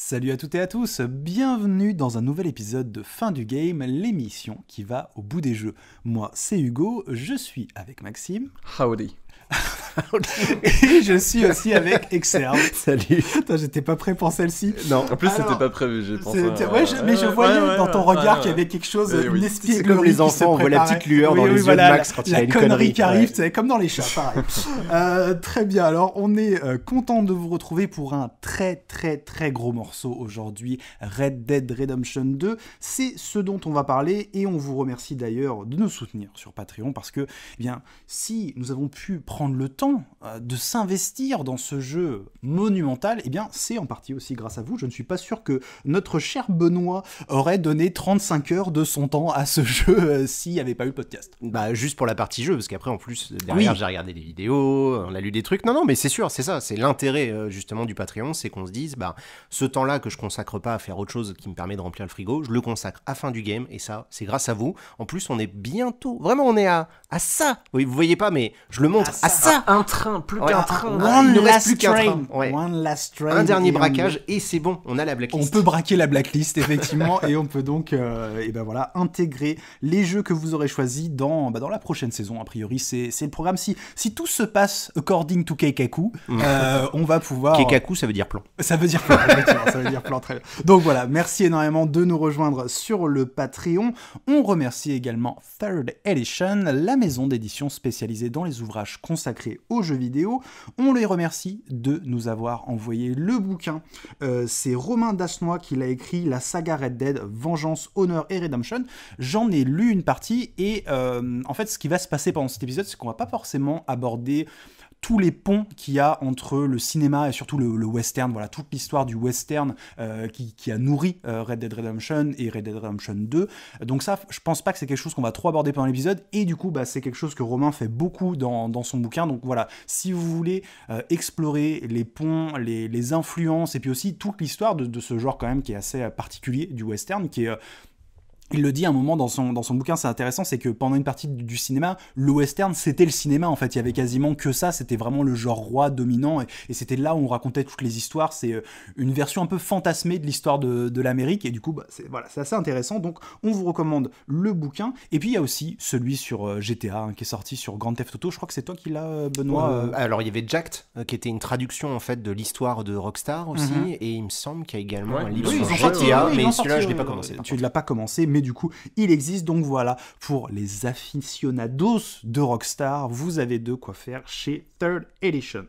Salut à toutes et à tous, bienvenue dans un nouvel épisode de Fin du Game, l'émission qui va au bout des jeux. Moi, c'est Hugo, je suis avec Maxime. Howdy. Et je suis aussi avec Excerpt Salut. J'étais pas prêt pour celle-ci. Non, en plus, c'était pas prévu, j'ai pensé. mais je voyais dans ton regard qu'il y avait quelque chose eh d'espiègle. comme les enfants, on voit la petite lueur dans oui, les yeux de Max quand il y a une connerie. qui arrive, c'est comme dans les chats, pareil. Euh, très bien, alors on est euh, content de vous retrouver pour un très très très gros morceau aujourd'hui, Red Dead Redemption 2. C'est ce dont on va parler et on vous remercie d'ailleurs de nous soutenir sur Patreon parce que, eh bien, si nous avons pu prendre le temps euh, de s'investir dans ce jeu monumental, et eh bien c'est en partie aussi grâce à vous. Je ne suis pas sûr que notre cher Benoît aurait donné 35 heures de son temps à ce jeu euh, s'il n'y avait pas eu le podcast. Bah juste pour la partie jeu, parce qu'après en plus derrière j'ai regardé des vidéos, on a lu des trucs. Non non mais c'est sûr, c'est ça, c'est l'intérêt euh, justement du Patreon, c'est qu'on se dise bah ce temps-là que je consacre pas à faire autre chose qui me permet de remplir le frigo, je le consacre à fin du game et ça c'est grâce à vous. En plus on est bientôt, vraiment on est à à ça. Oui vous voyez pas mais je le montre à ça train, plus qu'un train. il ne plus qu'un train. One last train. Un dernier braquage et c'est bon, on a la blacklist. On peut braquer la blacklist effectivement et on peut donc euh, et ben voilà intégrer les jeux que vous aurez choisis dans bah, dans la prochaine saison. A priori, c'est le programme. Si si tout se passe according to Keikaku, mm. euh, on va pouvoir. Keikaku, ça veut dire plan. Ça veut dire plan. ça veut dire plan très Donc voilà, merci énormément de nous rejoindre sur le Patreon. On remercie également Third Edition, la maison d'édition spécialisée dans les ouvrages consacrés aux jeux vidéo. On les remercie de nous avoir envoyé le bouquin. Euh, c'est Romain Dasnois qui l'a écrit, la saga Red Dead, Vengeance, Honneur et Redemption. J'en ai lu une partie et euh, en fait ce qui va se passer pendant cet épisode, c'est qu'on va pas forcément aborder tous les ponts qu'il y a entre le cinéma et surtout le, western, voilà, toute l'histoire du western euh, qui, a nourri euh, Red Dead Redemption et Red Dead Redemption 2. Donc ça, je pense pas que c'est quelque chose qu'on va trop aborder pendant l'épisode, et du coup, bah, c'est quelque chose que Romain fait beaucoup dans, son bouquin. Donc voilà, si vous voulez euh, explorer les ponts, les, influences, et puis aussi toute l'histoire de, de, ce genre quand même qui est assez particulier du western, qui est il le dit à un moment dans son, dans son bouquin, c'est intéressant, c'est que pendant une partie du, cinéma, le western, c'était le cinéma, en fait. Il y avait quasiment que ça, c'était vraiment le genre roi dominant, et, c'était là où on racontait toutes les histoires. C'est euh, une version un peu fantasmée de l'histoire de, de l'Amérique, et du coup, bah, c'est voilà, assez intéressant. Donc, on vous recommande le bouquin. Et puis, il y a aussi celui sur euh, GTA, hein, qui est sorti sur Grand Theft Auto. Je crois que c'est toi qui l'as, euh, Benoît. Alors, il y avait Jacked, qui était une traduction, en fait, de l'histoire de Rockstar aussi, mhm. et il me semble qu'il y a également un livre sur GTA, mais celui-là, je ne l'ai pas commencé. Tu ne l'as pas commencé, mais du coup, il existe. Donc voilà, pour les aficionados de Rockstar, vous avez de quoi faire chez Third Edition.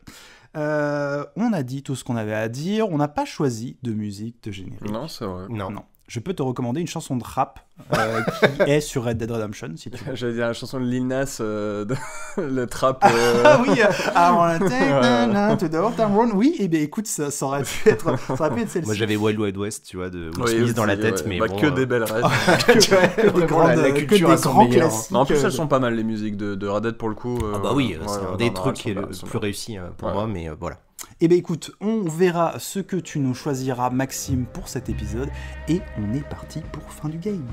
Euh, on a dit tout ce qu'on avait à dire. On n'a pas choisi de musique de générique. Non, c'est vrai. Non. non je peux te recommander une chanson de rap euh, qui est sur Red Dead Redemption, si tu veux. J'allais dire la chanson de Lil Nas, euh, de... le trap. ah, euh. ah oui, avant la tête, to the run. Oui, et eh bien écoute, ça, ça, aurait pu être, ça être celle-ci. Moi j'avais Wild Wild West, tu vois, de Will dans la tête, mais bah, bon, Que des belles rêves. que, des grandes, la, culture est son Non, en plus, elles sont pas mal les musiques de, de Red Dead pour le coup. ah bah oui, c'est un des trucs qui est le plus réussi pour moi, mais voilà. Eh bien écoute, on verra ce que tu nous choisiras Maxime pour cet épisode et on est parti pour fin du game.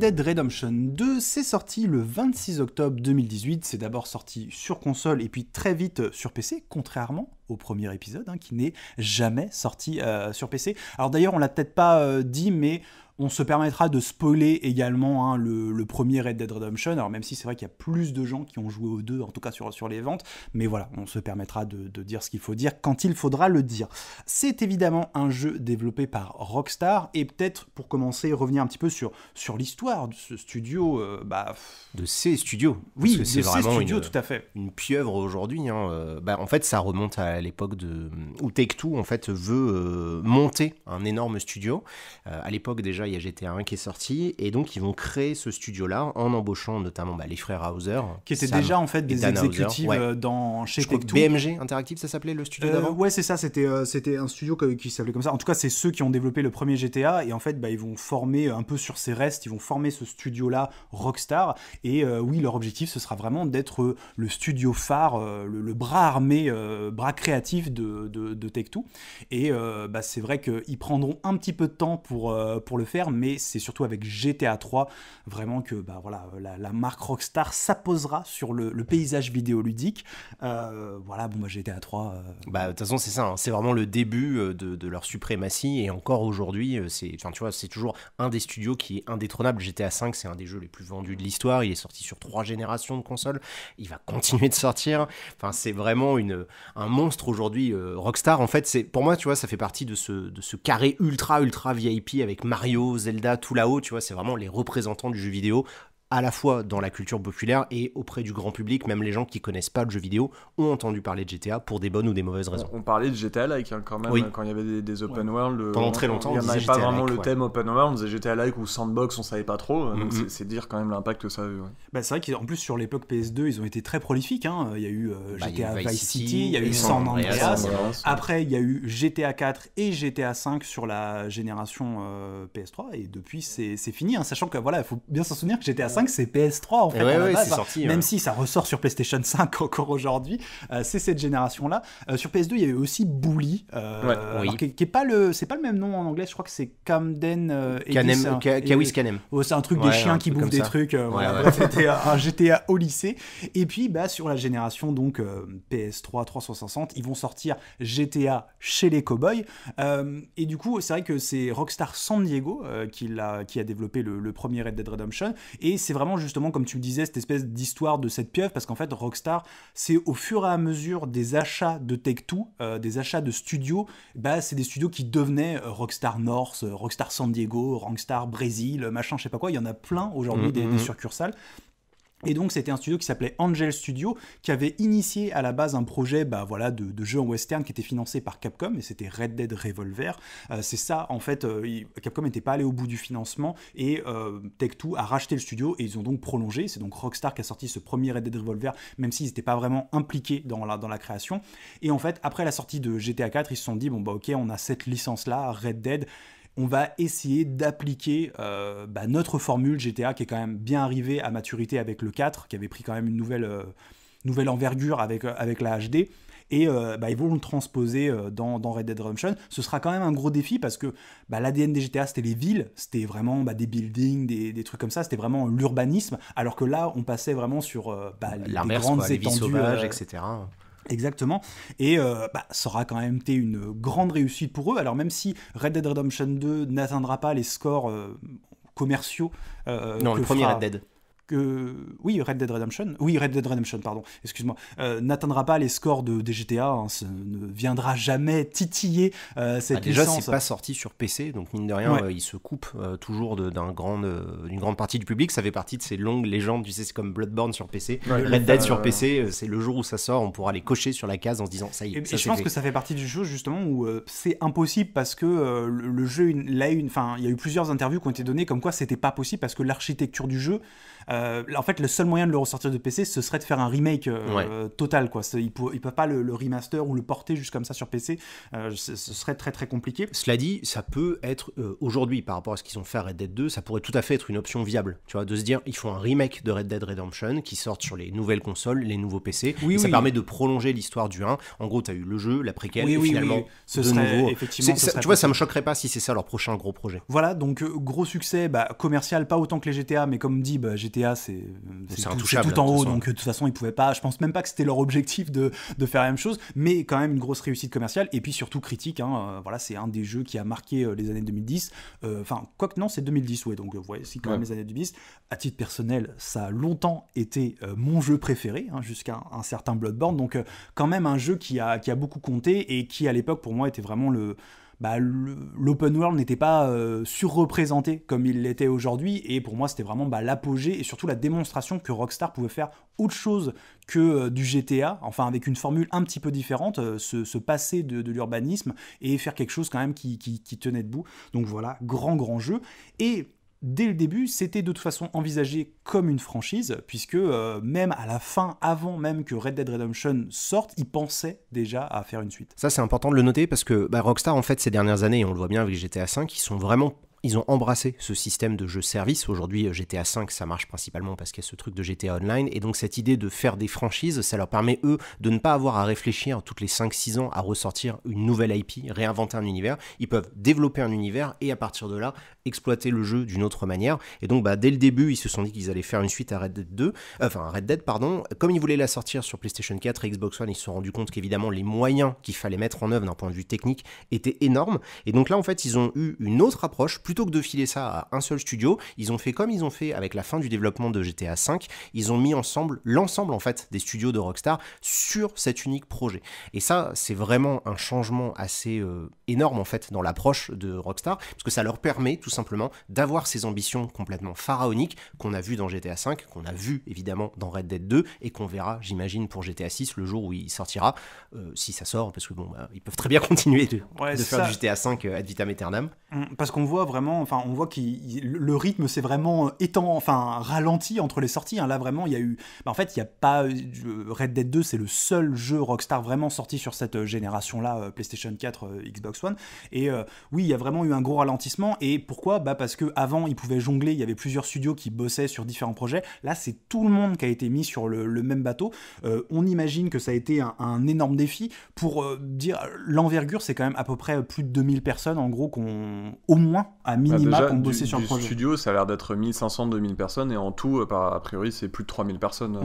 Dead Redemption 2, c'est sorti le 26 octobre 2018. C'est d'abord sorti sur console et puis très vite sur PC, contrairement au premier épisode hein, qui n'est jamais sorti euh, sur PC. Alors d'ailleurs, on l'a peut-être pas euh, dit, mais on se permettra de spoiler également hein, le, premier Red Dead Redemption, alors même si c'est vrai qu'il y a plus de gens qui ont joué aux deux, en tout cas sur, sur les ventes, mais voilà, on se permettra de, dire ce qu'il faut dire quand il faudra le dire. C'est évidemment un jeu développé par Rockstar, et peut-être pour commencer, revenir un petit peu sur, sur l'histoire de ce studio. Euh, bah, de ces studios. Oui, c'est vraiment de une, tout à fait. Une pieuvre aujourd'hui. Hein, euh, bah, en fait, ça remonte à l'époque de... où Take-Two en fait, veut euh, monter un énorme studio. à l'époque, déjà, il y a GTA 1 qui est sorti, et donc ils vont créer ce studio-là en embauchant notamment bah, les frères Hauser. Qui étaient déjà en fait des exécutifs euh, dans, chez Je crois que BMG Interactive, ça s'appelait le studio euh, d'avant Ouais, c'est ça, c'était euh, c'était un studio qui s'appelait comme ça. En tout cas, c'est ceux qui ont développé le premier GTA, et en fait, bah, ils vont former un peu sur ses restes, ils vont former ce studio-là, Rockstar, et oui, leur objectif, ce sera vraiment d'être le studio phare, le, bras armé, bras créatif de, de, Tech2. Et bah, c'est vrai qu'ils prendront un petit peu de temps pour, pour le faire mais c'est surtout avec GTA 3 vraiment que bah, voilà, la, marque Rockstar s'apposera sur le, paysage vidéoludique. Euh, voilà, bon, bah, GTA 3. Euh, bah, de toute façon, c'est ça, hein. c'est vraiment le début euh, de, leur suprématie, et encore aujourd'hui, c'est tu vois, c'est toujours un des studios qui est indétrônable. GTA 5, c'est un des jeux les plus vendus de l'histoire, il est sorti sur trois générations de consoles, il va continuer de sortir. Enfin, c'est vraiment une, un monstre aujourd'hui. Rockstar, en fait, c'est pour moi, tu vois, ça fait partie de ce, de ce carré ultra, ultra VIP avec Mario, Zelda, tout là-haut, tu vois, c'est vraiment les représentants du jeu vidéo à la fois dans la culture populaire et auprès du grand public, même les gens qui connaissent pas le jeu vidéo ont entendu parler de GTA pour des bonnes ou des mauvaises raisons. On, parlait de GTA Like hein, quand même, quand il y avait des, open world. Euh, Pendant très longtemps, il n'y avait pas vraiment le thème open world, on disait GTA Like ou Sandbox, on savait pas trop, mm-hmm. donc c'est dire quand même l'impact que ça a eu. Bah, c'est vrai qu'en plus sur l'époque PS2, ils ont été très prolifiques, hein. il y a eu euh, bah, GTA Vice City, il y a eu San Andreas, après il y a eu GTA 4 et GTA 5 sur la génération euh, PS3, et depuis c'est fini, hein. sachant que voilà, il faut bien s'en souvenir que GTA 5 c'est PS3 en fait. même si ça ressort sur PlayStation 5 encore aujourd'hui, euh, c'est cette génération-là. Euh, sur PS2, il y avait aussi Bully, euh, qui, est pas le, c'est pas le même nom en anglais. Je crois que c'est Camden. Canem, Kawis Canem. c'est un truc des chiens qui bouffent des trucs. C'était un GTA au lycée. Et puis, bah, sur la génération donc PS3, 360, ils vont sortir GTA chez les cowboys. et du coup, c'est vrai que c'est Rockstar San Diego qui, a, qui a développé le, le premier Red Dead Redemption. Et c'est c'est vraiment justement, comme tu le disais, cette espèce d'histoire de cette pieuvre, parce qu'en fait, Rockstar, c'est au fur et à mesure des achats de Take-Two, euh, des achats de studios, bah, c'est des studios qui devenaient euh, Rockstar North, euh, Rockstar San Diego, Rockstar Brésil, machin, je sais pas quoi. Il y en a plein aujourd'hui mm, des, mm, mm. succursales. Et donc c'était un studio qui s'appelait Angel Studio, qui avait initié à la base un projet bah, voilà, de, jeu en western qui était financé par Capcom, et c'était Red Dead Revolver. Euh, c'est ça, en fait, euh, Capcom n'était pas allé au bout du financement, et euh, Tech2 a racheté le studio, et ils ont donc prolongé. C'est donc Rockstar qui a sorti ce premier Red Dead Revolver, même s'ils n'étaient pas vraiment impliqués dans la, dans la création. Et en fait, après la sortie de GTA 4, ils se sont dit, bon bah ok, on a cette licence-là, Red Dead, on va essayer d'appliquer euh, bah, notre formule GTA qui est quand même bien arrivée à maturité avec le 4, qui avait pris quand même une nouvelle, euh, nouvelle envergure avec, euh, avec la HD. Et bah, ils vont le transposer dans, Red Dead Redemption. Ce sera quand même un gros défi parce que bah, l'ADN des GTA, c'était les villes, c'était vraiment des buildings, des, trucs comme ça, c'était vraiment l'urbanisme. Alors que là, on passait vraiment sur les, grandes étendues, sauvages, etc. Exactement. Et euh, bah, ça aura quand même été une grande réussite pour eux. Alors même si Red Dead Redemption 2 n'atteindra pas les scores euh, commerciaux... Euh, non, le premier Red Dead oui, Red Dead Redemption, oui, Red Dead Redemption, pardon, excuse-moi, euh, n'atteindra pas les scores de DGTA GTA, hein, ne viendra jamais titiller euh, cette ah, déjà, c'est pas sorti sur PC, donc mine de rien, euh, il se coupe toujours d'un grand, d'une grande partie du public. Ça fait partie de ces longues légendes, tu sais, c'est comme Bloodborne sur PC, Red Dead sur PC, c'est le jour où ça sort, on pourra les cocher sur la case en se disant ça y est. Et, et je pense que ça fait partie du jeu justement où c'est impossible parce que le, jeu, il une, il y a eu plusieurs interviews qui ont été données comme quoi c'était pas possible parce que l'architecture du jeu euh, en fait, le seul moyen de le ressortir de PC, ce serait de faire un remake euh, total. Quoi. Ils ne peuvent pas le, remaster ou le porter juste comme ça sur PC. Euh, ce, serait très très compliqué. Cela dit, ça peut être aujourd'hui, par rapport à ce qu'ils ont fait à Red Dead 2, ça pourrait tout à fait être une option viable. Tu vois, de se dire, ils font un remake de Red Dead Redemption qui sorte sur les nouvelles consoles, les nouveaux PC. ça permet de prolonger l'histoire du 1. En gros, tu as eu le jeu, la préquelle, et finalement, ce serait, nouveau. Effectivement, ça, tu vois, ça me choquerait pas si c'est ça leur prochain gros projet. Voilà, donc gros succès bah, commercial, pas autant que les GTA, mais comme dit, bah, GTA GTA, euh, c'est tout, tout en haut, donc euh, de toute façon, ils pouvaient pas. Je pense même pas que c'était leur objectif de, faire la même chose, mais quand même une grosse réussite commerciale et puis surtout critique. Hein, euh, voilà, c'est un des jeux qui a marqué les années 2010. Enfin, quoi que non, c'est 2010, ouais, donc vous voyez, c'est quand même les années 2010. À titre personnel, ça a longtemps été mon jeu préféré, hein, jusqu'à un, certain Bloodborne, donc quand même un jeu qui a beaucoup compté et qui à l'époque pour moi était vraiment le, bah, l'open world n'était pas euh, surreprésenté comme il l'était aujourd'hui. Et pour moi, c'était vraiment bah, l'apogée et surtout la démonstration que Rockstar pouvait faire autre chose que euh, du GTA, enfin avec une formule un petit peu différente, euh, se, passer de, l'urbanisme et faire quelque chose quand même qui, qui tenait debout. Donc voilà, grand, grand jeu. Et dès le début, c'était de toute façon envisagé comme une franchise, puisque euh, même à la fin, avant même que Red Dead Redemption sorte, ils pensaient déjà à faire une suite. Ça, c'est important de le noter parce que bah, Rockstar, en fait, ces dernières années, et on le voit bien avec GTA V, ils sont vraiment ils ont embrassé ce système de jeu-service. Aujourd'hui, euh, GTA V, ça marche principalement parce qu'il y a ce truc de GTA Online. Et donc, cette idée de faire des franchises, ça leur permet, eux, de ne pas avoir à réfléchir toutes les 5-6 ans à ressortir une nouvelle IP, réinventer un univers. Ils peuvent développer un univers et à partir de là, exploiter le jeu d'une autre manière. Et donc, bah, dès le début, ils se sont dit qu'ils allaient faire une suite à Red Dead 2, enfin Red Dead, pardon. Comme ils voulaient la sortir sur PlayStation 4 et Xbox One, ils se sont rendus compte qu'évidemment, les moyens qu'il fallait mettre en œuvre d'un point de vue technique étaient énormes. Et donc là, en fait, ils ont eu une autre approche. Plutôt que de filer ça à un seul studio, ils ont fait comme ils ont fait avec la fin du développement de GTA V. Ils ont mis ensemble l'ensemble, en fait, des studios de Rockstar sur cet unique projet. Et ça, c'est vraiment un changement assez euh, énorme, en fait, dans l'approche de Rockstar, parce que ça leur permet simplement d'avoir ces ambitions complètement pharaoniques qu'on a vu dans GTA V, qu'on a vu évidemment dans Red Dead 2 et qu'on verra, j'imagine, pour GTA 6 le jour où il sortira, euh, si ça sort, parce que bon, bah, ils peuvent très bien continuer de, faire du GTA 5 euh, ad vitam aeternam. Hum, parce qu'on voit vraiment, enfin, on voit que le rythme s'est vraiment euh, étant, enfin, ralenti entre les sorties. Hein. Là, vraiment, il y a eu, bah, en fait, il n'y a pas Red Dead 2, c'est le seul jeu Rockstar vraiment sorti sur cette génération-là, PlayStation 4, Xbox One. Et oui, il y a vraiment eu un gros ralentissement. Et pour pourquoi bah Parce que avant ils pouvaient jongler, il y avait plusieurs studios qui bossaient sur différents projets. Là, c'est tout le monde qui a été mis sur le, même bateau. Euh, on imagine que ça a été un, énorme défi. Pour euh, dire l'envergure, c'est quand même à peu près plus de 2000 personnes, en gros, qu'on au moins à bah, minima bah qu'on bossait sur le projet. studio, ça a l'air d'être 1500-2000 personnes, et en tout, euh, a priori, c'est plus de 3000 personnes.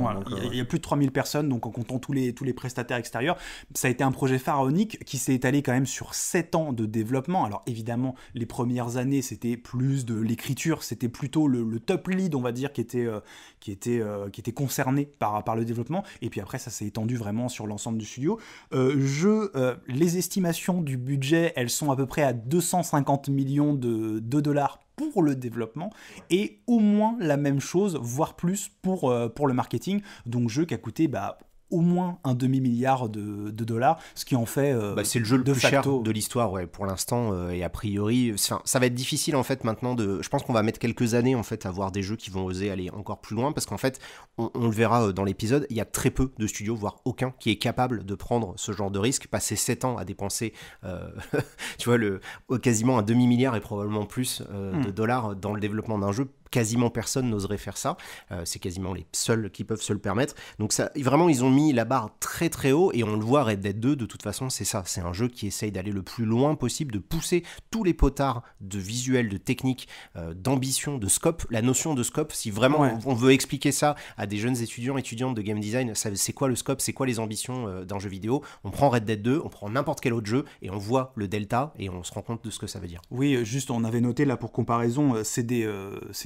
il, y a, plus de 3000 personnes, donc en comptant tous les, tous les prestataires extérieurs. Ça a été un projet pharaonique qui s'est étalé quand même sur 7 ans de développement. Alors évidemment, les premières années, c'était plus de l'écriture, c'était plutôt le, top lead, on va dire, qui était, euh, qui était, euh, qui était concerné par, par le développement. Et puis après, ça s'est étendu vraiment sur l'ensemble du studio. Euh, je, les estimations du budget, elles sont à peu près à 250 millions de, dollars pour le développement et au moins la même chose, voire plus pour, pour le marketing. Donc jeu qui a coûté bah, au moins un demi-milliard de, dollars, ce qui en fait. Euh, bah, c'est le jeu le plus cher de l'histoire, pour l'instant. Euh, et a priori, ça va être difficile en fait maintenant de. Je pense qu'on va mettre quelques années en fait à voir des jeux qui vont oser aller encore plus loin, parce qu'en fait, on, le verra euh, dans l'épisode, il y a très peu de studios, voire aucun, qui est capable de prendre ce genre de risque. Passer 7 ans à dépenser, tu vois, le, quasiment un demi-milliard et probablement plus de hmm. dollars dans le développement d'un jeu quasiment personne n'oserait faire ça. Euh, c'est quasiment les seuls qui peuvent se le permettre. Donc ça, vraiment, ils ont mis la barre très très haut et on le voit Red Dead 2, de toute façon, c'est ça. C'est un jeu qui essaye d'aller le plus loin possible, de pousser tous les potards de visuel, de technique, euh, d'ambition, de scope. La notion de scope, si vraiment on, veut expliquer ça à des jeunes étudiants, étudiantes de game design, c'est quoi le scope, c'est quoi les ambitions euh, d'un jeu vidéo On prend Red Dead 2, on prend n'importe quel autre jeu et on voit le delta et on se rend compte de ce que ça veut dire. Oui, juste on avait noté là pour comparaison, c'est des,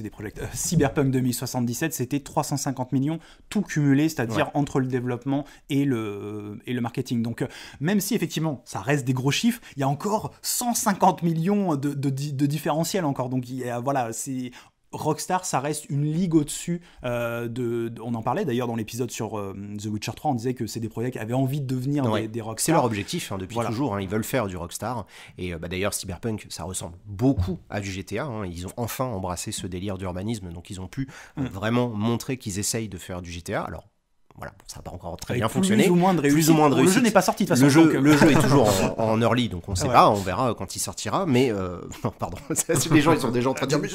des euh, Cyberpunk 2077, c'était 350 millions tout cumulé, c'est-à-dire entre le développement et le, et le marketing. Donc, euh, même si effectivement ça reste des gros chiffres, il y a encore 150 millions de, différentiels encore. Donc, voilà, c'est Rockstar, ça reste une ligue au-dessus euh, de, On en parlait d'ailleurs dans l'épisode sur euh, The Witcher 3, on disait que c'est des projets qui avaient envie de devenir des, des, Rockstar. C'est leur objectif hein, depuis toujours, hein, ils veulent faire du Rockstar. Et euh, bah, d'ailleurs, Cyberpunk, ça ressemble beaucoup à du GTA. Hein. ils ont enfin embrassé ce délire d'urbanisme, donc ils ont pu mm. vraiment montrer qu'ils essayent de faire du GTA. Alors, voilà, ça n'a pas encore très bien plus Ou moins Plus ou moins de réussite. Le jeu n'est pas sorti de façon. Le jeu, euh, le jeu est toujours en, early, donc on ne ah sait pas, on verra euh, quand il sortira. Mais euh... non, pardon, les gens ils sont déjà en train de dire mais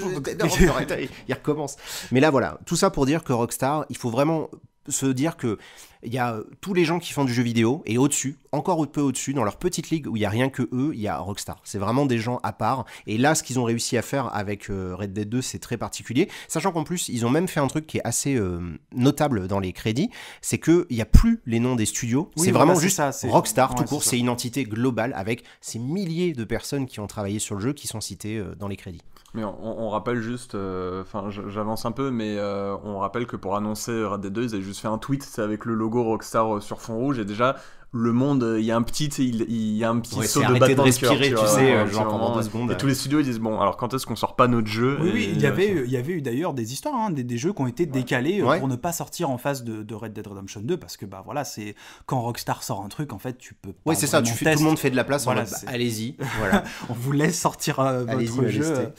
ils recommencent. Mais là voilà, tout ça pour dire que Rockstar, il faut vraiment se dire que il y a euh, tous les gens qui font du jeu vidéo et au-dessus, encore un peu au-dessus, dans leur petite ligue où il n'y a rien que eux, il y a Rockstar. C'est vraiment des gens à part. Et là, ce qu'ils ont réussi à faire avec euh, Red Dead 2, c'est très particulier. Sachant qu'en plus, ils ont même fait un truc qui est assez euh, notable dans les crédits, c'est que il n'y a plus les noms des studios. c'est vraiment juste Rockstar tout court. C'est une entité globale avec ces milliers de personnes qui ont travaillé sur le jeu qui sont citées dans les crédits. Mais on, rappelle juste, euh, enfin j'avance un peu, mais euh, on rappelle que pour annoncer Red Dead 2, ils avaient juste fait un tweet, c'est avec le logo Rockstar euh, sur fond rouge, et déjà le monde, euh, il y a un petit, il, y a un petit saut de battement de respirer, tu, sais, euh, genre pendant hein. deux secondes. Et tous euh. les studios ils disent bon, alors quand est-ce qu'on sort pas notre jeu Oui, il y avait, il y avait eu d'ailleurs des histoires, hein, des, jeux qui ont été décalés pour ne pas sortir en face de, Red Dead Redemption 2 parce que bah voilà, c'est quand Rockstar sort un truc, en fait, tu peux. ouais c'est ça. Tu fais, tout le monde fait de la place. Voilà, allez-y. Voilà. On vous laisse sortir votre jeu.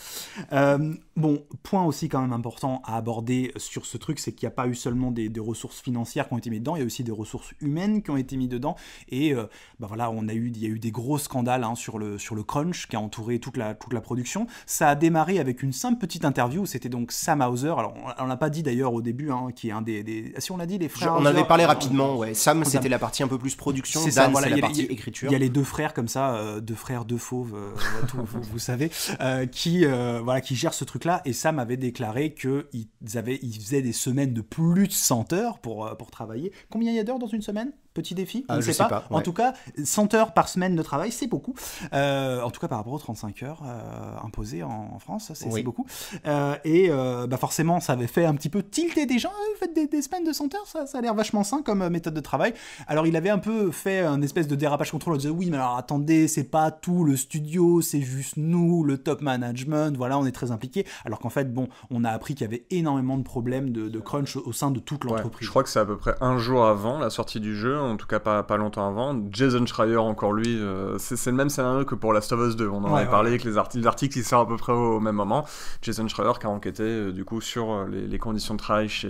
bon, point aussi quand même important à aborder sur ce truc, c'est qu'il n'y a pas eu seulement des, des ressources financières qui ont été mises dedans, il y a aussi des ressources humaines qui ont été mises dedans. Et euh, bah voilà, on a eu, il y a eu des gros scandales hein, sur, le, sur le crunch qui a entouré toute la, toute la production. Ça a démarré avec une simple petite interview. C'était donc Sam Hauser. Alors, on, l'a pas dit d'ailleurs au début, hein, qui est un des, des... si on l'a dit, les frères. on en avait parlé rapidement. Ouais. Sam, c'était la partie un peu plus production. Dan, la partie écriture. Il y a les deux frères comme ça, euh, deux frères, deux fauves, euh, vous, savez, qui voilà, qui gèrent ce truc-là. Et Sam avait déclaré que ils faisaient des semaines de plus de 100 heures pour pour travailler. Combien il y a d'heures dans une semaine Petit défi ah, Je ne sais, pas. En tout cas, 100 heures par semaine de travail, c'est beaucoup. Euh, en tout cas, par rapport aux 35 heures euh, imposées en, France, c'est beaucoup. Euh, et bah, forcément, ça avait fait un petit peu tilter des gens. Ah, vous faites des, semaines de 100 heures, ça, a l'air vachement sain comme méthode de travail. Alors, il avait un peu fait un espèce de dérapage contrôle Il disait « Oui, mais alors attendez, c'est pas tout le studio, c'est juste nous, le top management, voilà, on est très impliqué. Alors qu'en fait, bon, on a appris qu'il y avait énormément de problèmes de, crunch au sein de toute l'entreprise. je crois que c'est à peu près un jour avant la sortie du jeu en tout cas pas, pas longtemps avant. Jason Schreier, encore lui, euh, c'est le même scénario que pour Last of Us 2. On en avait parlé avec les, articles qui sortent à peu près au, même moment. Jason Schreier qui a enquêté euh, du coup sur euh, les, conditions de travail chez,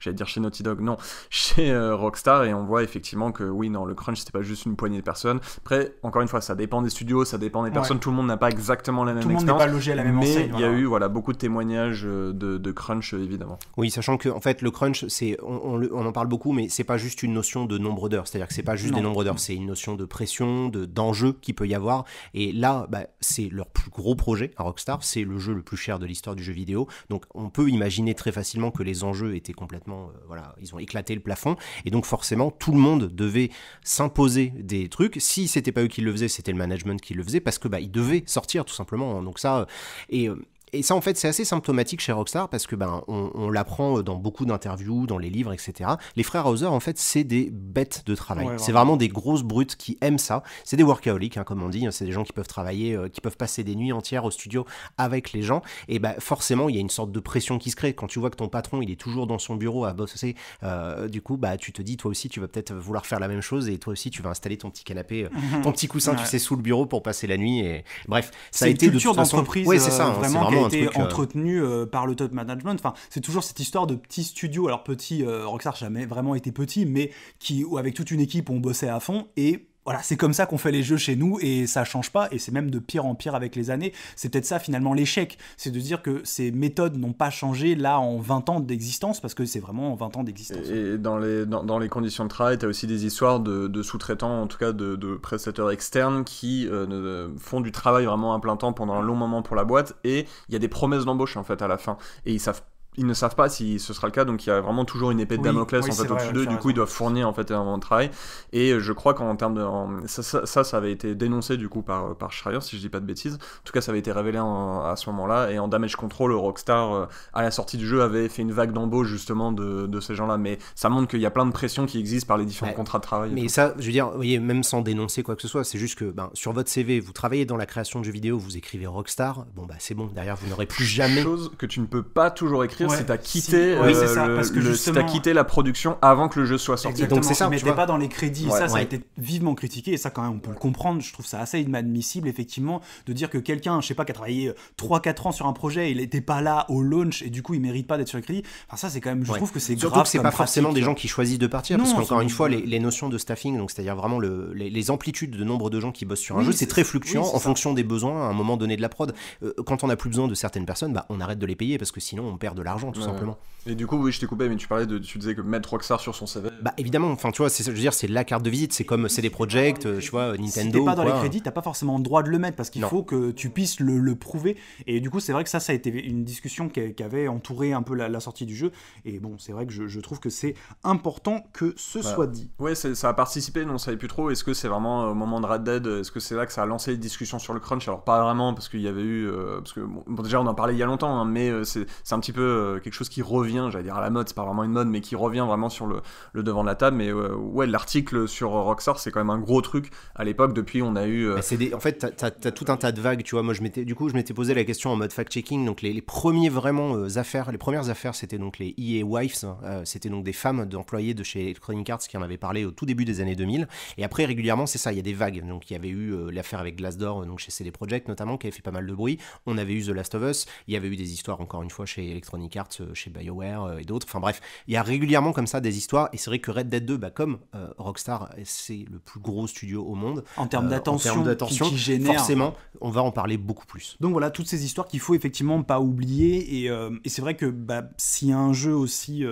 j'allais dire chez Naughty Dog, non, chez Rockstar. Et on voit effectivement que oui, non, le crunch c'était pas juste une poignée de personnes. Après, encore une fois, ça dépend des studios, ça dépend des personnes. Tout le monde n'a pas exactement la même expérience. le monde n'est pas logé à la même Mais il y a eu voilà, beaucoup de témoignages de, crunch évidemment. Oui, sachant que en fait le crunch, c'est on, on en parle beaucoup, mais c'est pas juste une notion de nombre c'est-à-dire que c'est pas juste des nombres d'heures, c'est une notion de pression, de d'enjeu qui peut y avoir. Et là, bah, c'est leur plus gros projet à Rockstar, c'est le jeu le plus cher de l'histoire du jeu vidéo. Donc on peut imaginer très facilement que les enjeux étaient complètement, euh, voilà, ils ont éclaté le plafond. Et donc forcément, tout le monde devait s'imposer des trucs. Si c'était pas eux qui le faisaient, c'était le management qui le faisait parce que bah ils devaient sortir tout simplement. Hein. Donc ça, euh, et euh, et ça, en fait, c'est assez symptomatique chez Rockstar parce que ben, on, on l'apprend euh, dans beaucoup d'interviews, dans les livres, etc. Les frères Hauser, en fait, c'est des bêtes de travail. c'est vraiment des grosses brutes qui aiment ça. C'est des workaholics, hein, comme on dit. Hein. C'est des gens qui peuvent travailler, euh, qui peuvent passer des nuits entières au studio avec les gens. Et ben, forcément, il y a une sorte de pression qui se crée. Quand tu vois que ton patron, il est toujours dans son bureau à bosser, euh, du coup, bah, tu te dis, toi aussi, tu vas peut-être vouloir faire la même chose et toi aussi, tu vas installer ton petit canapé, ton petit coussin, tu sais, sous le bureau pour passer la nuit. Et bref, ça a été de toute façon. oui c'est ça. Hein. vraiment euh, entretenu euh, par le top management. Enfin, c'est toujours cette histoire de petits studios Alors, petit, euh, Rockstar jamais vraiment été petit, mais qui, avec toute une équipe, on bossait à fond et voilà, c'est comme ça qu'on fait les jeux chez nous et ça change pas et c'est même de pire en pire avec les années. C'est peut-être ça finalement l'échec, c'est de dire que ces méthodes n'ont pas changé là en 20 ans d'existence parce que c'est vraiment en 20 ans d'existence. Et dans les, dans, dans les conditions de travail, tu as aussi des histoires de, sous-traitants, en tout cas de, prestataires externes qui euh, euh, font du travail vraiment à plein temps pendant un long moment pour la boîte et il y a des promesses d'embauche en fait à la fin et ils savent ils ne savent pas si ce sera le cas, donc il y a vraiment toujours une épée de Damoclès en fait au-dessus d'eux. Du coup, ils doivent fournir en fait un travail. Et euh, je crois qu'en termes de ça, ça, avait été dénoncé du coup par euh, par Schreier, si je dis pas de bêtises. En tout cas, ça avait été révélé à ce moment-là. Et en Damage Control, Rockstar euh, à la sortie du jeu avait fait une vague d'embauche justement de, de ces gens-là. Mais ça montre qu'il y a plein de pressions qui existent par les différents contrats de travail. Mais ça, je veux dire, vous voyez, même sans dénoncer quoi que ce soit, c'est juste que ben, sur votre CV, vous travaillez dans la création de jeux vidéo, vous écrivez Rockstar. Bon bah c'est bon. Derrière, vous n'aurez plus jamais. Chose que tu ne peux pas toujours écrire c'est à quitter euh, parce que la production avant que le jeu soit sorti. Donc c'est ça. Ils mettaient pas dans les crédits. ça, ça a été vivement critiqué et ça quand même on peut le comprendre. Je trouve ça assez inadmissible effectivement de dire que quelqu'un, je sais pas, qui a travaillé 3-4 euh, ans sur un projet, il n'était pas là au launch et du coup il mérite pas d'être sur les crédits. Enfin ça c'est quand même, je trouve que c'est grave. c'est pas forcément des gens qui choisissent de partir parce qu'encore une fois les, notions de staffing, donc c'est-à-dire vraiment les, amplitudes de nombre de gens qui bossent sur un jeu, c'est très fluctuant en fonction des besoins à un moment donné de la prod. Euh, quand on n'a plus besoin de certaines personnes, bah, on arrête de les payer parce que sinon on perd de la argent tout simplement. Et du coup, oui, je t'ai coupé, mais tu parlais de, tu disais que mettre Rockstar sur son CV. Bah évidemment, enfin, tu vois, je veux dire, c'est la carte de visite, c'est comme CD Projekt, tu vois, Nintendo. Si t'es pas dans les crédits, t'as pas forcément le droit de le mettre parce qu'il faut que tu puisses le, prouver. Et du coup, c'est vrai que ça, ça a été une discussion qui, avait entouré un peu la, sortie du jeu. Et bon, c'est vrai que je, trouve que c'est important que ce soit dit. Ouais, ça a participé, mais on savait plus trop. Est-ce que c'est vraiment euh, au moment de Red Dead euh, Est-ce que c'est là que ça a lancé les discussions sur le crunch Alors pas vraiment, parce qu'il y avait eu, euh, parce que bon, déjà on en parlait il y a longtemps, hein, mais c'est un petit peu euh, quelque chose qui revient, j'allais dire à la mode, c'est pas vraiment une mode, mais qui revient vraiment sur le, le devant de la table. Mais euh, ouais, l'article sur Rockstar, c'est quand même un gros truc. À l'époque, depuis, on a eu. Euh, bah, en fait, t'as as, tout un tas de vagues, tu vois. Moi, je m'étais, du coup, je m'étais posé la question en mode fact-checking. Donc, les, premiers vraiment affaires, les premières affaires, c'était donc les EA Wives. Hein. c'était donc des femmes d'employés de chez Electronic Arts qui en avaient parlé au tout début des années 2000. Et après, régulièrement, c'est ça, il y a des vagues. Donc, il y avait eu l'affaire avec Glassdoor, donc chez CD Projekt notamment, qui avait fait pas mal de bruit. On avait eu The Last of Us. Il y avait eu des histoires, encore une fois, chez Electronic cartes euh, chez BioWare euh, et d'autres. Enfin bref, il y a régulièrement comme ça des histoires. Et c'est vrai que Red Dead 2, bah, comme euh, Rockstar, c'est le plus gros studio au monde. En termes d'attention, qui, génère. Forcément, on va en parler beaucoup plus. Donc voilà, toutes ces histoires qu'il faut effectivement pas oublier. Et, et c'est vrai que bah, si un jeu aussi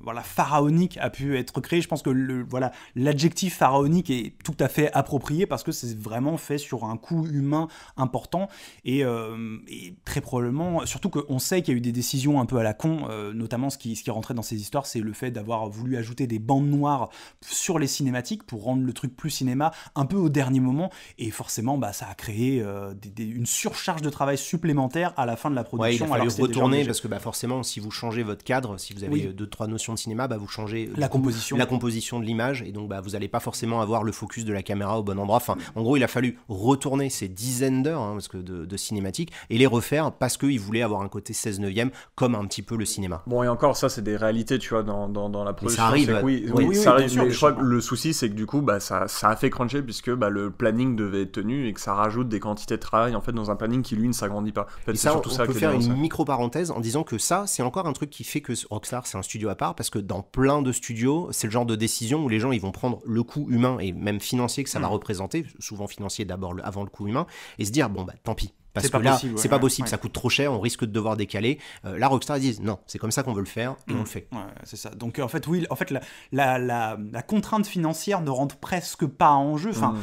voilà, pharaonique a pu être créé, je pense que voilà, l'adjectif pharaonique est tout à fait approprié parce que c'est vraiment fait sur un coût humain important et, et très probablement, surtout qu'on sait qu'il y a eu des décisions un peu à la con, euh, notamment ce qui, ce qui rentrait dans ces histoires, c'est le fait d'avoir voulu ajouter des bandes noires sur les cinématiques pour rendre le truc plus cinéma un peu au dernier moment, et forcément, bah, ça a créé euh, une surcharge de travail supplémentaire à la fin de la production. il a fallu retourner parce que bah, forcément, si vous changez votre cadre, si vous avez deux trois notions de cinéma, bah, vous changez la composition, la composition de l'image, et donc bah, vous n'allez pas forcément avoir le focus de la caméra au bon endroit. Enfin, en gros, il a fallu retourner ces dizaines d'heures hein, parce que de, cinématiques et les refaire parce qu'ils voulaient avoir un côté 16 neuvième comme un petit peu le cinéma. Bon, et encore, ça, c'est des réalités, tu vois, dans, dans, la production. ça arrive. Oui, oui, ça arrive. mais je crois que le souci, c'est que du coup, bah, ça, ça a fait cruncher puisque bah, le planning devait être tenu et que ça rajoute des quantités de travail en fait dans un planning qui, lui, ne s'agrandit pas. En fait, et ça, on peut faire une micro-parenthèse en disant que ça, c'est encore un truc qui fait que Rockstar, c'est un studio à part parce que dans plein de studios, c'est le genre de décision où les gens, ils vont prendre le coût humain et même financier que ça va mm. représenter, souvent financier d'abord avant le coût humain, et se dire, bon, bah, tant pis. Parce que là, c'est pas possible, ça coûte trop cher, on risque de devoir décaler. Euh, là, Rockstar disent non, c'est comme ça qu'on veut le faire on le mm. fait. Ouais, c'est ça. Donc euh, en fait, oui, en fait, la, contrainte financière ne rentre presque pas en jeu. Enfin, mm.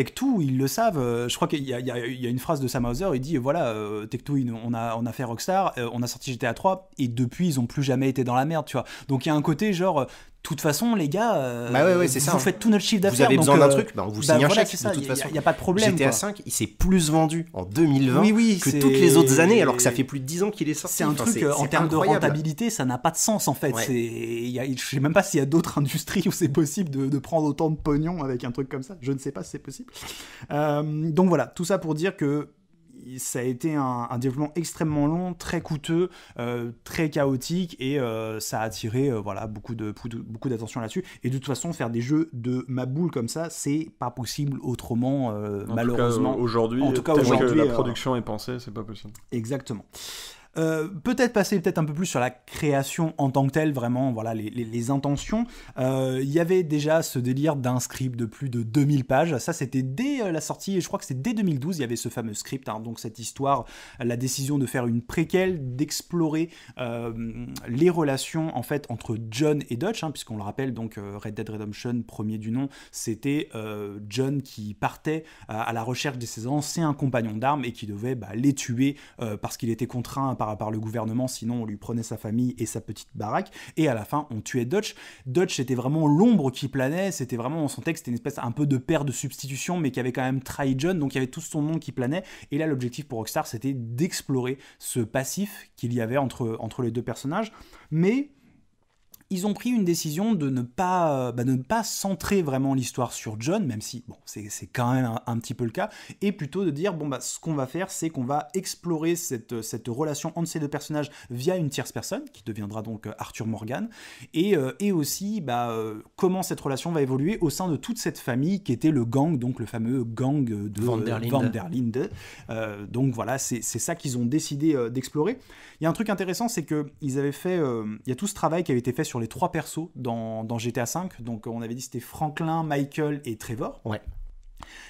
Tech2, ils le savent. Euh, je crois qu'il y, a, une phrase de Sam Hauser, il dit voilà, Tech2, on a, on a fait Rockstar, on a sorti GTA 3, et depuis, ils ont plus jamais été dans la merde, tu vois. Donc il y a un côté genre, toute façon, les gars, euh, bah vous hein. faites tout notre chiffre d'affaires. Vous avez besoin d'un euh, truc, bah vous bah Il n'y a, pas de problème. GTA il s'est plus vendu en 2020 que toutes les autres années, alors que ça fait plus de 10 ans qu'il est sorti. C'est un truc, euh, en termes de rentabilité, ça n'a pas de sens en fait. je ne sais même pas s'il y a d'autres industries où c'est possible de, prendre autant de pognon avec un truc comme ça. Je ne sais pas si c'est possible. donc voilà, tout ça pour dire que ça a été un, développement extrêmement long, très coûteux, euh, très chaotique et euh, ça a attiré euh, voilà, beaucoup de beaucoup d'attention là-dessus. Et de toute façon, faire des jeux de ma boule comme ça, c'est pas possible autrement, malheureusement. Aujourd'hui, en tout cas, aujourd'hui, la production est pensée, c'est pas possible. Exactement. Euh, peut-être passer peut-être un peu plus sur la création en tant que telle, vraiment, voilà, les, intentions. Euh, il y avait déjà ce délire d'un script de plus de 2000 pages. Ça, c'était dès euh, la sortie, et je crois que c'est dès 2012, il y avait ce fameux script, hein. donc cette histoire, la décision de faire une préquelle, d'explorer les relations, en fait, entre John et Dutch, hein, puisqu'on le rappelle, donc Red Dead Redemption, premier du nom, c'était John qui partait à la recherche de ses anciens compagnons d'armes et qui devait bah, les tuer parce qu'il était contraint par à part le gouvernement, sinon on lui prenait sa famille et sa petite baraque, et à la fin on tuait Dutch. Dutch était vraiment l'ombre qui planait, c'était vraiment, on sentait que c'était une espèce un peu de paire de substitution, mais qui avait quand même trahi John, donc il y avait tout son monde qui planait, et là l'objectif pour Rockstar c'était d'explorer ce passif qu'il y avait entre, entre les deux personnages, mais ils ont pris une décision de ne pas, euh, bah, ne pas centrer vraiment l'histoire sur John, même si bon, c'est quand même un, petit peu le cas, et plutôt de dire bon bah ce qu'on va faire, c'est qu'on va explorer cette, euh, cette relation entre ces deux personnages via une tierce personne qui deviendra donc euh, Arthur Morgan, et, et aussi bah, comment cette relation va évoluer au sein de toute cette famille qui était le gang, donc le fameux gang de Van der Linde. donc voilà, c'est ça qu'ils ont décidé d'explorer. Il y a un truc intéressant, c'est qu'ils avaient fait. Euh, il y a tout ce travail qui avait été fait sur les trois persos dans, GTA V. Donc, on avait dit c'était Franklin, Michael et Trevor. Ouais.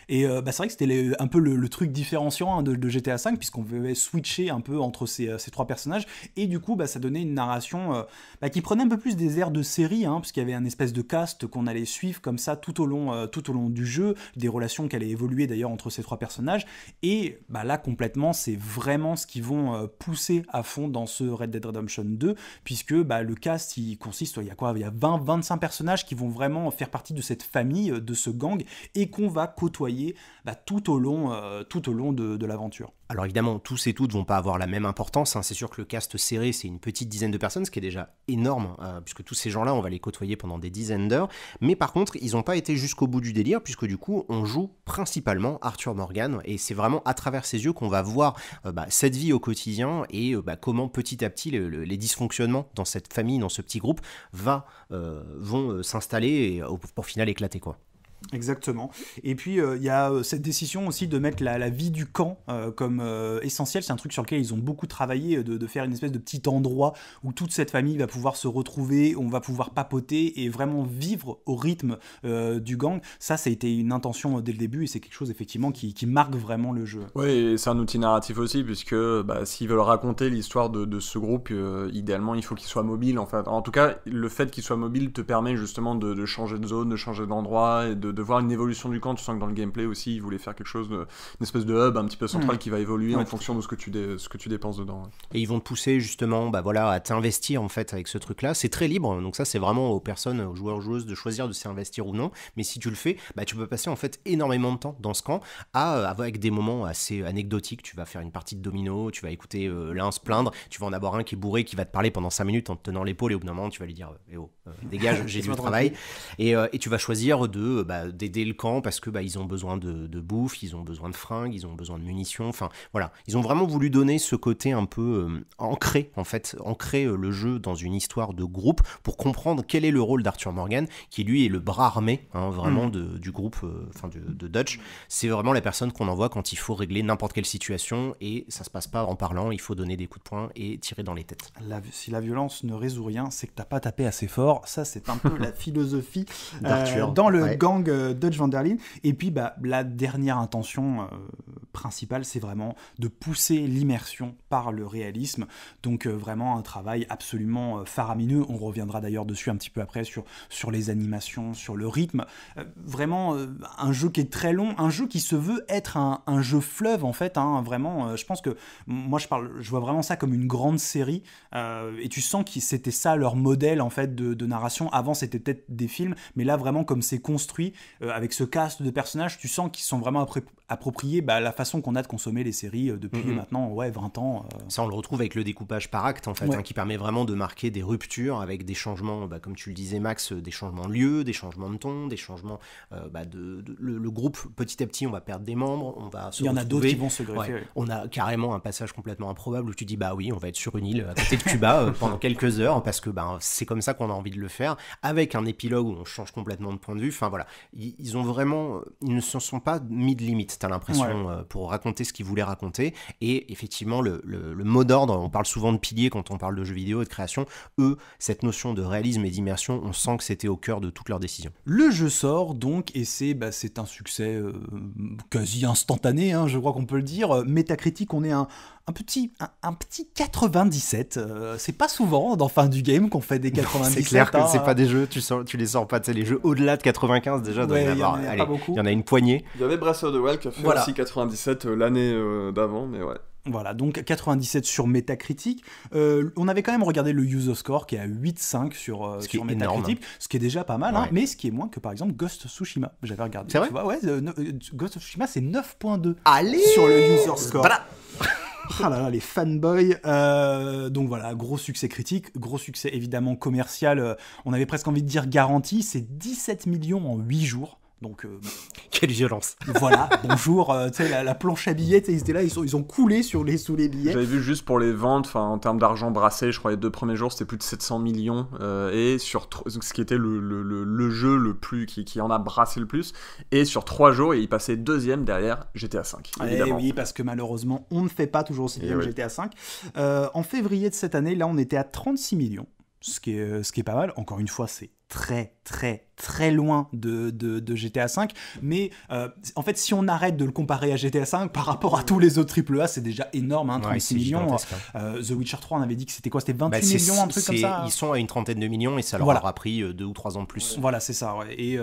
Et euh, bah, c'est vrai que c'était un peu le, truc différenciant hein, de, GTA V, puisqu'on devait switcher un peu entre euh, ces, trois personnages, et du coup, bah, ça donnait une narration euh, bah, qui prenait un peu plus des airs de série, hein, puisqu'il y avait un espèce de cast qu'on allait suivre comme ça tout au long, tout au long du jeu, des relations qu'elle allaient évoluer d'ailleurs entre ces trois personnages, et bah, là, complètement, c'est vraiment ce qui vont pousser à fond dans ce Red Dead Redemption 2, puisque le cast, il consiste, il y a quoi Il y a 20-25 personnages qui vont vraiment faire partie de cette famille, de ce gang, et qu'on va côtoyer bah, tout au long, euh, tout au long de, l'aventure. Alors évidemment, tous et toutes vont pas avoir la même importance. Hein. C'est sûr que le cast serré, c'est une petite dizaine de personnes, ce qui est déjà énorme, hein, puisque tous ces gens-là, on va les côtoyer pendant des dizaines d'heures. Mais par contre, ils n'ont pas été jusqu'au bout du délire, puisque du coup, on joue principalement Arthur Morgan, et c'est vraiment à travers ses yeux qu'on va voir euh, bah, cette vie au quotidien et euh, bah, comment petit à petit les dysfonctionnements dans cette famille, dans ce petit groupe, vont s'installer et pour final éclater quoi. Exactement. Et puis, euh, il y a euh, cette décision aussi de mettre la, vie du camp euh, comme essentielle. C'est un truc sur lequel ils ont beaucoup travaillé, de, faire une espèce de petit endroit où toute cette famille va pouvoir se retrouver, on va pouvoir papoter et vraiment vivre au rythme du gang. Ça, ça a été une intention dès le début et c'est quelque chose effectivement qui, marque vraiment le jeu. Oui, c'est un outil narratif aussi, puisque bah, s'ils veulent raconter l'histoire de, ce groupe, idéalement, il faut qu'il soit mobile. En, fait. en tout cas, le fait qu'il soit mobile te permet justement de, de changer de zone, de changer d'endroit et de, de, voir une évolution du camp. Tu sens que dans le gameplay aussi, ils voulaient faire quelque chose, une espèce de hub un petit peu central mm. qui va évoluer en fonction de ce que tu, ce que tu dépenses dedans. Et ils vont te pousser justement bah voilà, à t'investir en fait avec ce truc-là. C'est très libre, donc ça c'est vraiment aux personnes, aux joueurs, joueuses de choisir de s'investir ou non. Mais si tu le fais, bah, tu peux passer en fait énormément de temps dans ce camp à, euh, avec des moments assez anecdotiques. Tu vas faire une partie de domino, tu vas écouter euh, l'un se plaindre, tu vas en avoir un qui est bourré, qui va te parler pendant 5 minutes en te tenant l'épaule et au bout d'un moment tu vas lui dire euh, eh oh, dégage, j'ai du travail. Et, et, tu vas choisir de bah, d'aider le camp parce que bah, ils ont besoin de, de, bouffe, ils ont besoin de fringues, ils ont besoin de munitions. Enfin voilà, ils ont vraiment voulu donner ce côté un peu euh, ancré en fait, ancré euh, le jeu dans une histoire de groupe pour comprendre quel est le rôle d'Arthur Morgan qui lui est le bras armé hein, vraiment mm. de, du groupe, euh, enfin de, Dutch. C'est vraiment la personne qu'on envoie quand il faut régler n'importe quelle situation et ça se passe pas en parlant, il faut donner des coups de poing et tirer dans les têtes. si la violence ne résout rien, c'est que t'as pas tapé assez fort. Ça c'est un peu la philosophie d'Arthur dans le gang euh, Dutch van der Linde. Et puis, bah, la dernière intention euh, principale, c'est vraiment de pousser l'immersion par le réalisme. Donc, euh, vraiment un travail absolument faramineux. On reviendra d'ailleurs dessus un petit peu après sur, sur les animations, sur le rythme. vraiment un jeu qui est très long, un jeu qui se veut être un, un jeu fleuve en fait. Hein, vraiment, je pense que moi, je, parle, je vois vraiment ça comme une grande série. et tu sens que c'était ça leur modèle en fait de narration. Avant, c'était peut-être des films, mais là, vraiment, comme c'est construit, euh, avec ce cast de personnages, tu sens qu'ils sont vraiment approprié bah, la façon qu'on a de consommer les séries euh, depuis maintenant ouais, 20 ans. Euh. Ça, on le retrouve avec le découpage par acte, en fait, hein, qui permet vraiment de marquer des ruptures avec des changements, bah, comme tu le disais, Max, euh, des changements de lieu, des changements de ton, des changements bah, de, le, groupe. Petit à petit, on va perdre des membres, on va se Il y en a d'autres qui vont se greffer. On a carrément un passage complètement improbable où tu dis, bah oui, on va être sur une île à côté de Cuba pendant quelques heures, parce que bah, c'est comme ça qu'on a envie de le faire, avec un épilogue où on change complètement de point de vue. Enfin voilà, ils, ont vraiment, ils ne se sont pas mis de limite t'as l'impression, euh, pour raconter ce qu'ils voulait raconter. Et effectivement, le, le, mot d'ordre, on parle souvent de piliers quand on parle de jeux vidéo et de création, eux, cette notion de réalisme et d'immersion, on sent que c'était au cœur de toutes leurs décisions. Le jeu sort donc, et c'est bah, un succès euh, quasi instantané, hein, je crois qu'on peut le dire. Euh, Métacritique, on est un un petit, un, petit 97. Euh, c'est pas souvent dans fin du game qu'on fait des 97. C'est clair que hein. c'est pas des jeux, tu, les sors pas. C'est les jeux au-delà de 95 déjà. Il y, en a beaucoup. Il y en a une poignée. Il y avait Breath of the Wild qui a fait aussi 97 euh, l'année euh, d'avant, mais ouais. Voilà, donc 97 sur Metacritic. on avait quand même regardé le user score qui est à 8,5 sur, sur hein. Metacritic, ce qui est déjà pas mal, hein, mais ce qui est moins que par exemple Ghost Tsushima. J'avais regardé. C'est vrai Ghost Tsushima c'est 9,2 sur le user score. Ah là là, les fanboys. Euh, donc voilà, gros succès critique, gros succès évidemment commercial. Euh, on avait presque envie de dire garanti. C'est 17 millions en 8 jours. Donc, euh, quelle violence! Voilà, bonjour, euh, la, planche à billets, ils étaient là, ils, ont coulé sur les, sous les billets. J'avais vu juste pour les ventes, en termes d'argent brassé, je crois les deux premiers jours, c'était plus de 700 millions, euh, et sur ce qui était le, jeu le plus, qui, en a brassé le plus, et sur trois jours, il passait deuxième derrière GTA V. Et oui, parce que malheureusement, on ne fait pas toujours aussi eh bien que GTA V. en février de cette année, là, on était à 36 millions, ce qui est, ce qui est pas mal, encore une fois, c'est très très très loin de, de, GTA V, mais euh, en fait si on arrête de le comparer à GTA V par rapport à tous les autres AAA, c'est déjà énorme, hein, 36 millions. Hein. Euh, The Witcher 3, on avait dit que c'était quoi C'était 28 bah, millions, un truc comme ça Ils sont à une trentaine de millions et ça leur a aura pris euh, deux ou trois ans de plus. Voilà, c'est ça. Et,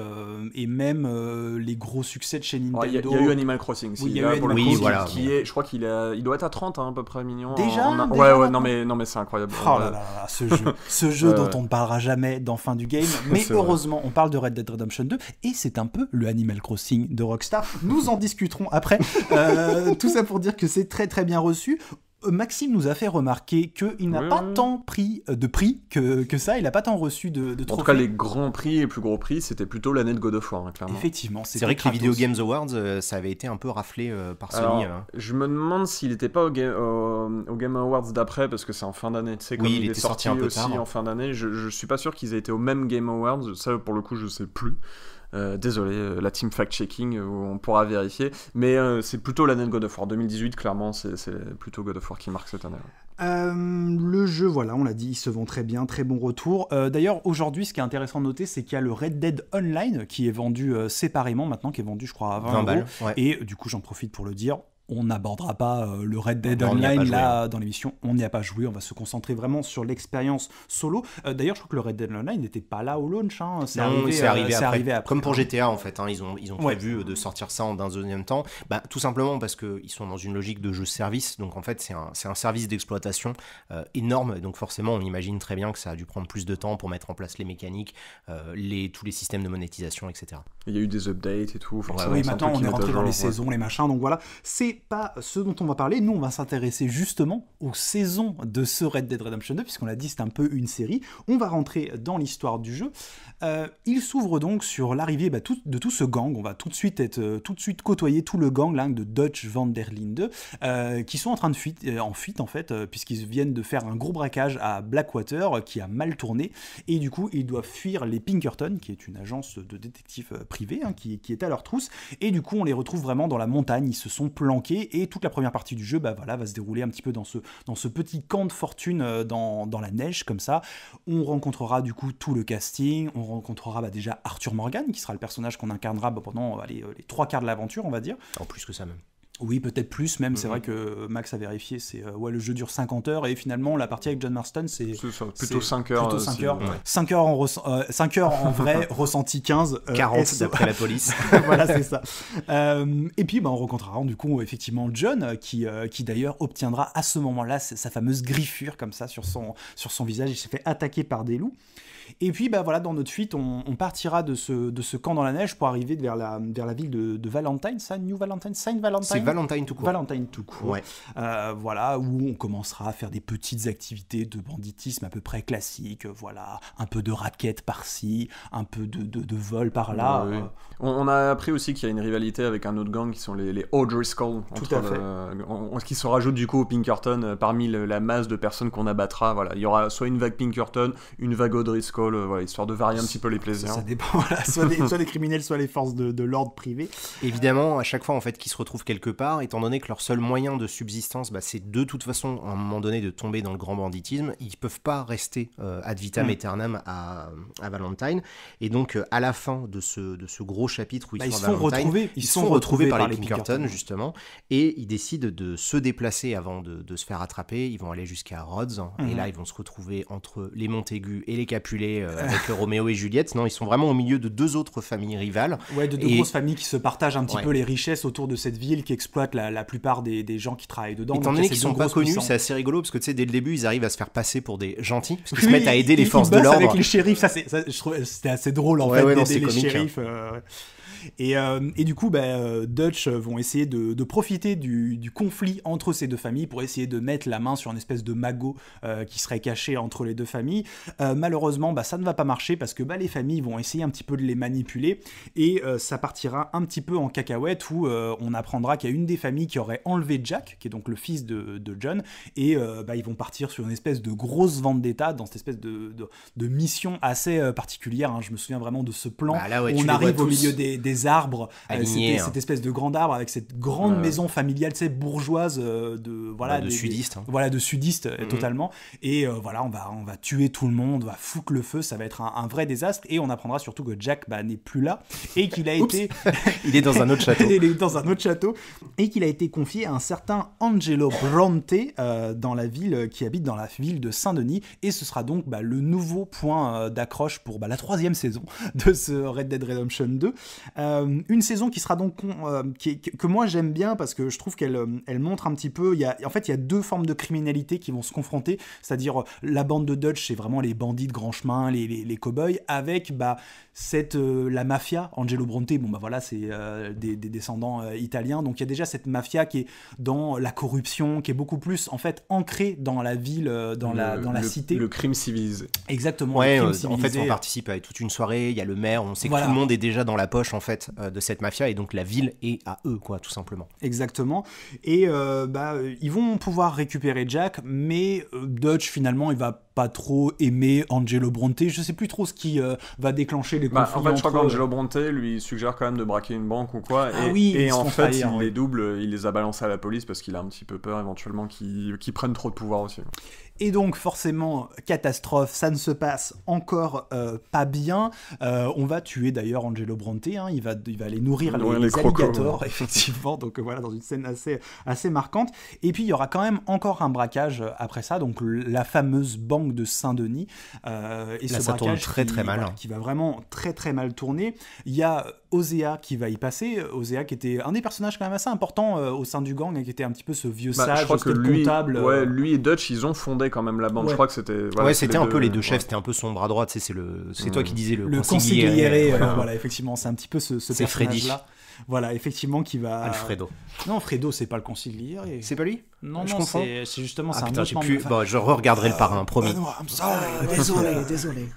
et même les gros succès de chez Nintendo. Il y, a eu Animal Crossing, y a eu voilà, qui est, je crois qu'il il doit être à 30 hein, à peu près millions. Déjà, Ouais, non mais, non, mais c'est incroyable. Oh ce jeu, ce jeu dont on ne parlera jamais dans Fin du Game, mais heureusement, on parle de Red Dead Redemption 2 et c'est un peu le Animal Crossing de Rockstar. Nous en discuterons après. Euh, tout ça pour dire que c'est très très bien reçu. Maxime nous a fait remarquer qu'il n'a pas tant pris euh, de prix que, ça, il n'a pas tant reçu de, de trophées. En tout cas, les grands prix et plus gros prix, c'était plutôt l'année de God of War, hein, clairement. Effectivement, c'est vrai que les Video Games Awards, euh, ça avait été un peu raflé euh, par Sony. Hein. Je me demande s'il n'était pas au, Game Awards d'après, parce que c'est en fin d'année, tu sais, oui, il, était sorti, un peu aussi tard, en fin d'année, je, ne suis pas sûr qu'ils aient été au même Game Awards, ça pour le coup, je ne sais plus. Euh, désolé, euh, la team fact-checking, euh, on pourra vérifier. Mais c'est plutôt l'année de God of War. 2018, clairement, c'est plutôt God of War qui marque cette année. le jeu, voilà, on l'a dit, il se vend très bien, très bon retour. D'ailleurs, aujourd'hui, ce qui est intéressant de noter, c'est qu'il y a le Red Dead Online qui est vendu séparément maintenant, qui est vendu, je crois, à 20, Balles, Et du coup, j'en profite pour le dire, on n'abordera pas euh, le Red Dead Online là hein. dans l'émission. On n'y a pas joué. On va se concentrer vraiment sur l'expérience solo. Euh, d'ailleurs, je crois que le Red Dead Online n'était pas là au launch. Hein. C'est euh, arrivé, après. Comme pour hein. GTA en fait, ils ont prévu de sortir ça en un deuxième temps. Bah, tout simplement parce qu'ils sont dans une logique de jeu service. Donc en fait, c'est un, service d'exploitation énorme. Donc forcément, on imagine très bien que ça a dû prendre plus de temps pour mettre en place les mécaniques, tous les systèmes de monétisation, etc. Il y a eu des updates et tout. oui, maintenant on est rentré dans les saisons, les machins. Donc voilà, c'est pas ce dont on va parler. Nous, on va s'intéresser justement aux saisons de ce Red Dead Redemption 2, puisqu'on l'a dit, c'est un peu une série. On va rentrer dans l'histoire du jeu. Euh, il s'ouvre donc sur l'arrivée bah, de tout ce gang. On va tout de suite être euh, tout de suite côtoyer tout le gang de Dutch van der Linde, euh, qui sont en train de fuite, en fuite en fait, puisqu'ils viennent de faire un gros braquage à Blackwater qui a mal tourné, et du coup ils doivent fuir les Pinkerton, qui est une agence de détectives privé hein, qui, est à leur trousse. Et du coup, on les retrouve vraiment dans la montagne. Ils se sont planqués et toute la première partie du jeu, bah voilà, va se dérouler un petit peu dans ce, dans ce petit camp de fortune euh, dans, dans la neige comme ça. On rencontrera du coup tout le casting. On rencontrera bah, déjà Arthur Morgan qui sera le personnage qu'on incarnera bah, pendant euh, les trois quarts de l'aventure, on va dire. En plus que ça même. Oui, peut-être plus, même. C'est vrai mhm. que Max a vérifié, c'est euh, ouais, le jeu dure 50 heures et finalement la partie avec John Marston, c'est plutôt 5 heures. 5 euh, euh, heures. en, vrai, ressenti 15. 40 e. d'après la police. voilà, c'est ça. et puis, bah, on rencontrera du coup effectivement John, qui, qui d'ailleurs obtiendra à ce moment-là sa fameuse griffure comme ça sur son, sur son visage. Il s'est fait attaquer par des loups. Et puis, bah, voilà, dans notre fuite, on, partira de ce, de ce camp dans la neige pour arriver vers la, vers la ville de, Valentine, Saint New Valentine, Saint Valentine. C'est Valentine tout court. Valentine tout court. Ouais. Euh, voilà, où on commencera à faire des petites activités de banditisme à peu près classique, euh, voilà, un peu de raquettes par-ci, un peu de, de, de vol par-là. Bah on, a appris aussi qu'il y a une rivalité avec un autre gang qui sont les, les O'Driscoll. Tout à fait. qui se rajoute du coup au Pinkerton euh, parmi la masse de personnes qu'on abattra. Voilà, il y aura soit une vague Pinkerton, une vague O'Driscoll euh, histoire de varier un petit peu les plaisirs. Ça dépend, soit, les, criminels, soit les forces de, l'ordre privé. Évidemment, à chaque fois en fait qu'ils se retrouvent quelque part, étant donné que leur seul moyen de subsistance, bah, c'est de toute façon à un moment donné de tomber dans le grand banditisme, ils peuvent pas rester euh, ad vitam mm. aeternam à, Valentine. Et donc euh, à la fin de ce, gros chapitre où ils, bah, sont, retrouvés, ils, sont, retrouvés, par, les Pinkerton, justement, et ils décident de se déplacer avant de, se faire attraper. Ils vont aller jusqu'à Rhodes, hein, et mm-hmm. là ils vont se retrouver entre les Montaigu et les Capulets euh, avec Roméo et Juliette. Non, ils sont vraiment au milieu de deux autres familles rivales. Ouais, de deux grosses familles qui se partagent un petit peu les richesses autour de cette ville, qui exploite la, plupart des, gens qui travaillent dedans. Étant donné qu'ils sont pas connus, c'est assez rigolo parce que tu sais, dès le début, ils arrivent à se faire passer pour des gentils, parce se mettent à aider les forces de l'ordre. Avec les shérifs, ça, c'était assez drôle en fait, les hein. shérifs. Euh, euh, et, du coup, bah, euh, Dutch euh, vont essayer de, profiter du, conflit entre ces deux familles pour essayer de mettre la main sur une espèce de magot qui serait caché entre les deux familles. malheureusement, bah, ça ne va pas marcher parce que bah, les familles vont essayer un petit peu de les manipuler et ça partira un petit peu en cacahuète où on apprendra qu'il y a une des familles qui aurait enlevé Jack, qui est donc le fils de, John, et bah, ils vont partir sur une espèce de grosse vendetta dans cette espèce de, mission assez particulière. Hein. Je me souviens vraiment de ce plan. Bah, on arrive au milieu des arbres, euh, hein. cette espèce de grand arbre avec cette grande maison familiale, c'est bourgeoise de voilà de sudiste, voilà de sudiste totalement. Et euh, voilà, on va on va tuer tout le monde, on va foutre le feu, ça va être un, vrai désastre. Et on apprendra surtout que Jack bah, n'est plus là et qu'il a été il est dans un autre château, il est dans un autre château et qu'il a été confié à un certain Angelo Bronte euh, dans la ville qui habite dans la ville de Saint-Denis et ce sera donc bah, le nouveau point d'accroche pour bah, la troisième saison de ce Red Dead Redemption 2. Euh, une saison qui sera donc euh, que moi j'aime bien parce que je trouve qu'elle euh, elle montre un petit peu. Il y en fait, il y a deux formes de criminalité qui vont se confronter, c'est-à-dire la bande de Dutch, c'est vraiment les bandits de grand chemin, les, les, les cow-boys, avec bah cette euh, la mafia Angelo Bronte bon bah voilà c'est euh, des, descendants euh, italiens donc il y a déjà cette mafia qui est dans la corruption qui est beaucoup plus en fait ancrée dans la ville dans la cité le crime civilisé exactement en fait on participe à toute une soirée il y a le maire on sait que tout le monde est déjà dans la poche en fait de cette mafia et donc la ville est à eux quoi tout simplement exactement et bah ils vont pouvoir récupérer Jack mais Dutch finalement il va pas trop aimé Angelo Bronte. Je sais plus trop ce qui euh, va déclencher les bah, conflits. en fait, je crois qu'Angelo Bronte lui suggère quand même de braquer une banque ou quoi. Ah et, oui, et en fait, il les double, il les a balancés à la police parce qu'il a un petit peu peur éventuellement qu'ils prennent trop de pouvoir aussi. Et donc forcément, catastrophe, ça ne se passe encore euh, pas bien. Euh, on va tuer d'ailleurs Angelo Bronte, hein. il, va, va aller nourrir les, les effectivement. Donc voilà, dans une scène assez, assez marquante. Et puis il y aura quand même encore un braquage euh, après ça, donc la fameuse banque de Saint-Denis. et ce ça braquage tourne très très mal. Hein. qui va vraiment très très mal tourner. Il y a Osea qui va y passer. Osea qui était un des personnages quand même assez important euh, au sein du gang et hein, qui était un petit peu ce vieux bah, sage, je crois que lui, Ouais, euh. lui et Dutch, ils ont fondé quand même la bande. Je crois que c'était. ouais, c'était un peu les deux euh, chefs, c'était un peu son bras droit. c'est le, c'est toi hmm. qui disais le. Le voilà, effectivement, c'est un petit peu ce, ce personnage-là. Freddy. Voilà, effectivement, qui va. Alfredo. Non, Alfredo c'est pas le et C'est pas lui non, je non, c'est justement ah, bon, bah, je regarderai le parrain, promis. Ah, désolé, désolé.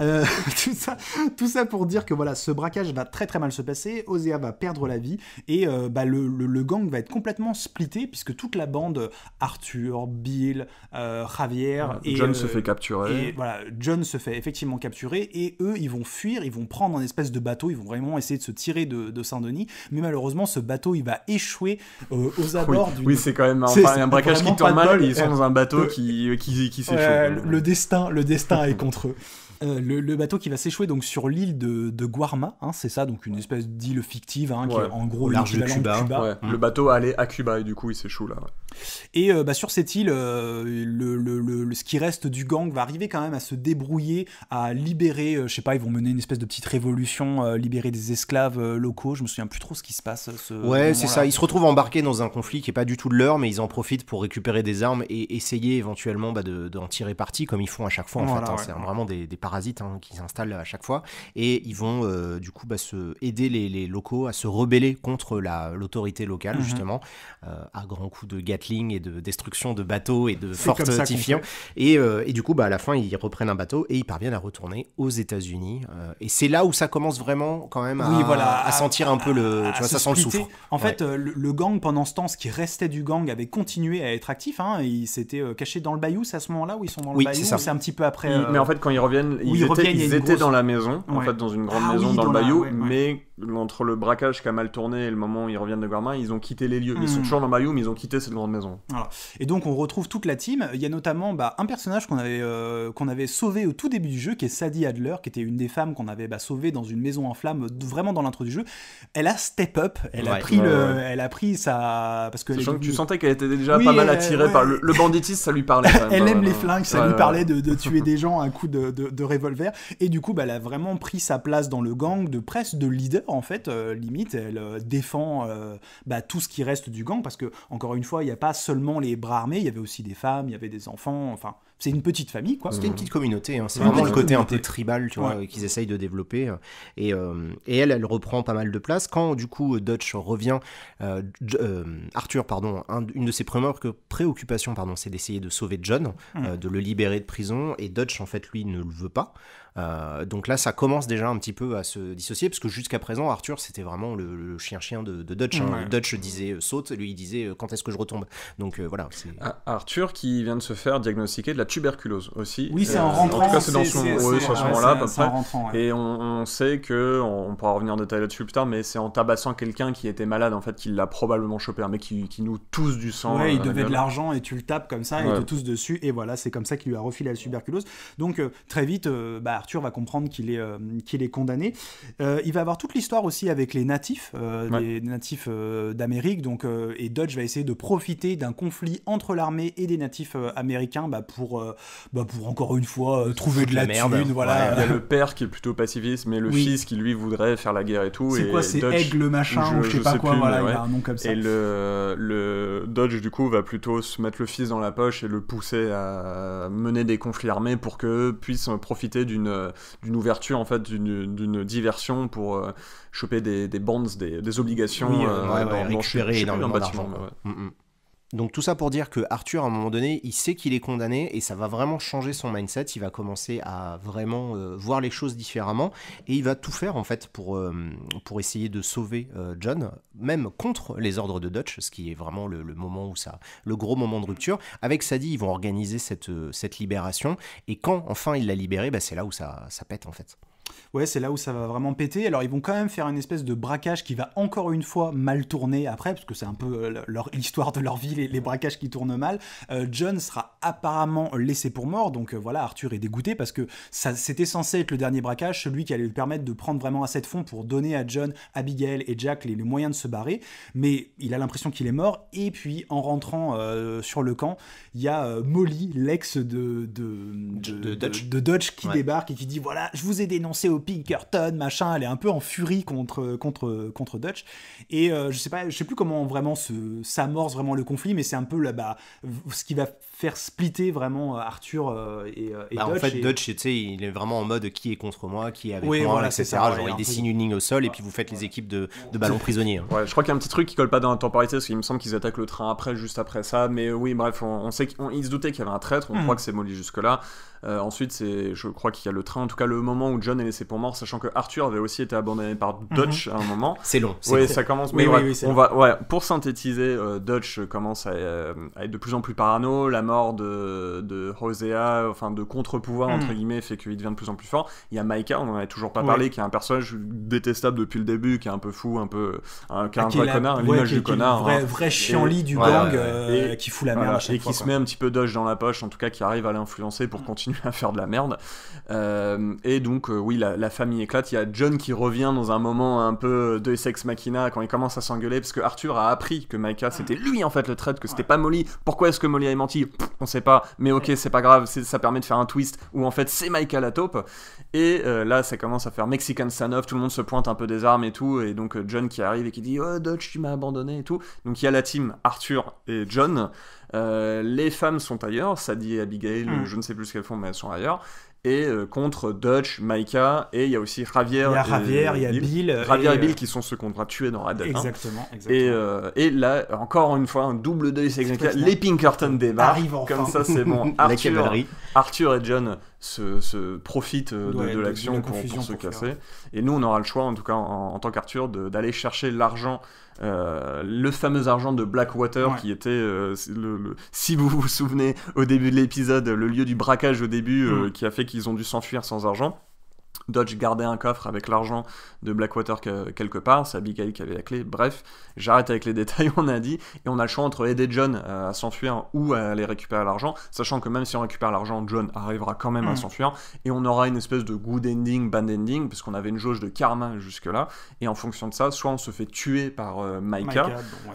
Euh, tout, ça, tout, ça, pour dire que voilà, ce braquage va très très mal se passer. Osea va perdre la vie et euh, bah, le, le, gang va être complètement splitté puisque toute la bande Arthur, Bill, euh, Javier et John se fait capturer. Et, voilà, John se fait effectivement capturer et eux ils vont fuir, ils vont prendre un espèce de bateau, ils vont vraiment essayer de se tirer de, Saint-Denis. Mais malheureusement, ce bateau il va échouer aux abords oui, du. Oui, c'est quand même un braquage qui tourne mal, ils sont dans un bateau qui, qui, qui s'échauffe. le destin, le destin est contre eux. Euh, le, bateau qui va s'échouer donc sur l'île de, Guarma, hein, c'est ça, donc une espèce d'île fictive, hein, qui est en gros large de Cuba. Mmh. Le bateau allait à Cuba et du coup il s'échoue là. Et euh, bah, sur cette île, euh, le, ce qui reste du gang va arriver quand même à se débrouiller, à libérer, je sais pas, ils vont mener une espèce de petite révolution, libérer des esclaves locaux. Je me souviens plus trop ce qui se passe. ouais, c'est ça. Ils se retrouvent embarqués dans un conflit qui est pas du tout de leur, mais ils en profitent pour récupérer des armes et essayer éventuellement bah, d'en de, tirer parti comme ils font à chaque fois. En fait, hein. c'est vraiment des, des Hein, qui s'installent à chaque fois. Et ils vont euh, du coup bah, se aider les, locaux à se rebeller contre l'autorité locale, mhm. justement, euh, à grands coups de gatling et de destruction de bateaux et de fortifiants. Et, euh, et, du coup, bah, à la fin, ils reprennent un bateau et ils parviennent à retourner aux États-Unis. et c'est là où ça commence vraiment quand même à, voilà, à, sentir un peu le. ça sent le souffle. En fait, le, gang, pendant ce temps, ce qui restait du gang avait continué à être actif. Hein, ils s'étaient cachés dans le bayou, c'est à ce moment-là où ils sont dans le bayou. C'est un petit peu après. mais en fait, quand ils reviennent, ils, étaient, dans la maison, en fait, dans une grande ah maison dans, le bayou, mais entre le braquage qui a mal tourné et le moment où ils reviennent de Guarmain, ils ont quitté les lieux. Ils sont hmm. toujours dans Bayou, mais ils ont quitté cette grande maison. Et donc on retrouve toute la team. Il y a notamment bah, un personnage qu'on avait, euh, qu'on avait sauvé au tout début du jeu, qui est Sadie Adler, qui était une des femmes qu'on avait bah, dans une maison en flammes, vraiment dans l'intro du jeu. Elle a step up, elle, a, pris le, elle a pris sa... Parce que, tu sentais qu'elle était déjà pas mal attirée par le, banditisme, ça lui parlait. elle aime les hein. flingues, ça lui parlait de, tuer des gens à coups de, de, revolver. Et du coup, bah, elle a vraiment pris sa place dans le gang de presse, de leader en fait, euh, limite, elle euh, défend euh, bah, tout ce qui reste du gang, parce que, encore une fois, il n'y a pas seulement les bras armés, il y avait aussi des femmes, il y avait des enfants, enfin, c'est une petite famille, quoi. C'était une petite communauté. Hein. C'est vraiment le côté un peu tribal, tu vois, qu'ils essayent de développer. Euh, et, euh, et, elle, elle reprend pas mal de place. Quand du coup Dutch revient, euh, Arthur, pardon, une de ses premières préoccupations, pardon, c'est d'essayer de sauver John, hmm. de le libérer de prison. Et Dutch, en fait, lui, ne le veut pas. donc là, ça commence déjà un petit peu à se dissocier, parce que jusqu'à présent, Arthur, c'était vraiment le, chien-chien de, de, Dutch. Hein. Dutch disait saute, lui il disait quand est-ce que je retombe. Donc voilà. Ah, Arthur qui vient de se faire diagnostiquer de la tuberculose aussi. Oui, c'est en euh, rentrant. En tout cas, c'est dans son, ce moment-là, Et on, sait que, on, pourra revenir en détail là-dessus plus tard, mais c'est en tabassant quelqu'un qui était malade, en fait, qu'il l'a probablement chopé, un mec qui, nous tousse du sang. Oui, il euh, devait de l'argent et tu le tapes comme ça et il te tousse dessus, et voilà, c'est comme ça qu'il lui a refilé la tuberculose. Donc, euh, très vite, bah, Arthur va comprendre qu'il est, qu'il est condamné. il va avoir toute l'histoire aussi avec les natifs, les natifs d'Amérique, donc, et Dodge va essayer de profiter d'un conflit entre l'armée et des natifs américains bah, pour pour, euh, bah, pour encore une fois euh, trouver de la, merde. voilà. Il y a le père qui est plutôt pacifiste, mais le fils qui lui voudrait faire la guerre et tout. C'est quoi, c'est Aigle machin je, sais pas quoi, il a un nom comme ça. Et le, Dodge du coup va plutôt se mettre le fils dans la poche et le pousser à mener des conflits armés pour que puissent profiter d'une d'une ouverture en fait d'une diversion pour euh, choper des, des bonds, des, obligations dans, dans, le bâtiment. Mm, mm. Donc tout ça pour dire que Arthur, à un moment donné, il sait qu'il est condamné et ça va vraiment changer son mindset. Il va commencer à vraiment euh, voir les choses différemment et il va tout faire en fait pour, euh, pour essayer de sauver euh, John, même contre les ordres de Dutch, ce qui est vraiment le, moment où ça, le gros moment de rupture. Avec Sadie, ils vont organiser cette, libération et quand enfin il l'a libéré, bah, c'est là où ça, ça pète en fait. Ouais, c'est là où ça va vraiment péter. Alors, ils vont quand même faire une espèce de braquage qui va encore une fois mal tourner après, parce que c'est un peu euh, l'histoire de leur vie, les, les, braquages qui tournent mal. Euh, John sera apparemment laissé pour mort, donc euh, voilà, Arthur est dégoûté parce que c'était censé être le dernier braquage, celui qui allait lui permettre de prendre vraiment assez de fonds pour donner à John, Abigail et Jack les, moyens de se barrer. Mais il a l'impression qu'il est mort, et puis en rentrant sur le camp, il y a Molly, l'ex de de, de, Dutch, qui débarque et qui dit voilà, je vous ai dénoncé au Pinkerton, machin, elle est un peu en furie contre, contre, contre Dutch. Et euh, je sais pas, je sais plus comment vraiment s'amorce vraiment le conflit, mais c'est un peu là-bas ce qui va faire splitter vraiment euh, Arthur euh, euh, bah, et, Dutch. En fait, et... tu sais, il est vraiment en mode qui est contre moi, qui est avec moi, etc. genre, il dessine une ligne au sol et puis vous faites les équipes de, de ballons prisonniers. Hein. Ouais, je crois qu'il y a un petit truc qui colle pas dans la temporalité parce qu'il me semble qu'ils attaquent le train après, juste après ça. Mais oui, bref, on, sait qu'ils se doutaient qu'il y avait un traître, on hmm. croit que c'est Molly jusque-là. ensuite, c'est, je crois qu'il y a le train, en tout cas le moment où John est laissé pour mort, sachant que Arthur avait aussi été abandonné par hmm. Dutch à un moment. C'est long. Oui, ça commence. Mais oui, on va, ouais, pour synthétiser, Dutch commence à, à, être de plus en plus parano. La mort de, de enfin de contre-pouvoir hmm. entre guillemets, fait qu'il devient de plus en plus fort. Il y a Maika, on en a toujours pas parlé, qui est un personnage détestable depuis le début, qui est un peu fou, un peu. Un, qui ah, un vrai connard, l'image du connard. vrai, hein. vrai du gang euh, et, qui fout la merde. à chaque et qui se met un petit peu d'odge dans la poche, en tout cas qui arrive à l'influencer pour hmm. continuer à faire de la merde. Euh, et donc, euh, oui, la, famille éclate. Il y a John qui revient dans un moment un peu de sex machina quand il commence à s'engueuler parce que Arthur a appris que Maika hmm. c'était lui en fait le traître, que c'était pas Molly. Pourquoi est-ce que Molly a menti on sait pas, mais ok, c'est pas grave, ça permet de faire un twist où en fait c'est Michael à la taupe. Et euh, là, ça commence à faire Mexican Sanoff, tout le monde se pointe un peu des armes et tout, et donc euh, John qui arrive et qui dit Oh, Dodge, tu m'as abandonné et tout. Donc il y a la team Arthur et John. Euh, les femmes sont ailleurs, Sadie et Abigail, hmm. je ne sais plus ce qu'elles font, mais elles sont ailleurs et euh, contre Dutch, Maika, et il y a aussi Javier. Il y a Javier, il y a Bill. Javier et, Bill euh, qui sont ceux qu'on va tuer dans Red hein. Exactement. Et, euh, et, là, encore une fois, un double deuil, c'est Les Pinkerton débarquent. Enfin. Comme ça, c'est bon. Arthur, et John se, profitent de, l'action pour, se casser. Et nous, on aura le choix, en tout cas en, en tant qu'Arthur, d'aller chercher l'argent euh, le fameux argent de Blackwater qui était, euh, le, si vous vous souvenez, au début de l'épisode, le lieu du braquage au début euh, mm. qui a fait qu'ils ont dû s'enfuir sans argent. Dodge gardait un coffre avec l'argent de Blackwater quelque part, c'est Abigail qui avait la clé, bref, j'arrête avec les détails, on a dit, et on a le choix entre aider John euh, à s'enfuir ou à aller récupérer l'argent, sachant que même si on récupère l'argent, John arrivera quand même à mm. s'enfuir, et on aura une espèce de good ending, bad ending, parce qu'on avait une jauge de karma jusque-là, et en fonction de ça, soit on se fait tuer par euh,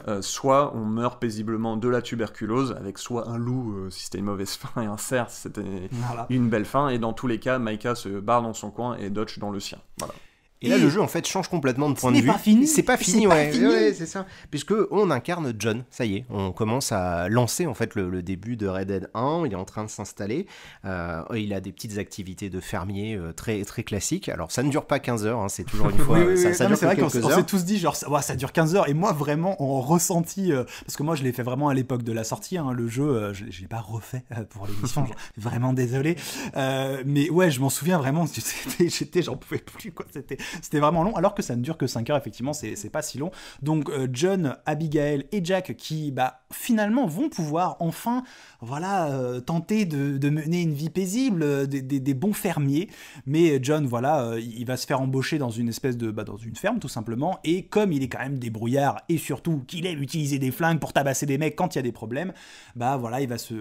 euh soit on meurt paisiblement de la tuberculose, avec soit un loup euh, si c'était une mauvaise fin, et un cerf si c'était une belle fin, et dans tous les cas, Micah se barre dans son coin et Dutch dans le sien. Voilà. Et, là, le jeu en fait change complètement de point de vue. C'est pas fini, pas ouais, ouais c'est ça. Puisque on incarne John, ça y est, on commence à lancer en fait le, début de Red Dead 1. Il est en train de s'installer. Euh, il a des petites activités de fermier euh, très très classiques. Alors ça ne dure pas 15 heures, hein. c'est toujours une fois. oui, ça, vrai qu'on s'est tous dit genre ça, dure 15 heures. Et moi vraiment, on ressentit euh, parce que moi je l'ai fait vraiment à l'époque de la sortie. Hein. le jeu, je, ne l'ai pas refait pour l'émission. vraiment désolé. mais ouais, je m'en souviens vraiment. J'étais, j'en pouvais plus quoi. C'était c'était vraiment long, alors que ça ne dure que 5 heures, effectivement, c'est pas si long. Donc, euh, John, Abigail et Jack qui, bah, finalement, vont pouvoir enfin voilà, euh, tenter de, mener une vie paisible, euh, des, bons fermiers. Mais John, voilà, euh, il va se faire embaucher dans une espèce de, bah, dans une ferme tout simplement. Et comme il est quand même débrouillard et surtout qu'il aime utiliser des flingues pour tabasser des mecs quand il y a des problèmes, bah voilà, il va se.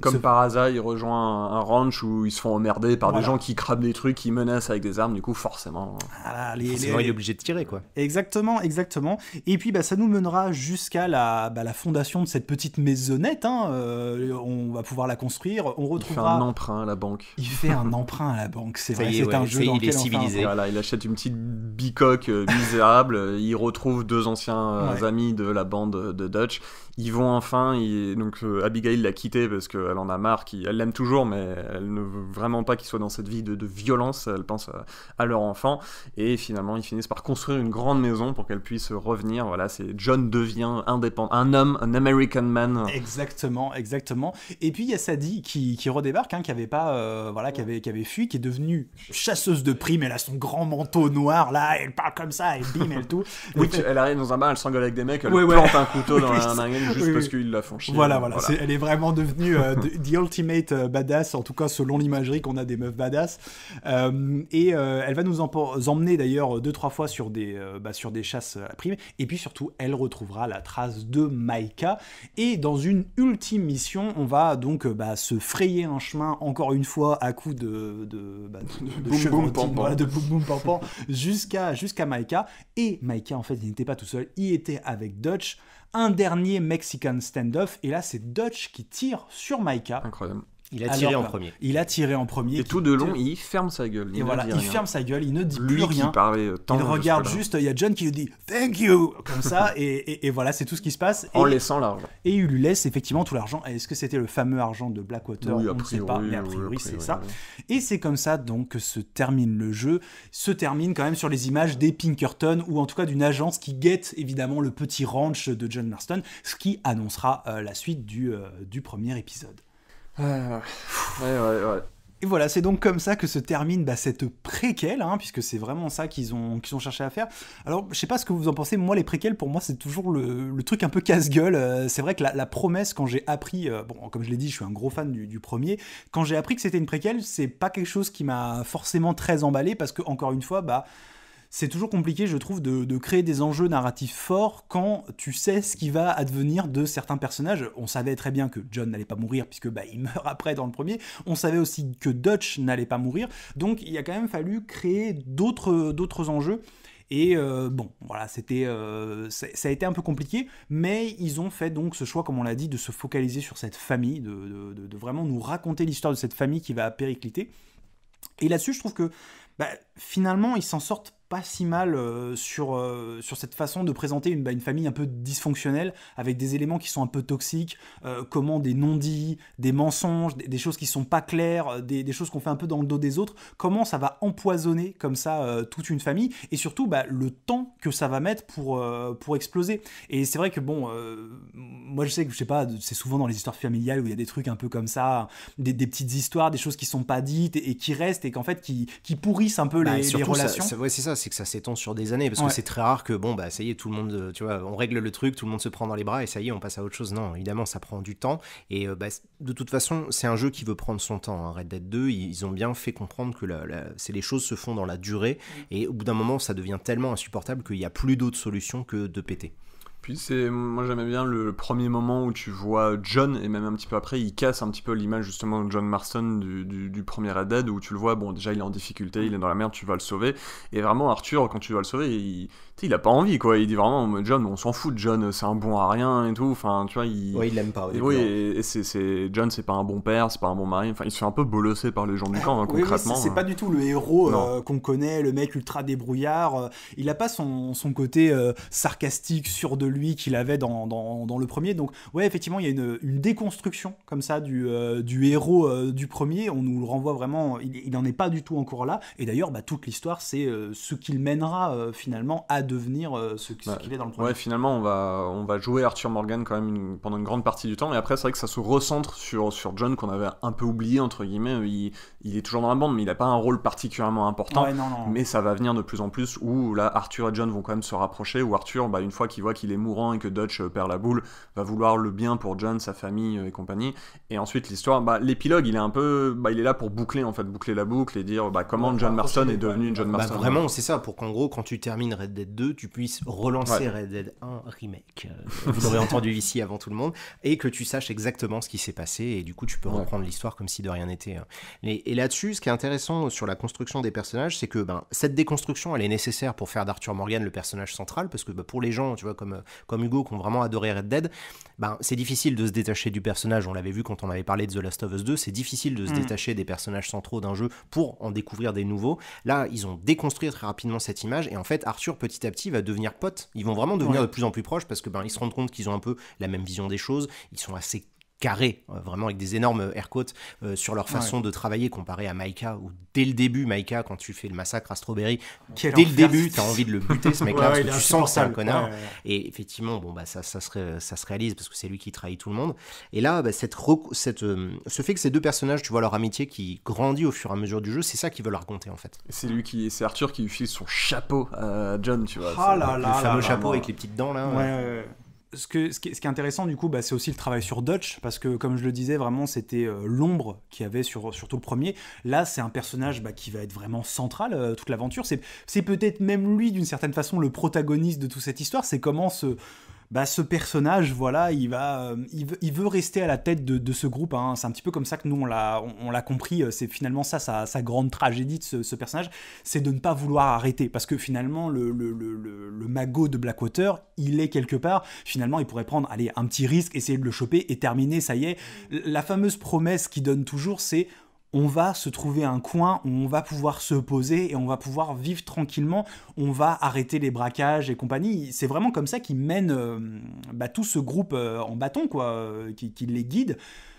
Comme par hasard, il rejoint un, ranch où ils se font emmerder par des gens qui crabent des trucs, qui menacent avec des armes. Du coup, forcément, il est obligé de tirer quoi. Exactement, exactement. Et puis bah ça nous mènera jusqu'à la, bah, la fondation de cette petite maisonnette. Hein, on va pouvoir la construire. On retrouvera. Il fait un emprunt à la banque. Il fait un emprunt à la banque, c'est vrai. un jeu il est civilisé. Voilà, il achète une petite bicoque euh, misérable. il retrouve deux anciens euh, amis de la bande de Dutch. Ils vont enfin. Donc euh, Abigail l'a quitté parce qu'elle en a marre. Elle l'aime toujours, mais elle ne veut vraiment pas qu'il soit dans cette vie de, violence. Elle pense à, leur enfant. Et finalement, ils finissent par construire une grande maison pour qu'elle puisse revenir. Voilà, c'est John devient indépendant, un homme, un American man. Exactement, exactement. Et puis il y a Sadie qui, qui redébarque, hein, qui avait pas, euh, voilà, qui avait, qui avait fui, qui est devenue chasseuse de primes. Elle a son grand manteau noir là, elle parle comme ça, elle bim, elle tout. oui, elle arrive dans un bar, elle s'engueule avec des mecs, elle plante un couteau dans un mangan juste parce qu'ils la font chier. Voilà, voilà. elle est vraiment devenue euh, the ultimate euh, badass, en tout cas selon l'imagerie qu'on a des meufs badass. et elle va nous emmener d'ailleurs deux trois fois sur des, bah, sur des chasses à primes. Et puis surtout, elle retrouvera la trace de Maika. Et dans une ultime mission, on on va donc euh, bah, se frayer un chemin, encore une fois, à coup de, bah, de, de, boum, boum, jusqu'à jusqu'à Maika. Et Maika, en fait, il n'était pas tout seul, il était avec Dutch. Un dernier Mexican standoff, et là, c'est Dutch qui tire sur Maika. Incroyable. Il a tiré en premier. Il a tiré en premier. Et tout de long, il ferme sa gueule. Il et voilà, il ferme sa gueule, il ne dit plus rien. Euh, il regarde juste, il y a John qui lui dit Thank you Comme ça, et, voilà, c'est tout ce qui se passe. En laissant l'argent. Et il lui laisse effectivement tout l'argent. Est-ce que c'était le fameux argent de Blackwater oui, On ne sait pas, mais a priori, c'est ça. Et c'est comme ça donc que se termine le jeu. Se termine quand même sur les images des Pinkerton, ou en tout cas d'une agence qui guette évidemment le petit ranch de John Marston, ce qui annoncera euh, la suite du, euh, du premier épisode. Ah, ouais, ouais, ouais. Et voilà, c'est donc comme ça que se termine bah, cette préquelle, hein, puisque c'est vraiment ça qu'ils ont, cherché à faire. Alors, je sais pas ce que vous en pensez, moi, les préquelles, pour moi, c'est toujours le, truc un peu casse-gueule. Euh, c'est vrai que la, promesse, quand j'ai appris, euh, bon, comme je l'ai dit, je suis un gros fan du, du premier, quand j'ai appris que c'était une préquelle, c'est pas quelque chose qui m'a forcément très emballé, parce que, encore une fois, bah c'est toujours compliqué, je trouve, de, créer des enjeux narratifs forts quand tu sais ce qui va advenir de certains personnages. On savait très bien que John n'allait pas mourir, puisque bah, il meurt après dans le premier. On savait aussi que Dutch n'allait pas mourir. Donc il a quand même fallu créer d'autres enjeux. Et euh, bon, voilà, c'était, euh, ça, a été un peu compliqué, mais ils ont fait donc ce choix, comme on l'a dit, de se focaliser sur cette famille, de, de, vraiment nous raconter l'histoire de cette famille qui va péricliter. Et là-dessus, je trouve que bah, finalement, ils s'en sortent pas si mal euh, sur, euh, sur cette façon de présenter une, bah, une, famille un peu dysfonctionnelle, avec des éléments qui sont un peu toxiques, euh, comment des non-dits, des mensonges, des, choses qui sont pas claires, des, choses qu'on fait un peu dans le dos des autres, comment ça va empoisonner comme ça toute une famille, et surtout bah, le temps que ça va mettre pour, pour exploser. Et c'est vrai que, bon, moi je sais que, je sais pas, c'est souvent dans les histoires familiales où il y a des trucs un peu comme ça, des, petites histoires, des choses qui sont pas dites et, qui restent, et qu'en fait qui, qui pourrissent un peu bah, les, relations. c'est ça c'est que ça s'étend sur des années, parce que c'est très rare que, bon, bah, ça y est, tout le monde, tu vois, on règle le truc, tout le monde se prend dans les bras, et ça y est, on passe à autre chose. Non, évidemment, ça prend du temps, et euh, bah, de toute façon, c'est un jeu qui veut prendre son temps. Hein. Red Dead 2, ils ont bien fait comprendre que la, les choses se font dans la durée, mm. et au bout d'un moment, ça devient tellement insupportable qu'il n'y a plus d'autre solution que de péter. Puis c'est, moi j'aimais bien le, premier moment où tu vois John, et même un petit peu après, il casse un petit peu l'image justement de John Marston du, du premier Red Dead, où tu le vois, bon déjà il est en difficulté, il est dans la merde, tu vas le sauver. Et vraiment Arthur, quand tu vas le sauver, il, il a pas envie quoi. Il dit vraiment, John, on s'en fout de John, c'est un bon à rien et tout. Enfin, tu vois, il. Ouais, il l'aime pas. oui, et, c'est, John, c'est pas un bon père, c'est pas un bon mari. Enfin, il se fait un peu bolosser par les gens du camp, hein, concrètement. c'est, hein. pas du tout le héros euh, qu'on connaît, le mec ultra débrouillard. Euh, il a pas son, son côté euh, sarcastique, sûr de lui qu'il avait dans, dans, dans, le premier. Donc, ouais, effectivement, il y a une, une déconstruction comme ça du, du héros du premier. On nous le renvoie vraiment, il n'en est pas du tout encore là. Et d'ailleurs, bah, toute l'histoire, c'est ce qu'il mènera finalement à devenir euh, ce, bah, qu'il est dans le projet Ouais, finalement, on va, on va jouer Arthur Morgan quand même pendant une grande partie du temps, mais après, c'est vrai que ça se recentre sur, sur John qu'on avait un peu oublié, entre guillemets. Il, il est toujours dans la bande, mais il n'a pas un rôle particulièrement important. Mais ça va venir de plus en plus où là, Arthur et John vont quand même se rapprocher, où Arthur, bah, une fois qu'il voit qu'il est mourant et que Dutch euh, perd la boule, va vouloir le bien pour John, sa famille euh, et compagnie. Et ensuite, l'histoire, bah, l'épilogue, il est un peu. Bah, il est là pour boucler, en fait, boucler la boucle et dire bah, comment John Marston est devenu John Marston. vraiment, c'est ça, pour qu'en gros, quand tu termines Red Dead 2, tu puisses relancer Red Dead 1 Remake. Euh, vous l'aurez entendu ici avant tout le monde. Et que tu saches exactement ce qui s'est passé. Et du coup, tu peux reprendre l'histoire comme si de rien n'était. Hein. Et, là-dessus, ce qui est intéressant sur la construction des personnages, c'est que ben, cette déconstruction, elle est nécessaire pour faire d'Arthur Morgan le personnage central. Parce que ben, pour les gens, tu vois, comme, comme Hugo, qui ont vraiment adoré Red Dead, ben, c'est difficile de se détacher du personnage. On l'avait vu quand on avait parlé de The Last of Us 2. C'est difficile de se hmm. détacher des personnages centraux d'un jeu pour en découvrir des nouveaux. Là, ils ont déconstruit très rapidement cette image. Et en fait, Arthur, petit à petit devenir pote. Ils vont vraiment devenir de plus en plus proches parce que ben ils se rendent compte qu'ils ont un peu la même vision des choses, ils sont assez carré, euh, vraiment avec des énormes euh, aircoats euh, sur leur façon de travailler comparé à Maika, ou dès le début, Maika, quand tu fais le massacre à Strawberry, dès le début, tu as envie de le buter ce mec-là, parce que tu sens que c'est connard. et effectivement, bon, bah, ça, ça, se, réalise parce que c'est lui qui trahit tout le monde. Et là, bah, cette, ce fait que ces deux personnages, tu vois leur amitié qui grandit au fur et à mesure du jeu, c'est ça qu'ils veulent raconter en fait. C'est lui qui, c'est Arthur qui lui file son chapeau à John, tu vois. Ah le chapeau avec les petites dents là. ouais ce, qui, est intéressant, du coup, bah, c'est aussi le travail sur Dutch, parce que, comme je le disais, vraiment, c'était euh, l'ombre qu'il y avait sur, tout le premier. Là, c'est un personnage bah, qui va être vraiment central euh, toute l'aventure. C'est peut-être même lui, d'une certaine façon, le protagoniste de toute cette histoire. C'est comment ce, bah, ce personnage, voilà, il va, euh, il, veut, rester à la tête de, ce groupe. Hein. C'est un petit peu comme ça que nous on l'a, on, l'a compris. Euh, c'est finalement ça, sa, grande tragédie de ce, personnage, c'est de ne pas vouloir arrêter, parce que finalement le, magot de Blackwater, il est quelque part. Finalement, il pourrait prendre, allez, un petit risque, essayer de le choper et terminer. Ça y est, la fameuse promesse qu'il donne toujours, c'est on va se trouver un coin où on va pouvoir se poser et on va pouvoir vivre tranquillement, on va arrêter les braquages et compagnie. C'est vraiment comme ça qu'ils mènent euh, bah, tout ce groupe euh, en bâton, quoi, euh, qui les guide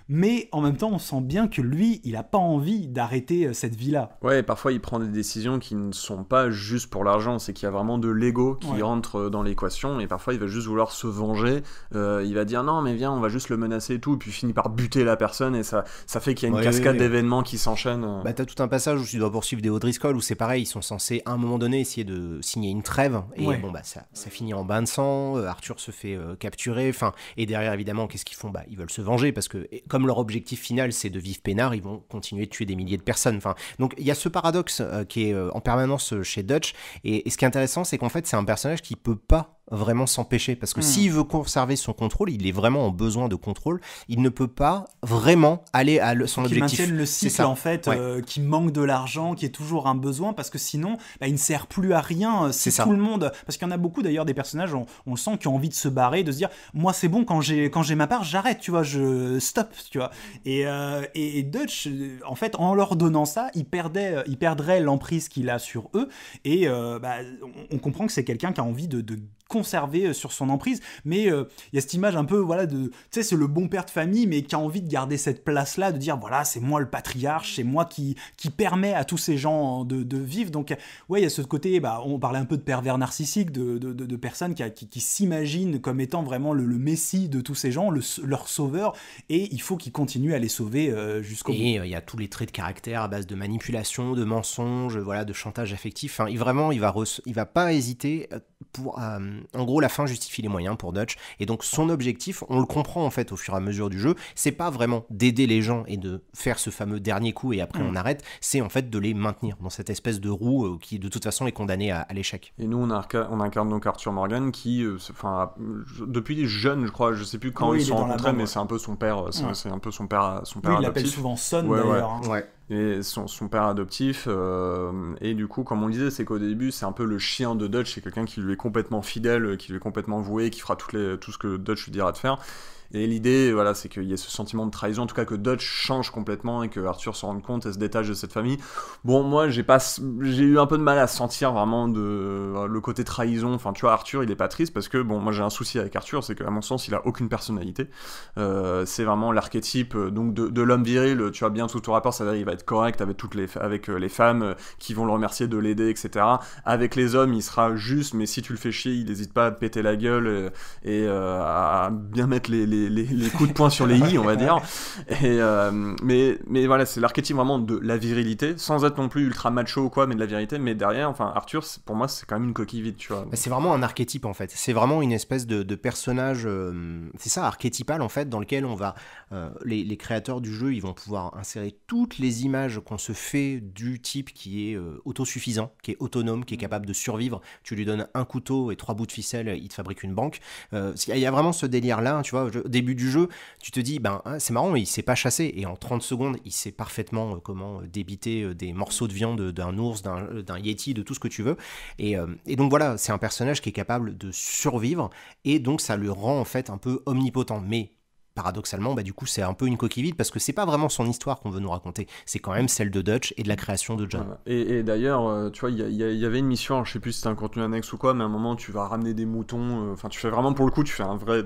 mais en même temps, on sent bien que lui, il n'a pas envie d'arrêter euh, cette vie-là. Ouais, parfois il prend des décisions qui ne sont pas juste pour l'argent, c'est qu'il y a vraiment de l'ego qui rentre euh, dans l'équation, et parfois il va juste vouloir se venger, euh, il va dire non, mais viens, on va juste le menacer et tout, et puis il finit par buter la personne, et ça, ça fait qu'il y a une cascade d'événements qui s'enchaînent. Bah, t'as tout un passage où tu dois poursuivre des O'Driscoll, où c'est pareil, ils sont censés à un moment donné essayer de signer une trêve, et bon, bah ça, ça finit en bain de sang, Arthur se fait capturer, enfin, et derrière évidemment, qu'est-ce qu'ils font Bah, ils veulent se venger parce que comme leur objectif final c'est de vivre peinard, ils vont continuer de tuer des milliers de personnes. Enfin, donc il y a ce paradoxe euh, qui est euh, en permanence euh, chez Dutch. Et, ce qui est intéressant, c'est qu'en fait, c'est un personnage qui peut pas vraiment s'empêcher parce que hmm. s'il veut conserver son contrôle, il est vraiment en besoin de contrôle, il ne peut pas vraiment aller à son objectif. Il le cycle en fait qui manque de l'argent, qui est toujours un besoin parce que sinon bah, il ne sert plus à rien C'est tout le monde parce qu'il y en a beaucoup d'ailleurs des personnages on, le sent qui ont envie de se barrer, de se dire moi c'est bon quand j'ai quand j'ai ma part, j'arrête, tu vois, je stop, tu vois. Et, euh, et, Dutch, euh, en fait, en leur donnant ça, il, perdait, euh, il perdrait l'emprise qu'il a sur eux. Et bah, on, comprend que c'est quelqu'un qui a envie de conserver euh, sur son emprise. Mais euh, il y a cette image un peu, voilà, de, tu sais, c'est le bon père de famille, mais qui a envie de garder cette place-là, de dire, voilà, c'est moi le patriarche, c'est moi qui, qui permet à tous ces gens de, vivre. Donc, ouais, il y a ce côté, bah, on parlait un peu de pervers narcissique, de, personnes qui, s'imaginent comme étant vraiment le, messie de tous ces gens, leur sauveur, et il faut qu'ils continuent à les sauver euh, jusqu'au bout. Et il y a tous les traits de caractère à base de manipulation, de mensonges, voilà, de chantage affectif. il, vraiment, il va, il va pas hésiter euh, en gros, la fin justifie les moyens pour Dutch. Et donc, son objectif, on le comprend en fait au fur et à mesure du jeu, c'est pas vraiment d'aider les gens et de faire ce fameux dernier coup et après mm. on arrête, c'est en fait de les maintenir dans cette espèce de roue euh, qui de toute façon est condamnée à, l'échec. Et nous, on, incarne donc Arthur Morgan qui, euh, enfin, depuis jeune, je crois, je sais plus quand ils il se sont rencontrés, mais c'est un peu son père, c'est mm. un peu son père, son père. Oui, il l'appelle souvent Son d'ailleurs. Hein. Ouais et son, père adoptif. Euh, et du coup, comme on disait, c'est qu'au début, c'est un peu le chien de Dutch, c'est quelqu'un qui lui est complètement fidèle, qui lui est complètement voué, qui fera tout ce que Dutch lui dira de faire. Et l'idée, voilà, c'est qu'il y ait ce sentiment de trahison, en tout cas que Dutch change complètement et que Arthur se rende compte et se détache de cette famille. Bon, moi, j'ai pas, j'ai eu un peu de mal à sentir vraiment de euh, le côté trahison. Enfin, tu vois, Arthur, il est pas triste parce que bon, moi, j'ai un souci avec Arthur, c'est qu'à mon sens, il a aucune personnalité. Euh, c'est vraiment l'archétype euh, donc de, l'homme viril. Tu vois bien tout ton rapport, ça dire il va être correct avec toutes les avec les femmes qui vont le remercier de l'aider, etc. Avec les hommes, il sera juste, mais si tu le fais chier, il n'hésite pas à péter la gueule et, à bien mettre les les, coups de poing sur les i, on va dire. Et, euh, mais, mais voilà, c'est l'archétype vraiment de la virilité, sans être non plus ultra macho ou quoi, mais de la virilité Mais derrière, enfin, Arthur, pour moi, c'est quand même une coquille vide, tu vois. Bah, c'est vraiment un archétype en fait. C'est vraiment une espèce de, personnage, euh, c'est ça, archétypal en fait, dans lequel on va, euh, les, les, créateurs du jeu, ils vont pouvoir insérer toutes les images qu'on se fait du type qui est autosuffisant, qui est autonome, qui est mm. capable de survivre. Tu lui donnes un couteau et trois bouts de ficelle, il te fabrique une banque. Il y a vraiment ce délire là, hein, tu vois. Je, début du jeu, tu te dis, ben hein, c'est marrant, mais il s'est pas chassé. Et en 30 secondes, il sait parfaitement euh, comment euh, débiter euh, des morceaux de viande d'un ours, d'un yeti, de tout ce que tu veux. Et, et donc voilà, c'est un personnage qui est capable de survivre, et donc ça le rend en fait un peu omnipotent. Mais paradoxalement, bah, du coup, c'est un peu une coquille vide parce que c'est pas vraiment son histoire qu'on veut nous raconter. C'est quand même celle de Dutch et de la création de John. Et, d'ailleurs, euh, tu vois, il y, avait une mission, je sais plus si c'était un contenu annexe ou quoi, mais à un moment, tu vas ramener des moutons. Euh, enfin, tu fais vraiment pour le coup, tu fais un vrai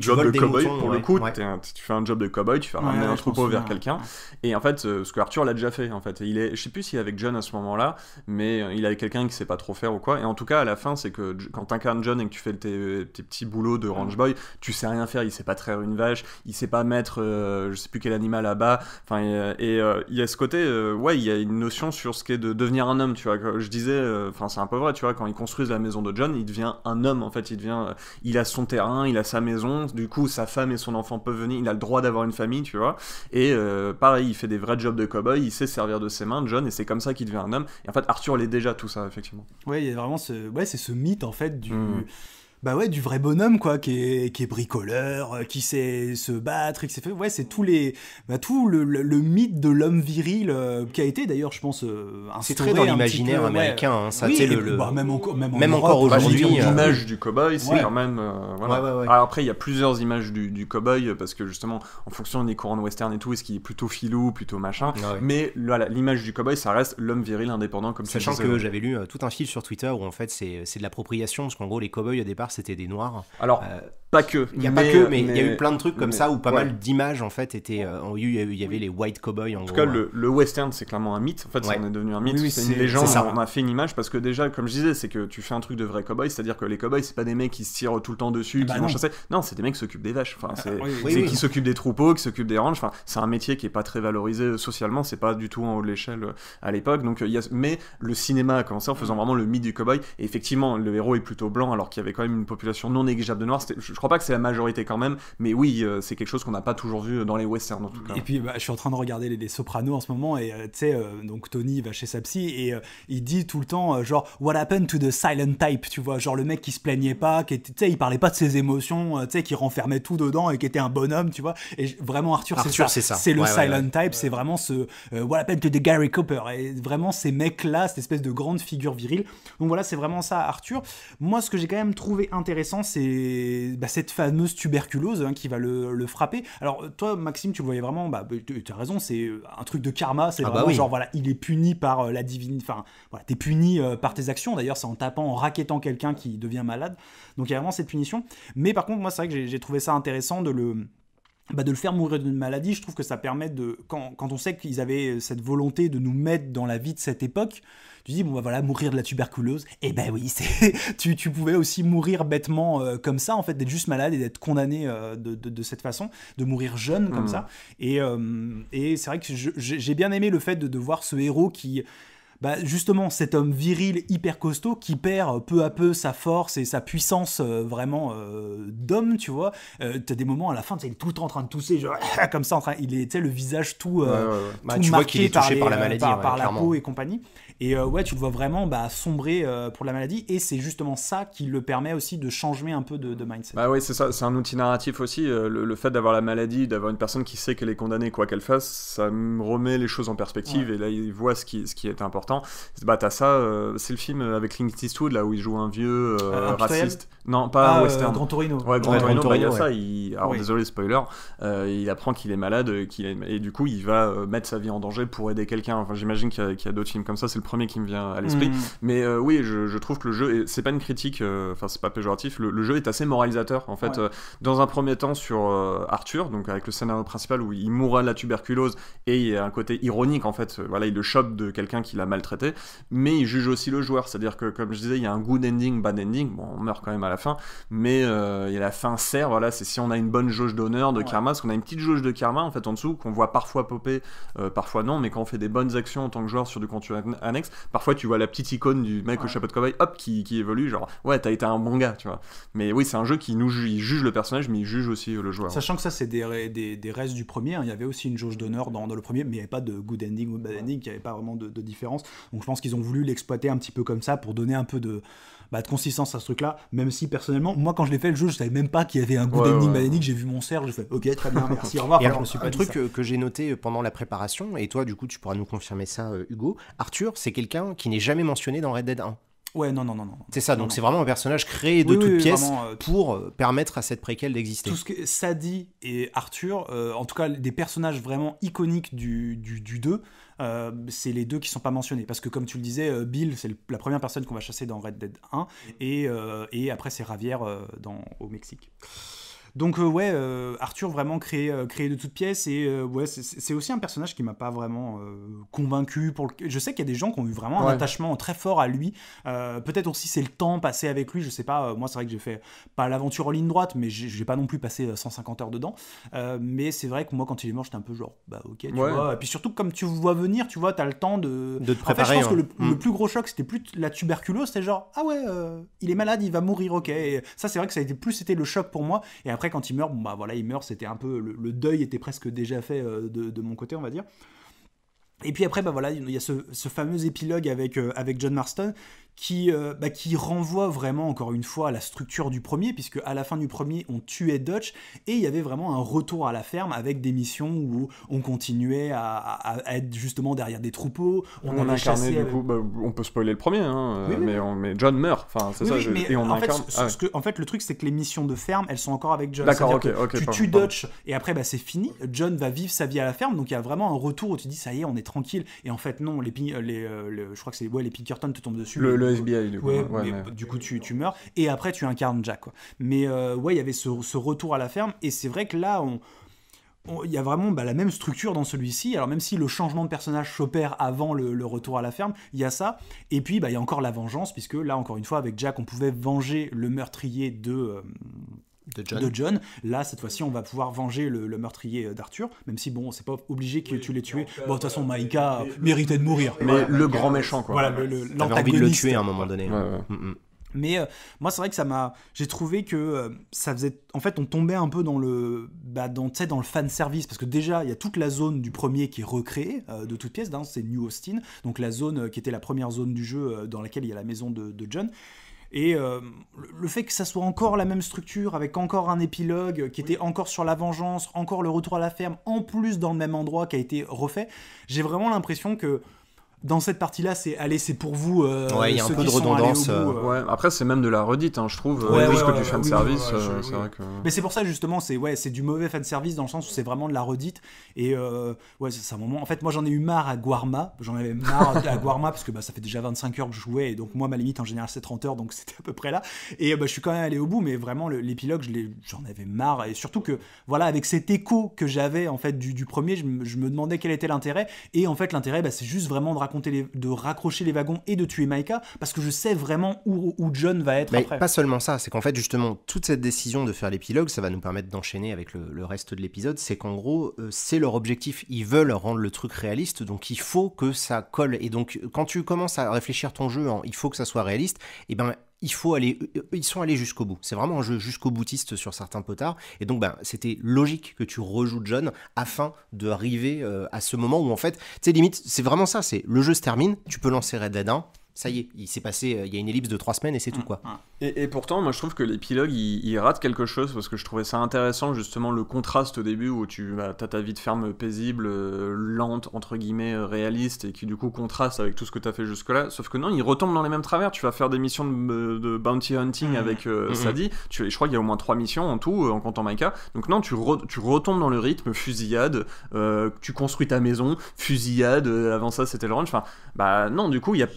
job de cowboy. Pour le coup, tu fais un job de cowboy, tu vas ramener un troupeau vers quelqu'un. Et en fait, euh, ce que Arthur l'a déjà fait, en fait. il est, je sais plus s'il est avec John à ce moment-là, mais il est avec quelqu'un qui sait pas trop faire ou quoi. Et en tout cas, à la fin, c'est que quand t'incarnes John et que tu fais tes, petits boulots de ranch boy, tu sais rien faire, il sait pas traire une vache, il sait pas mettre euh, je sais plus quel animal là bas. Enfin, et euh, euh, il y a ce côté, ouais, il y a une notion sur ce qu'est de devenir un homme, tu vois. Je disais, enfin, c'est un peu vrai, tu vois, quand ils construisent la maison de John, il devient un homme, en fait, il devient, il a son terrain, il a sa maison, du coup, sa femme et son enfant peuvent venir, il a le droit d'avoir une famille, tu vois. Et pareil, il fait des vrais jobs de cowboy, il sait servir de ses mains, John, et c'est comme ça qu'il devient un homme. Et en fait, Arthur l'est déjà tout ça, effectivement. Ouais, il y a vraiment ce, ouais, c'est ce mythe en fait du. Mmh bah ouais, du vrai bonhomme, quoi, qui est, qui est bricoleur, euh, qui sait se battre, etc Ouais, c'est tous les, bah, tout le, le, mythe de l'homme viril euh, qui a été d'ailleurs, je pense, euh, C'est très dans l'imaginaire américain, hein, ça, le, même, bah, même, encore, bah, aujourd'hui. L'image du cowboy, c'est quand même. Alors après, il y a plusieurs images du, du cowboy parce que justement, en fonction des courants de western et tout, est-ce qu'il est plutôt filou, plutôt machin. Ah Mais l'image du cowboy, ça reste l'homme viril indépendant comme Sachant que j'avais lu tout un fil sur Twitter où en fait, c'est de l'appropriation parce qu'en gros, les cowboys au départ, c'était des noirs. Alors, euh, pas que. Il n'y a pas que, mais il y a eu plein de trucs comme ça où pas mal d'images en fait étaient. Euh, il y avait les white cowboys en, tout cas, le, western c'est clairement un mythe. En fait, ça est devenu un mythe. c'est une légende. On a fait une image parce que déjà, comme je disais, c'est que tu fais un truc de vrai cowboy, c'est-à-dire que les cowboys c'est pas des mecs qui se tirent tout le temps dessus, ah qui bah vont chasser. Non, c'est des mecs qui s'occupent des vaches. Enfin, c'est ah, qui s'occupent des troupeaux, qui s'occupent des ranches. Enfin, c'est un métier qui est pas très valorisé socialement. C'est pas du tout en haut de l'échelle euh, à l'époque. Donc, y mais le cinéma a commencé en faisant vraiment le mythe du cowboy. Et effectivement, le héros est plutôt blanc alors qu'il y avait quand même population non négligeable de noirs. Je, crois pas que c'est la majorité quand même, mais oui, euh, c'est quelque chose qu'on n'a pas toujours vu dans les westerns en tout cas. Et puis bah, je suis en train de regarder les, Sopranos en ce moment et euh, tu sais, euh, donc Tony va chez sa psy et il dit tout le temps genre What happened to the silent type Tu vois, genre le mec qui se plaignait pas, qui tu sais, il parlait pas de ses émotions, tu sais, qui renfermait tout dedans et qui était un bonhomme, tu vois. Et vraiment Arthur, c'est ça. C'est le silent type, c'est vraiment ce What happened to the Gary Cooper Et vraiment ces mecs là, cette espèce de grande figure virile. Donc voilà, c'est vraiment ça Arthur. Moi, ce que j'ai quand même trouvé intéressant, c'est bah, cette fameuse tuberculose hein, qui va le, frapper. Alors, euh, toi, Maxime, tu le voyais vraiment, bah, tu as raison, c'est euh, un truc de karma, c'est ah, bah genre, voilà, il est puni par euh, la divine. Enfin, voilà, t'es puni par tes actions. D'ailleurs, c'est en tapant, en raquettant quelqu'un qui devient malade. Donc, il y a vraiment cette punition. Mais par contre, moi, c'est vrai que j'ai trouvé ça intéressant de le bah, de le faire mourir d'une maladie, je trouve que ça permet de. Quand, on sait qu'ils avaient euh, cette volonté de nous mettre dans la vie de cette époque, tu dis, bon, bah voilà, mourir de la tuberculose, eh ben oui, tu, tu pouvais aussi mourir bêtement euh, comme ça, en fait, d'être juste malade et d'être condamné euh, de, cette façon, de mourir jeune comme hmm. ça. Et, et c'est vrai que j'ai bien aimé le fait de, de voir ce héros qui bah, justement cet homme viril hyper costaud qui perd euh, peu à peu sa force et sa puissance euh, vraiment euh, d'homme, tu vois. tu t'as des moments à la fin, il est tout le temps en train de tousser, comme ça, en il est le visage tout, marqué par, la maladie, par, la peau et compagnie. Et ouais, tu le vois vraiment bah, sombrer pour la maladie, et c'est justement ça qui le permet aussi de changer un peu de, mindset. Bah oui, c'est ça, c'est un outil narratif aussi. Le, fait d'avoir la maladie, d'avoir une personne qui sait qu'elle est condamnée, quoi qu'elle fasse, ça remet les choses en perspective, et là, il voit ce qui, ce qui est important bah, t'as ça, euh, c'est le film avec Clint Eastwood, là où il joue un vieux euh, euh, raciste. Non, pas ah, euh, Grand Torino. Ouais, Grand Torino, bah, il ça. Il... Alors, désolé, spoiler. Euh, il apprend qu'il est malade euh, et du coup, il va mettre sa vie en danger pour aider quelqu'un. Enfin, j'imagine qu'il y a, d'autres films comme ça. C'est le premier qui me vient à l'esprit. Mm. Mais oui, je, trouve que le jeu, c'est pas une critique, enfin, c'est pas péjoratif. Le, jeu est assez moralisateur, en fait. dans un premier temps, sur Arthur, donc avec le scénario principal où il mourra de la tuberculose et il y a un côté ironique, en fait. Voilà, il le chope de quelqu'un qui l'a maltraité. Mais il juge aussi le joueur. C'est-à-dire que, comme je disais, il y a un good ending, bad ending. Bon, on meurt quand même à la fin, mais euh, et la fin sert, voilà, c'est si on a une bonne jauge d'honneur, de karma, parce qu'on a une petite jauge de karma en fait en dessous, qu'on voit parfois popper, euh, parfois non, mais quand on fait des bonnes actions en tant que joueur sur du contenu annexe, parfois tu vois la petite icône du mec au chapeau de cowboy, hop, qui, qui évolue, genre ouais, t'as été un bon gars, tu vois. Mais oui, c'est un jeu qui nous juge le personnage, mais il juge aussi le joueur. Sachant que ça, c'est des, des, restes du premier, hein, il y avait aussi une jauge d'honneur dans, le premier, mais il n'y avait pas de good ending ou bad ending, il n'y avait pas vraiment de, de différence. Donc je pense qu'ils ont voulu l'exploiter un petit peu comme ça pour donner un peu de, bah, de consistance à ce truc-là, même si personnellement, moi quand je l'ai fait le jeu, je savais même pas qu'il y avait un goût d'ennemi malénique, j'ai vu mon cerf, j'ai fait ok, très bien, merci, au revoir. un truc que j'ai noté euh, pendant la préparation, et toi du coup tu pourras nous confirmer ça, euh, Hugo, Arthur, c'est quelqu'un qui n'est jamais mentionné dans Red Dead 1. Ouais, non, non, non. non. C'est ça, donc c'est vraiment un personnage créé de toutes pièces euh, pour euh, permettre à cette préquelle d'exister. Tout ce que Sadie et Arthur, euh, en tout cas des personnages vraiment iconiques du, 2, c'est les deux qui sont pas mentionnés. Parce que comme tu le disais, Bill, c'est la première personne qu'on va chasser dans Red Dead 1, et, après c'est Javier au Mexique. Donc euh, ouais, euh, Arthur vraiment euh, créé, de toutes pièces et ouais, c'est aussi un personnage qui m'a pas vraiment convaincu. Pour Je sais qu'il y a des gens qui ont eu vraiment un attachement très fort à lui. Peut-être aussi c'est le temps passé avec lui, je sais pas. moi c'est vrai que j'ai fait pas l'aventure en ligne droite, mais j'ai pas non plus passé 150 heures dedans. mais c'est vrai que moi quand il est mort, j'étais un peu genre bah ok, tu vois. Et puis surtout comme tu vois venir, tu vois, t'as le temps de. te préparer, en je pense que le, mm. plus gros choc, c'était plus la tuberculose, c'était genre ah ouais, il est malade, il va mourir, ok. ça c'est vrai que ça a été plus c'était le choc pour moi. Et après après, quand il meurt, bon, bah, voilà, il meurt, c'était un peu. Le, deuil était presque déjà fait euh, de, mon côté, on va dire. Et puis après, bah voilà, il y a ce, fameux épilogue avec, euh, avec John Marston qui, euh, bah, qui renvoie vraiment, encore une fois, à la structure du premier, puisque à la fin du premier, on tuait Dutch, et il y avait vraiment un retour à la ferme avec des missions où on continuait à, être justement derrière des troupeaux. On, on incarnait, du coup, euh, bah, on peut spoiler le premier, hein, euh, mais, mais, John meurt, enfin, c'est ça, et on en Fait, ah que, en fait, le truc, c'est que les missions de ferme, elles sont encore avec John. D'accord, ok, ok. Tu tues Dutch, et après, bah, c'est fini. John va vivre sa vie à la ferme, donc il y a vraiment un retour où tu dis, ça y est, on est tranquille. Et en fait, non, les, je crois que c'est les Pinkerton te tombent dessus du coup. Hein. Du coup, tu, meurs. Et après, tu incarnes Jack. Mais euh, ouais, il y avait ce, retour à la ferme. Et c'est vrai que là, on. Il y a vraiment bah, la même structure dans celui-ci. Alors, même si le changement de personnage s'opère avant le, retour à la ferme, il y a ça. Et puis, bah, il y a encore la vengeance, puisque là, encore une fois, avec Jack, on pouvait venger le meurtrier de. Euh, de John. Là, cette fois-ci, on va pouvoir venger le, meurtrier euh, d'Arthur, même si bon, c'est pas obligé que tu l'aies tué. Bon, de toute façon, Maïka euh, méritait de mourir. Mais le grand méchant, quoi. Voilà, envie de le tuer à un moment donné. Mm, mm. Mais euh, moi, c'est vrai que ça m'a. J'ai trouvé que ça faisait. En fait, on tombait un peu dans le. Bah, dans, dans le fan service. Parce que déjà, il y a toute la zone du premier qui est recréée de toutes pièces. Hein, c'est New Austin. Donc, la zone qui était la première zone du jeu dans laquelle il y a la maison de John. Et euh, le fait que ça soit encore la même structure, avec encore un épilogue qui était encore sur la vengeance, encore le retour à la ferme, en plus dans le même endroit qui a été refait, j'ai vraiment l'impression que dans cette partie-là, c'est allez, c'est pour vous. Euh, ouais, il y a un peu de redondance. Euh. Bout, euh. ouais, après, c'est même de la redite, hein, je trouve, euh, ouais, plus que du fan service. c'est que... Mais c'est pour ça justement, c'est ouais, c'est du mauvais fan service dans le sens où c'est vraiment de la redite. Et ouais, c'est un moment. En fait, moi, j'en ai eu marre à Guarma. J'en avais marre à Guarma parce que bah, ça fait déjà 25 heures que je jouais et donc moi, ma limite en général, c'est 30 heures, donc c'était à peu près là. Et bah, je suis quand même allé au bout, mais vraiment l'épilogue, j'en avais marre et surtout que voilà, avec cet écho que j'avais en fait du, premier, je, me demandais quel était l'intérêt. Et en fait, l'intérêt, bah, c'est juste vraiment de raconter de raccrocher les wagons et de tuer Maika parce que je sais vraiment où, John va être Mais Pas seulement ça, c'est qu'en fait justement toute cette décision de faire l'épilogue, ça va nous permettre d'enchaîner avec le, reste de l'épisode, c'est qu'en gros euh, c'est leur objectif, ils veulent rendre le truc réaliste, donc il faut que ça colle. Et donc quand tu commences à réfléchir ton jeu, il faut que ça soit réaliste, et eh ben il faut aller, euh, euh, ils sont allés jusqu'au bout. C'est vraiment un jeu jusqu'au boutiste sur certains potards. Et donc, ben, c'était logique que tu rejoues John afin d'arriver euh, à ce moment où, en fait, tu sais, limite, c'est vraiment ça. C'est le jeu se termine, tu peux lancer Red Dead 1, ça y est, il s'est passé, euh, il y a une ellipse de trois semaines et c'est tout mm, quoi. Mm. Et, pourtant, moi je trouve que l'épilogue il, rate quelque chose parce que je trouvais ça intéressant justement le contraste au début où tu bah, as ta vie de ferme paisible, euh, lente, entre guillemets, euh, réaliste et qui du coup contraste avec tout ce que tu as fait jusque-là. Sauf que non, il retombe dans les mêmes travers. Tu vas faire des missions de, bounty hunting mm. avec Sadie, tu, je crois qu'il y a au moins trois missions en tout en comptant Maika. Donc non, tu, tu retombes dans le rythme, fusillade, tu construis ta maison, fusillade, avant ça c'était le ranch. Enfin, bah non, du coup, il y a,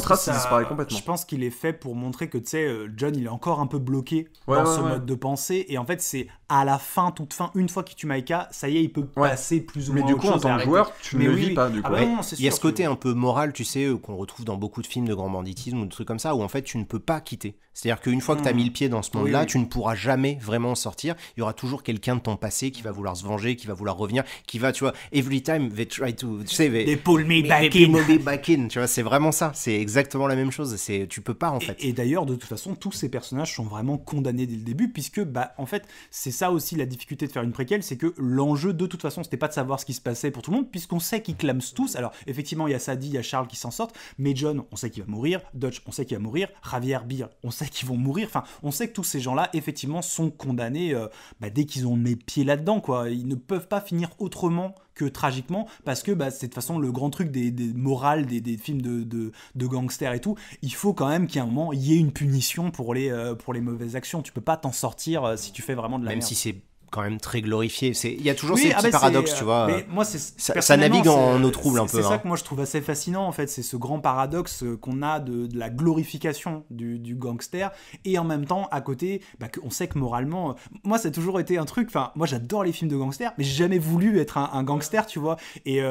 je pense qu'il est fait pour montrer que tu sais, euh, John il est encore un peu bloqué dans ce mode de pensée et en fait c'est à la fin, toute fin, une fois qu'il tue Maika, ça y est, il peut passer plus ou moins. Mais du coup, en tant que joueur, tu ne le vis pas du ah coup. Bah il y a ce côté un peu moral, tu sais, euh, qu'on retrouve dans beaucoup de films de grand banditisme ou de trucs comme ça, où en fait tu ne peux pas quitter. C'est-à-dire qu'une fois que tu as hmm. mis le pied dans ce monde-là, tu ne pourras jamais vraiment sortir. Il y aura toujours quelqu'un de ton passé qui va vouloir se venger, qui va vouloir revenir, qui va, tu vois, every time they try to, tu sais, they, pull me, back, in. me back in. Tu vois, c'est vraiment ça. C'est exactement la même chose. C'est tu peux pas en fait. Et, d'ailleurs, de toute façon, tous ces personnages sont vraiment condamnés dès le début, puisque bah en fait, c'est ça aussi la difficulté de faire une préquelle, c'est que l'enjeu de toute façon, c'était pas de savoir ce qui se passait pour tout le monde, puisqu'on sait qu'ils clament tous. Alors effectivement, il y a Sadie, il y a Charles qui s'en sortent, mais John, on sait qu'il va mourir, Dodge, on sait qu'il va mourir, Javier Beer, on sait qu'ils vont mourir. Enfin, on sait que tous ces gens-là, effectivement, sont condamnés euh, bah, dès qu'ils ont les pieds là-dedans. Quoi, ils ne peuvent pas finir autrement que tragiquement, parce que bah, c'est de toute façon le grand truc des, morales des, films de, gangsters et tout. Il faut quand même qu'à un moment, il y ait une punition pour les, euh, pour les mauvaises actions. Tu peux pas t'en sortir euh, si tu fais vraiment de la même si c'est quand même très glorifié. Il y a toujours ces ah bah, paradoxes, tu vois. Euh, moi, ça, ça, navigue en nos trouble un peu. C'est ça hein. que moi je trouve assez fascinant en fait, c'est ce grand paradoxe euh, qu'on a de, la glorification du, gangster et en même temps à côté, bah, on sait que moralement, euh, moi ça a toujours été un truc. Enfin, moi j'adore les films de gangsters, mais j'ai jamais voulu être un, gangster, tu vois. Et,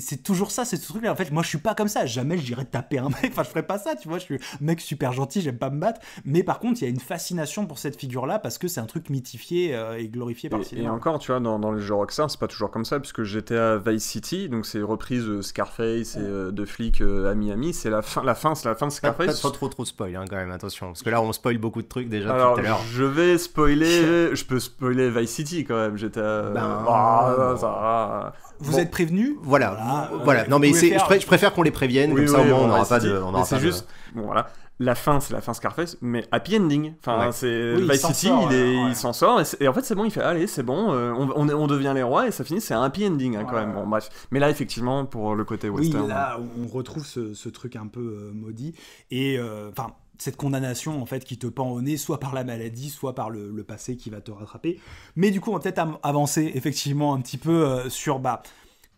c'est toujours ça, c'est ce truc-là. En fait, moi je suis pas comme ça. Jamais j'irai taper un mec. Enfin, je ferais pas ça, tu vois. Je suis mec super gentil, j'aime pas me battre. Mais par contre, il y a une fascination pour cette figure-là parce que c'est un truc mythifié et glorifié par et, Et encore, tu vois, dans, dans les jeux Rockstar, c'est pas toujours comme ça, puisque à Vice City, donc c'est reprise euh, Scarface et euh, de flics euh, à Miami, c'est la fin, la fin, c'est la fin de Scarface. Pas, pas, trop trop spoil hein, quand même, attention, parce que là on spoil beaucoup de trucs déjà Alors, tout à l'heure. Je vais spoiler, je peux spoiler Vice City quand même. J'étais. Ben, bah, Vous êtes prévenus Voilà, voilà. Non mais je, je, préfère qu'on les prévienne comme ça au moins on n'aura pas de. C'est juste. Bon voilà la fin, c'est la fin Scarface, mais happy ending. Enfin, c'est Vice City, il s'en sort, et, en fait, c'est bon, il fait allez, c'est bon, euh, on, devient les rois, et ça finit, c'est un happy ending hein, quand même. Bon, bref. Mais là, effectivement, pour le côté western. Oui, là, hein. on retrouve ce, truc un peu euh, maudit, et euh, enfin. cette condamnation en fait qui te pend au nez, soit par la maladie, soit par le, passé qui va te rattraper. Mais du coup, on va peut-être avancer effectivement un petit peu sur bah,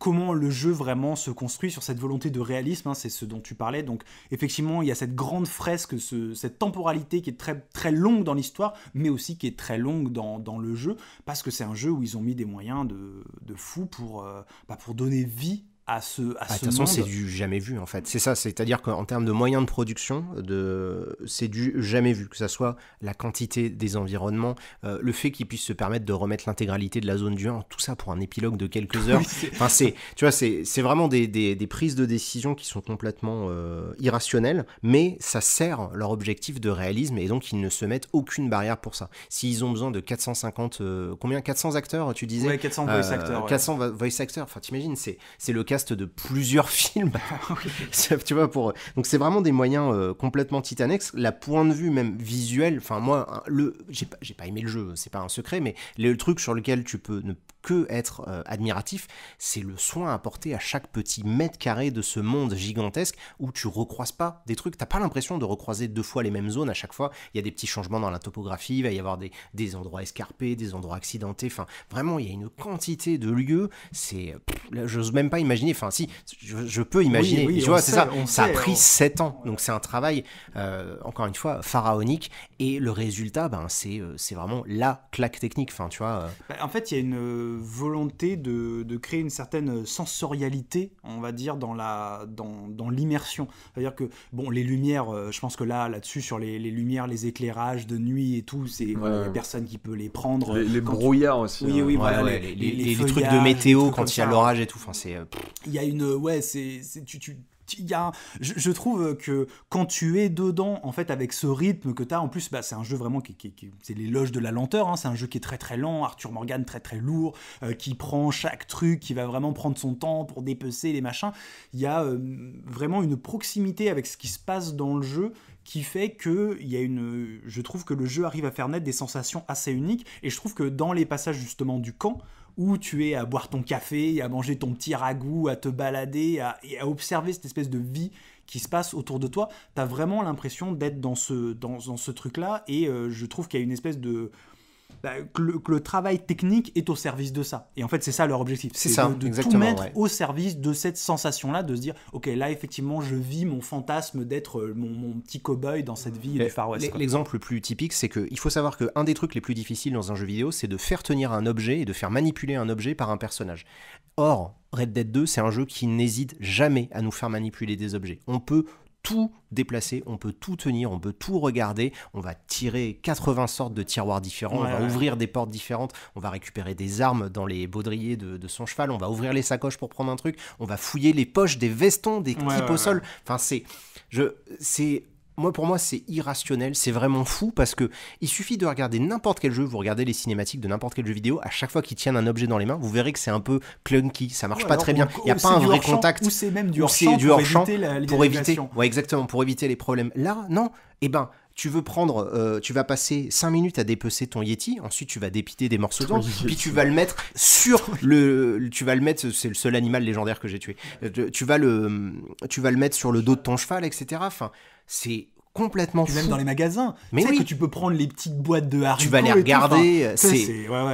comment le jeu vraiment se construit sur cette volonté de réalisme, hein, c'est ce dont tu parlais. Donc effectivement, il y a cette grande fresque, cette temporalité qui est très, très longue dans l'histoire, mais aussi qui est très longue dans, le jeu, parce que c'est un jeu où ils ont mis des moyens de, de fou pour, euh, bah, pour donner vie à ce, à bah, de c'est du jamais vu en fait. C'est ça, c'est-à-dire qu'en termes de moyens de production, de... c'est du jamais vu, que ce soit la quantité des environnements, euh, le fait qu'ils puissent se permettre de remettre l'intégralité de la zone du 1, tout ça pour un épilogue de quelques heures. enfin, c'est, tu vois, c'est, vraiment des, prises de décision qui sont complètement euh, irrationnelles, mais ça sert leur objectif de réalisme et donc ils ne se mettent aucune barrière pour ça. S'ils ont besoin de 450, euh, combien 400 acteurs, tu disais ouais, 400 voice actors. 400 voice actors. enfin, t'imagines, c'est, c'est le de plusieurs films. Ah tu vois, pour... Donc c'est vraiment des moyens euh, complètement titanex, La point de vue même visuel, enfin moi, le... j'ai pas, pas aimé le jeu, c'est pas un secret, mais le truc sur lequel tu peux ne que être euh, admiratif, c'est le soin apporté à chaque petit mètre carré de ce monde gigantesque où tu recroises pas des trucs, tu t'as pas l'impression de recroiser deux fois les mêmes zones à chaque fois, il y a des petits changements dans la topographie, il va y avoir des, endroits escarpés, des endroits accidentés, enfin vraiment il y a une quantité de lieux, c'est... n'ose même pas imaginer, enfin si, je, peux imaginer, ça, a pris sept 7 ans, donc c'est un travail, euh, encore une fois, pharaonique, et le résultat, ben, c'est euh, vraiment la claque technique, enfin tu vois. Bah, en fait, il y a une volonté de, de, créer une certaine sensorialité, on va dire, dans la dans, dans l'immersion. C'est-à-dire que bon, les lumières, euh, je pense que là là-dessus sur les, lumières, les éclairages de nuit et tout, c'est ouais. personne qui peut les prendre. Les, les brouillards aussi. Oui, hein. oui, les, trucs de météo quand il y a l'orage et tout. Euh, il y a une ouais, c'est tu je, trouve que quand tu es dedans, en fait, avec ce rythme que tu as, en plus, bah, c'est un jeu vraiment qui, c'est l'éloge de la lenteur, hein. c'est un jeu qui est très très lent, Arthur Morgan très très lourd, euh, qui prend chaque truc, qui va vraiment prendre son temps pour dépecer les machins. Il y a euh, vraiment une proximité avec ce qui se passe dans le jeu qui fait que il y a une je trouve que le jeu arrive à faire naître des sensations assez uniques et je trouve que dans les passages justement du camp où tu es à boire ton café, à manger ton petit ragoût, à te balader à, et à observer cette espèce de vie qui se passe autour de toi, tu as vraiment l'impression d'être dans ce, dans, ce truc-là. Et euh, je trouve qu'il y a une espèce de bah, que, le, travail technique est au service de ça. Et en fait, c'est ça leur objectif. C'est ça, de, tout mettre au service de cette sensation-là, de se dire, ok, là, effectivement, je vis mon fantasme d'être euh, mon, petit cow-boy dans cette vie du Far West. L'exemple le plus typique, c'est qu'il faut savoir qu'un des trucs les plus difficiles dans un jeu vidéo, c'est de faire tenir un objet et de faire manipuler un objet par un personnage. Or, Red Dead 2, c'est un jeu qui n'hésite jamais à nous faire manipuler des objets. On peut tout déplacer, on peut tout tenir, on peut tout regarder, on va tirer 80 sortes de tiroirs différents, on va ouvrir des portes différentes, on va récupérer des armes dans les baudriers de, son cheval, on va ouvrir les sacoches pour prendre un truc, on va fouiller les poches des vestons, des clips au sol. Enfin, c'est. Je, c'est moi pour moi c'est irrationnel, c'est vraiment fou parce que il suffit de regarder n'importe quel jeu, vous regardez les cinématiques de n'importe quel jeu vidéo, à chaque fois qu'ils tiennent un objet dans les mains, vous verrez que c'est un peu clunky, ça marche pas très bien, il n'y a pas un vrai contact, ou c'est même du hors champ, pour éviter, exactement, pour éviter les problèmes. Là non, et eh ben tu veux prendre, euh, tu vas passer 5 minutes à dépecer ton Yeti, ensuite tu vas dépiter des morceaux d'encre, puis tu vas le mettre sur le, tu vas le mettre, c'est le seul animal légendaire que j'ai tué, euh, tu vas le, tu vas le mettre sur le dos de ton cheval, etc. Enfin, c'est complètement fou. Même dans les magasins, mais tu que tu peux prendre les petites boîtes de haricots. Tu vas les regarder, c'est. moi,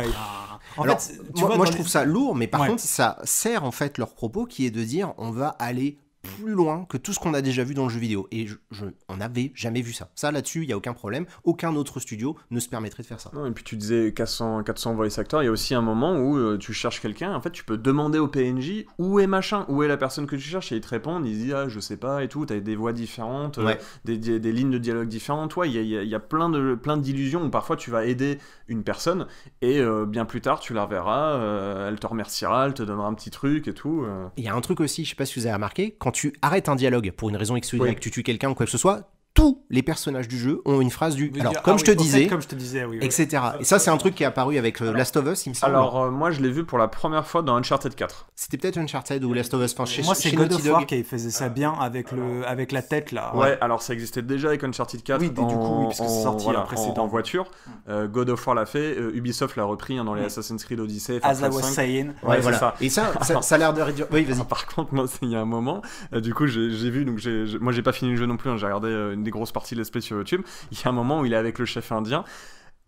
je trouve ça lourd, mais par contre, ça sert en fait leur propos qui est de dire on va aller plus loin que tout ce qu'on a déjà vu dans le jeu vidéo. Et je, n'en avais jamais vu ça. Ça, là-dessus, il n'y a aucun problème. Aucun autre studio ne se permettrait de faire ça. Non, et puis tu disais 400, 400 voice actors. Il y a aussi un moment où euh, tu cherches quelqu'un. En fait, tu peux demander au PNJ où est machin, où est la personne que tu cherches. Et ils te répondent. Ils disent, ah, je sais pas et tout. Tu as des voix différentes, euh, des, des, lignes de dialogue différentes. Toi, il y a, y a, plein de plein d'illusions où parfois tu vas aider une personne et euh, bien plus tard, tu la reverras. elle te remerciera, elle te donnera un petit truc et tout. Il y a un truc aussi, je sais pas si vous avez remarqué, quand quand tu arrêtes un dialogue pour une raison X ou que tu tues quelqu'un ou quoi que ce soit, tous les personnages du jeu ont une phrase du. Alors, ah comme, je disais, comme, je te disais, etc. Et ça, c'est un truc qui est apparu avec euh, Last of Us, il me semble. Alors, euh, moi, je l'ai vu pour la première fois dans Uncharted 4. C'était peut-être Uncharted ou Last of Us. Enfin, chez, moi, c'est God of War qui faisait ça bien avec, le, avec la tête, là. Ouais, alors ça existait déjà avec Uncharted 4. Oui, du coup, puisque c'est sorti après En, voiture. Euh, God of War l'a fait, Ubisoft l'a repris hein, dans les mm. Assassin's Creed Odyssey. As I was saying. Ouais, voilà. Et ça, ça, a l'air de réduire. Oui, vas-y. Par contre, moi, il y a un moment, du coup, j'ai vu, donc moi, j'ai pas fini le jeu non plus, hein, j'ai regardé une des grosses parties de l'esprit sur YouTube, il y a un moment où il est avec le chef indien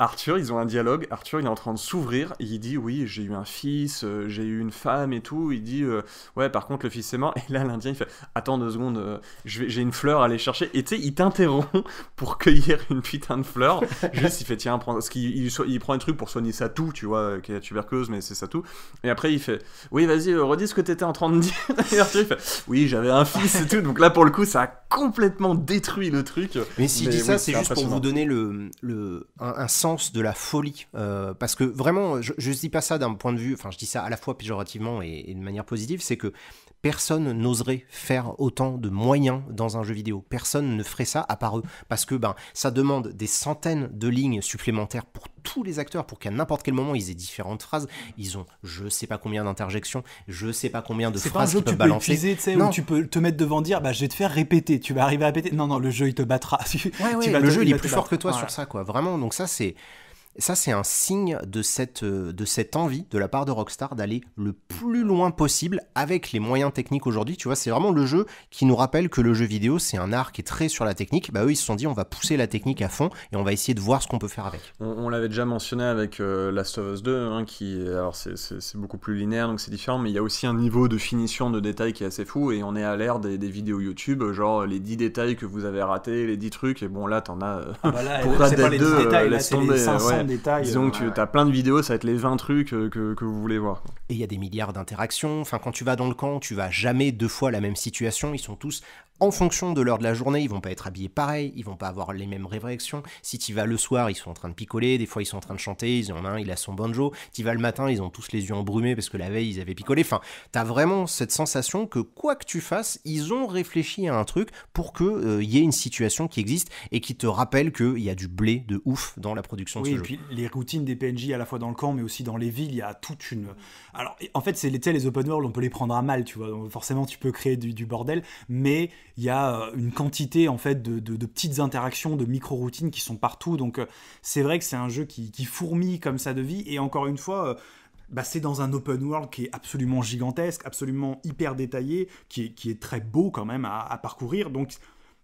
Arthur, ils ont un dialogue, Arthur il est en train de s'ouvrir, il dit oui j'ai eu un fils, euh, j'ai eu une femme et tout, il dit euh, ouais par contre le fils est mort, et là l'Indien il fait attends deux secondes, euh, j'ai une fleur à aller chercher, et tu sais il t'interrompt pour cueillir une putain de fleur, juste il fait tiens prends, parce qu'il il, prend un truc pour soigner sa toux, tu vois, qui est la tuberculose mais c'est sa toux, et après il fait oui vas-y redis ce que t'étais en train de dire, et Arthur il fait oui j'avais un fils et tout, donc là pour le coup ça a complètement détruit le truc. Mais s'il dit ça c'est juste pour vous donner le, le, un sens de la folie. Euh, parce que vraiment, je ne dis pas ça d'un point de vue, enfin je dis ça à la fois péjorativement et, et de manière positive, c'est que personne n'oserait faire autant de moyens dans un jeu vidéo. Personne ne ferait ça à part eux. Parce que ben, ça demande des centaines de lignes supplémentaires pour tous les acteurs pour qu'à n'importe quel moment ils aient différentes phrases. Ils ont je sais pas combien d'interjections, je sais pas combien de phrases te peuvent balancer. C'est tu tu peux te mettre devant dire bah je vais te faire répéter, tu vas arriver à répéter. Non non, le jeu il te battra. le jeu il, est plus fort que toi sur ça quoi. Vraiment, donc ça c'est ça, c'est un signe de cette, euh, de cette envie de la part de Rockstar d'aller le plus loin possible avec les moyens techniques aujourd'hui. Tu vois, c'est vraiment le jeu qui nous rappelle que le jeu vidéo, c'est un art qui est très sur la technique. Bah, eux, ils se sont dit, on va pousser la technique à fond et on va essayer de voir ce qu'on peut faire avec. On, l'avait déjà mentionné avec euh, Last of Us 2, hein, qui, alors c'est, beaucoup plus linéaire, donc c'est différent, mais il y a aussi un niveau de finition, de détail qui est assez fou et on est à l'ère des, vidéos YouTube, genre les 10 détails que vous avez ratés, les 10 trucs, et bon, là, t'en as. Euh, pour là, pas les détails, tomber, ils Disons euh, que tu as plein de vidéos, ça va être les 20 trucs euh, que, que vous voulez voir. Et il y a des milliards d'interactions. Enfin, quand tu vas dans le camp, tu vas jamais deux fois la même situation. Ils sont tous en fonction de l'heure de la journée, ils vont pas être habillés pareil, ils vont pas avoir les mêmes réflexions. Si tu vas le soir, ils sont en train de picoler, des fois ils sont en train de chanter, ils en ont un, il a son banjo. Tu vas le matin, ils ont tous les yeux embrumés parce que la veille ils avaient picolé. Enfin, as vraiment cette sensation que quoi que tu fasses, ils ont réfléchi à un truc pour que euh, y ait une situation qui existe et qui te rappelle qu'il y a du blé de ouf dans la production de ce jeu les routines des PNJ à la fois dans le camp, mais aussi dans les villes, il y a toute une. Alors, en fait, c'est les open world, on peut les prendre à mal, tu vois. forcément, tu peux créer du, bordel, mais il y a euh, une quantité en fait de, petites interactions, de micro routines qui sont partout. Donc, euh, c'est vrai que c'est un jeu qui, fourmille comme ça de vie. Et encore une fois. Euh, bah, c'est dans un open world qui est absolument gigantesque, absolument hyper détaillé, qui est, très beau quand même à, à parcourir. Donc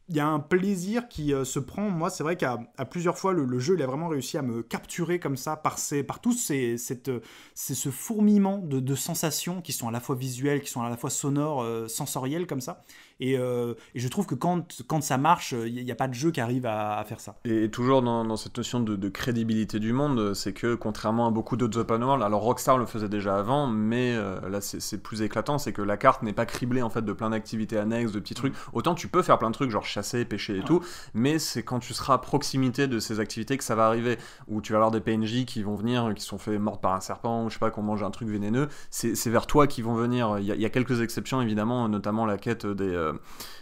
il y a un plaisir qui euh, se prend. Moi, c'est vrai qu'à plusieurs fois, le, jeu, il a vraiment réussi à me capturer comme ça par, ses, par tous ces, cette, euh, ce fourmillement de, sensations qui sont à la fois visuelles, qui sont à la fois sonores, euh, sensorielles comme ça. Euh, et, je trouve que quand, quand ça marche, il n'y a pas de jeu qui arrive à, faire ça. Et toujours dans, cette notion de, crédibilité du monde, c'est que contrairement à beaucoup d'autres open world, alors Rockstar le faisait déjà avant, mais euh, là c'est plus éclatant, c'est que la carte n'est pas criblée en fait de plein d'activités annexes, de petits trucs. Mm. Autant tu peux faire plein de trucs, genre chasser, pêcher et tout, mais c'est quand tu seras à proximité de ces activités que ça va arriver, où tu vas avoir des PNJ qui vont venir, qui sont faits morts par un serpent, ou je sais pas, qu'on mange un truc vénéneux, c'est vers toi qui vont venir. Il y, a quelques exceptions évidemment, notamment la quête des euh, euh,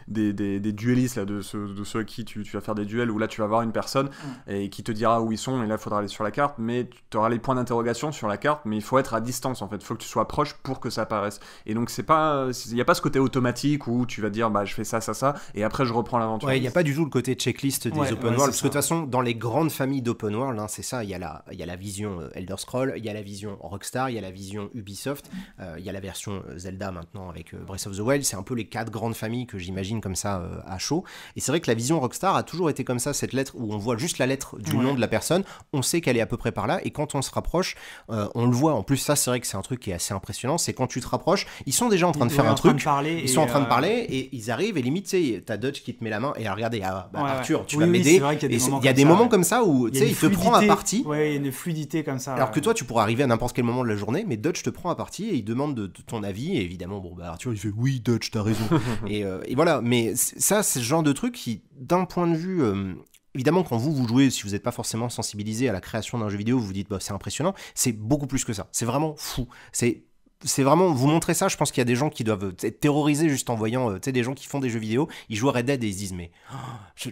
des, des, duellistes, là, de, ceux, à qui tu, vas faire des duels, où là tu vas voir une personne mm. et qui te dira où ils sont, et là il faudra aller sur la carte, mais tu auras les points d'interrogation sur la carte, mais il faut être à distance en fait, il faut que tu sois proche pour que ça apparaisse. Et donc c'est pas, il n'y a pas ce côté automatique où tu vas dire bah je fais ça, ça, ça, et après je reprends l'aventure. il n'y a pas du tout le côté checklist des open world, parce que de toute façon, dans les grandes familles d'open world, hein, c'est ça, il y, a la, y a la vision euh, Elder Scroll, il y a la vision Rockstar, il y a la vision Ubisoft, euh, il y a la version Zelda maintenant avec Breath of the Wild, c'est un peu les quatre grandes familles que j'imagine comme ça euh, à chaud. Et c'est vrai que la vision Rockstar a toujours été comme ça, cette lettre où on voit juste la lettre du nom de la personne, on sait qu'elle est à peu près par là, et quand on se rapproche, euh, on le voit. En plus, ça, c'est vrai que c'est un truc qui est assez impressionnant, c'est quand tu te rapproches, ils sont déjà en train de faire un truc, ils sont en train de euh, parler, et ils arrivent, et limite, tu t'as Dutch qui te met la main, et à regardez, ah, bah, Arthur, tu vas m'aider. Il y a des moments comme ça où tu sais il te prend à partie. il y a une fluidité comme ça. Alors que toi, tu pourras arriver à n'importe quel moment de la journée, mais Dutch te prend à partie et il demande de, ton avis. Et évidemment, bon, bah, Arthur, il fait oui, Dutch, t'as raison. et euh, et, voilà, mais ça, c'est ce genre de truc qui, d'un point de vue euh, Évidemment, quand vous, vous jouez, si vous n'êtes pas forcément sensibilisé à la création d'un jeu vidéo, vous vous dites, bah, c'est impressionnant. C'est beaucoup plus que ça. C'est vraiment fou. C'est c'est vraiment vous montrer ça. Je pense qu'il y a des gens qui doivent être terrorisés juste en voyant euh, sais des gens qui font des jeux vidéo. Ils jouent Red Dead et ils se disent mais oh,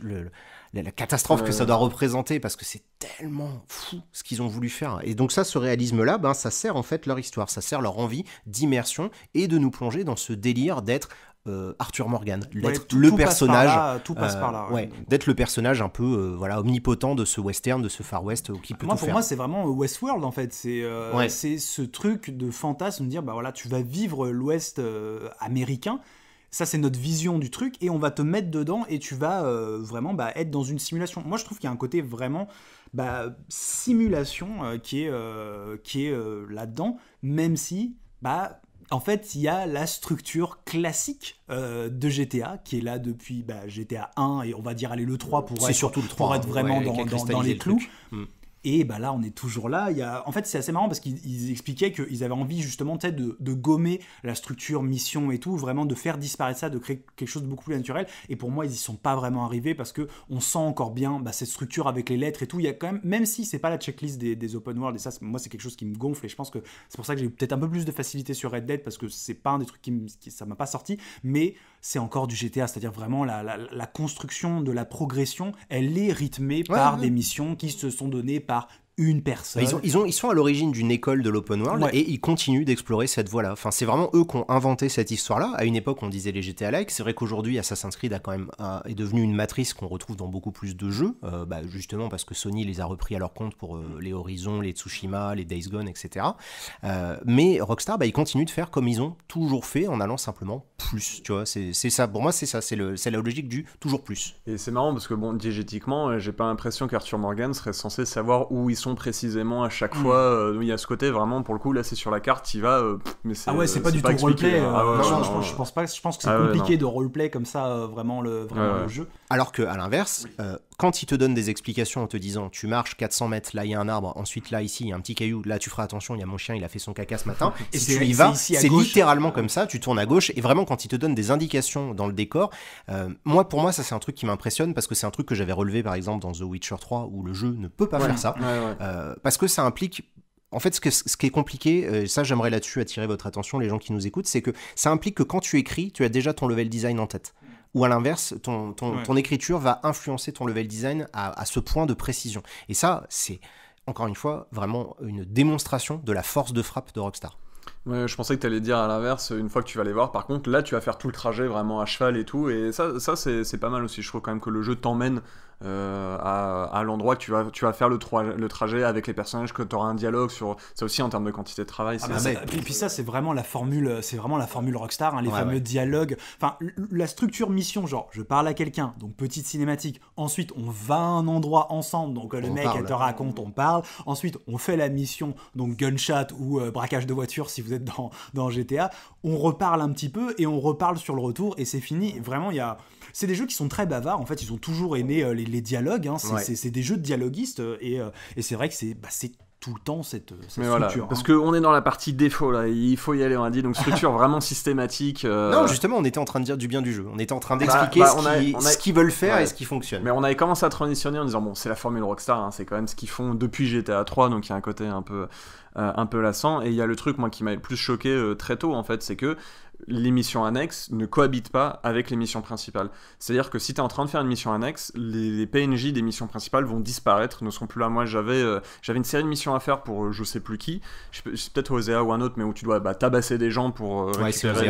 la catastrophe que ça doit représenter parce que c'est tellement fou ce qu'ils ont voulu faire. Et donc ça, ce réalisme-là, ben ça sert en fait leur histoire, ça sert leur envie d'immersion et de nous plonger dans ce délire d'être euh, Arthur Morgan, d'être le personnage, tout passe par là, euh, d'être le personnage un peu euh, voilà omnipotent de ce western, de ce Far West qui peut moi, pour moi, c'est vraiment Westworld en fait. C'est c'est ce truc de fantasme de dire bah voilà, tu vas vivre l'Ouest américain. Ça, c'est notre vision du truc et on va te mettre dedans et tu vas vraiment bah, être dans une simulation. Moi, je trouve qu'il y a un côté vraiment bah, simulation qui est, qui est là-dedans, même si bah en fait, il y a la structure classique euh, de GTA qui est là depuis bah, GTA 1 et on va dire aller le 3 pour, être, surtout le 3, vraiment dans, les clous. Hmm. Et bah là, on est toujours là. Il En fait, c'est assez marrant parce qu'ils expliquaient qu'ils avaient envie justement de, gommer la structure, mission et tout, vraiment de faire disparaître ça, de créer quelque chose de beaucoup plus naturel. Et pour moi, ils y sont pas vraiment arrivés parce que on sent encore bien bah, cette structure avec les lettres et tout. Il y a quand même, même si c'est pas la checklist des, des, open world, et ça, moi, c'est quelque chose qui me gonfle. Et je pense que c'est pour ça que j'ai peut-être un peu plus de facilité sur Red Dead parce que c'est pas un des trucs qui, ça m'a pas sorti, mais c'est encore du GTA, c'est-à-dire vraiment la, construction de la progression, elle est rythmée par des missions qui se sont données par par une personne. Ils, ils, ont, ils, sont à l'origine d'une école de l'open world et ils continuent d'explorer cette voie-là. Enfin, c'est vraiment eux qui ont inventé cette histoire-là. À une époque, on disait les GTA-like. C'est vrai qu'aujourd'hui, Assassin's Creed a quand même, est devenu une matrice qu'on retrouve dans beaucoup plus de jeux, euh, bah, justement parce que Sony les a repris à leur compte pour euh, les Horizons, les Tsushima, les Days Gone, etc. Euh, mais Rockstar, bah, ils continuent de faire comme ils ont toujours fait en allant simplement plus. Tu vois, c'est ça. Pour moi, c'est ça. C'est la logique du toujours plus. Et c'est marrant parce que, bon, diégétiquement, j'ai pas l'impression qu'Arthur Morgan serait censé savoir où ils sont précisément à chaque mm. fois. Euh, il y a ce côté vraiment, pour le coup, là c'est sur la carte, il va euh, mais ah ouais, c'est pas du tout je, pense pas, je pense que c'est ah compliqué de roleplay comme ça, euh, vraiment le, vraiment le jeu. Alors que, à l'inverse, euh, quand il te donne des explications en te disant tu marches 400 mètres, là il y a un arbre, ensuite là ici il y a un petit caillou, là tu feras attention, il y a mon chien, il a fait son caca ce matin. et si tu y vas, c'est littéralement comme ça, tu tournes à gauche et vraiment quand il te donne des indications dans le décor, euh, moi pour moi ça c'est un truc qui m'impressionne parce que c'est un truc que j'avais relevé par exemple dans The Witcher 3 où le jeu ne peut pas faire ça euh, parce que ça implique en fait, ce, ce, qui est compliqué, ça j'aimerais là-dessus attirer votre attention, les gens qui nous écoutent, c'est que ça implique que quand tu écris, tu as déjà ton level design en tête ou à l'inverse, ton, ton, écriture va influencer ton level design à, ce point de précision. Et ça, c'est encore une fois vraiment une démonstration de la force de frappe de Rockstar. je pensais que tu allais dire à l'inverse, une fois que tu vas les voir, par contre, là, tu vas faire tout le trajet vraiment à cheval et tout, et ça, ça c'est pas mal aussi. Je trouve quand même que le jeu t'emmène euh, à, l'endroit que tu vas, tu vas faire le, trajet avec les personnages, que tu auras un dialogue sur. Ça aussi, en termes de quantité de travail, ah bah Et puis ça, c'est vraiment la formule, c'est vraiment la formule rockstar, hein, les fameux dialogues. Enfin, la structure mission, genre, je parle à quelqu'un, donc petite cinématique. Ensuite, on va à un endroit ensemble, donc euh, le mec, elle te raconte, on parle. Ensuite, on fait la mission, donc gunshot ou euh, braquage de voiture si vous êtes dans, dans GTA. On reparle un petit peu et on reparle sur le retour et c'est fini. Vraiment, il y a c'est des jeux qui sont très bavards. En fait, ils ont toujours aimé euh, les, dialogues. Hein. C'est des jeux de dialoguistes. Euh, euh, et, c'est vrai que c'est bah, tout le temps cette, structure. parce hein. qu'on est dans la partie défaut, là. Il faut y aller, on a dit. Donc, structure vraiment systématique. Non, justement, on était en train de dire du bien du jeu. On était en train bah, d'expliquer bah, ce qu'ils veulent faire et ce qui fonctionne. Mais on avait commencé à transitionner en disant, bon, c'est la formule Rockstar. Hein, c'est quand même ce qu'ils font depuis GTA 3. Donc, il y a un côté un peu euh, un peu lassant. Et il y a le truc, moi, qui m'a le plus choqué euh, très tôt, en fait, c'est que les missions annexes ne cohabitent pas avec les missions principales C'est-à-dire que si tu es en train de faire une mission annexe, les, PNJ des missions principales vont disparaître, ne seront plus là. Moi, j'avais euh, j'avais une série de missions à faire pour je sais plus qui, c'est peut-être Osea ou un autre, mais où tu dois bah, tabasser des gens pour, récupérer,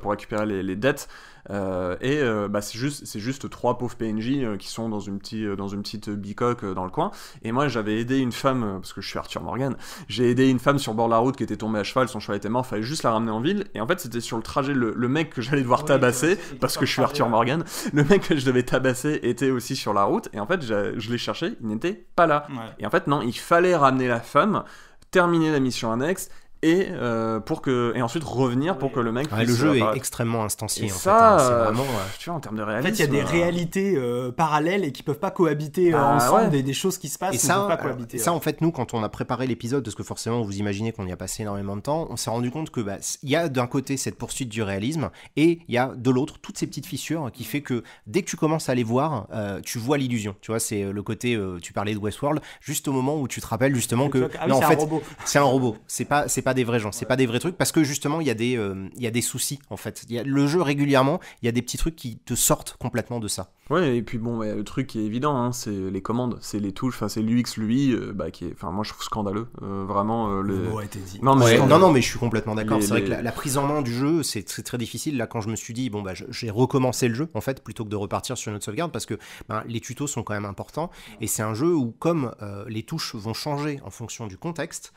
pour récupérer les, les dettes. Euh, et euh, bah, c'est juste, c'est juste trois pauvres PNJ euh, qui sont dans une, petite, dans une petite bicoque dans le coin. Et moi, j'avais aidé une femme, parce que je suis Arthur Morgan, j'ai aidé une femme sur bord de la route qui était tombée à cheval, son cheval était mort, fallait juste la ramener en ville. Et en fait, c'était sur le trajet, le, mec que j'allais devoir tabasser, parce que je suis Arthur Morgan, le mec que je devais tabasser était aussi sur la route. Et en fait, je l'ai cherché, il n'était pas là. Et en fait, non, il fallait ramener la femme, terminer la mission annexe et euh, pour que et ensuite revenir pour que le mec le jeu est euh, extrêmement instancié en fait, hein, vraiment, euh, tu vois en termes de réalisme en fait il y a des réalités parallèles et qui peuvent pas cohabiter bah ensemble des, des choses qui se passent et ça pas cohabiter, ça en fait nous quand on a préparé l'épisode parce que forcément vous imaginez qu'on y a passé énormément de temps on s'est rendu compte que bah, il y a d'un côté cette poursuite du réalisme et il y a de l'autre toutes ces petites fissures qui fait que dès que tu commences à les voir tu vois l'illusion tu vois c'est le côté tu parlais de Westworld juste au moment où tu te rappelles justement que ah en fait c'est un robot c'est pas c'est pas des vrais gens, c'est pas des vrais trucs parce que justement il y a des euh, il y a des soucis en fait. le jeu régulièrement, il y a des petits trucs qui te sortent complètement de ça. Ouais, et puis bon, le truc qui est évident, hein, c'est les commandes, c'est les touches, enfin c'est l'UX lui, euh, bah, qui est, enfin moi je trouve scandaleux, euh, vraiment. Euh, le dit. Non, mais non, non, mais je suis complètement d'accord. C'est vrai que la, prise en main du jeu, c'est très, difficile. Là, quand je me suis dit, bon bah j'ai recommencé le jeu en fait, plutôt que de repartir sur une autre sauvegarde, parce que ben, les tutos sont quand même importants, et c'est un jeu où comme les touches vont changer en fonction du contexte,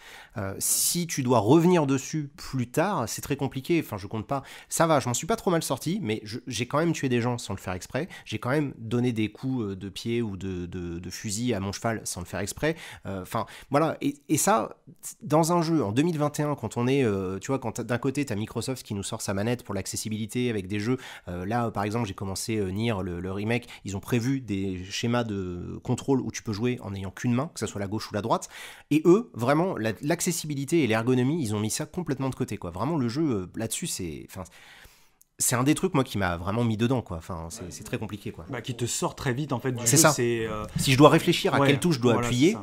si tu dois revenir dessus plus tard, c'est très compliqué. Enfin, je compte pas. Ça va, je m'en suis pas trop mal sorti, mais j'ai quand même tué des gens sans le faire exprès. J'ai quand même donné des coups euh, de pied ou de, fusil à mon cheval sans le faire exprès. Euh, enfin, voilà. Et, ça, dans un jeu en 2021, quand on est, euh, tu vois, quand d'un côté, tu as Microsoft qui nous sort sa manette pour l'accessibilité avec des jeux. là, par exemple, j'ai commencé Nier, le, le, remake. Ils ont prévu des schémas de contrôle où tu peux jouer en n'ayant qu'une main, que ce soit la gauche ou la droite. Et eux, vraiment, l'accessibilité et l'ergonomie ils ont mis ça complètement de côté, quoi. Vraiment, le jeu euh, là-dessus, c'est, c'est un des trucs moi qui m'a vraiment mis dedans, quoi. Enfin, c'est très compliqué, quoi. Bah, qui te sort très vite, en fait. C'est ça. Euh, si je dois réfléchir à quelle touche je dois appuyer,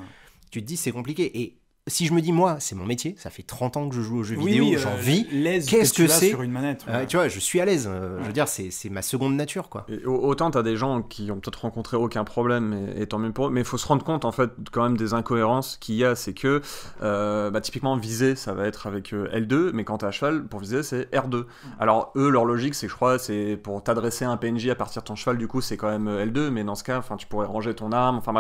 tu te dis c'est compliqué. Et si je me dis moi, c'est mon métier, ça fait 30 ans que je joue aux jeux vidéo, j'en euh, vis. Qu'est-ce que, c'est une manette euh, Tu vois, je suis à l'aise. Euh, je veux dire, c'est ma seconde nature, quoi. Et autant t'as des gens qui ont peut-être rencontré aucun problème, et, tant mieux pour eux. Mais il faut se rendre compte en fait quand même des incohérences qu'il y a, c'est que bah, typiquement viser, ça va être avec L2, mais quand t'es à cheval pour viser, c'est R2. Alors eux, leur logique, c'est je crois, c'est pour t'adresser un PNJ à partir de ton cheval, du coup, c'est quand même L2. Mais dans ce cas, enfin, tu pourrais ranger ton arme. Enfin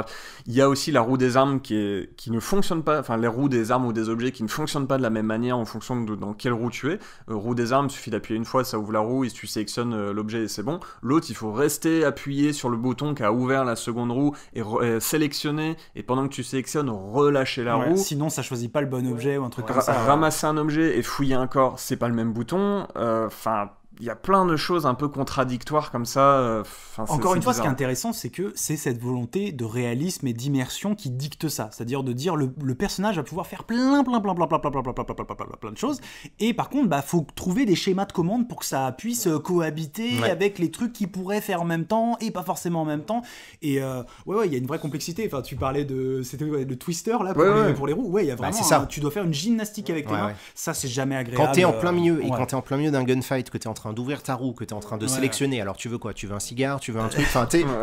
il y a aussi la roue des armes qui, qui ne fonctionne pas. Enfin les des armes ou des objets qui ne fonctionnent pas de la même manière en fonction de dans quelle roue tu es. Euh, roue des armes, suffit d'appuyer une fois, ça ouvre la roue, et tu sélectionnes euh, l'objet et c'est bon. L'autre, il faut rester appuyé sur le bouton qui a ouvert la seconde roue et euh, sélectionner, et pendant que tu sélectionnes, relâcher la roue. Sinon, ça choisit pas le bon objet ou un truc comme ça. Hein. Ramasser un objet et fouiller un corps, c'est pas le même bouton. Enfin, il y a plein de choses un peu contradictoires comme ça. Encore une fois, ce qui est intéressant, c'est que c'est cette volonté de réalisme et d'immersion qui dicte ça. C'est-à-dire de dire le, le, personnage va pouvoir faire plein, plein, plein, plein, plein, plein, plein, plein, plein, de choses. Et par contre, bah, faut trouver des schémas de commande pour que ça puisse cohabiter avec les trucs qui pourraient faire en même temps et pas forcément en même temps. Et ouais, ouais, il y a une vraie complexité. Enfin, tu parlais de le twister là pour, les, roues. Ouais, il y a vraiment. ça. tu dois faire une gymnastique avec tes mains. Ça, c'est jamais agréable. Quand t'es en plein milieu et quand t'es en plein milieu d'un gunfight que t'es en train d'ouvrir ta roue, que tu es en train de sélectionner. Alors tu veux quoi Tu veux un cigare Tu veux un truc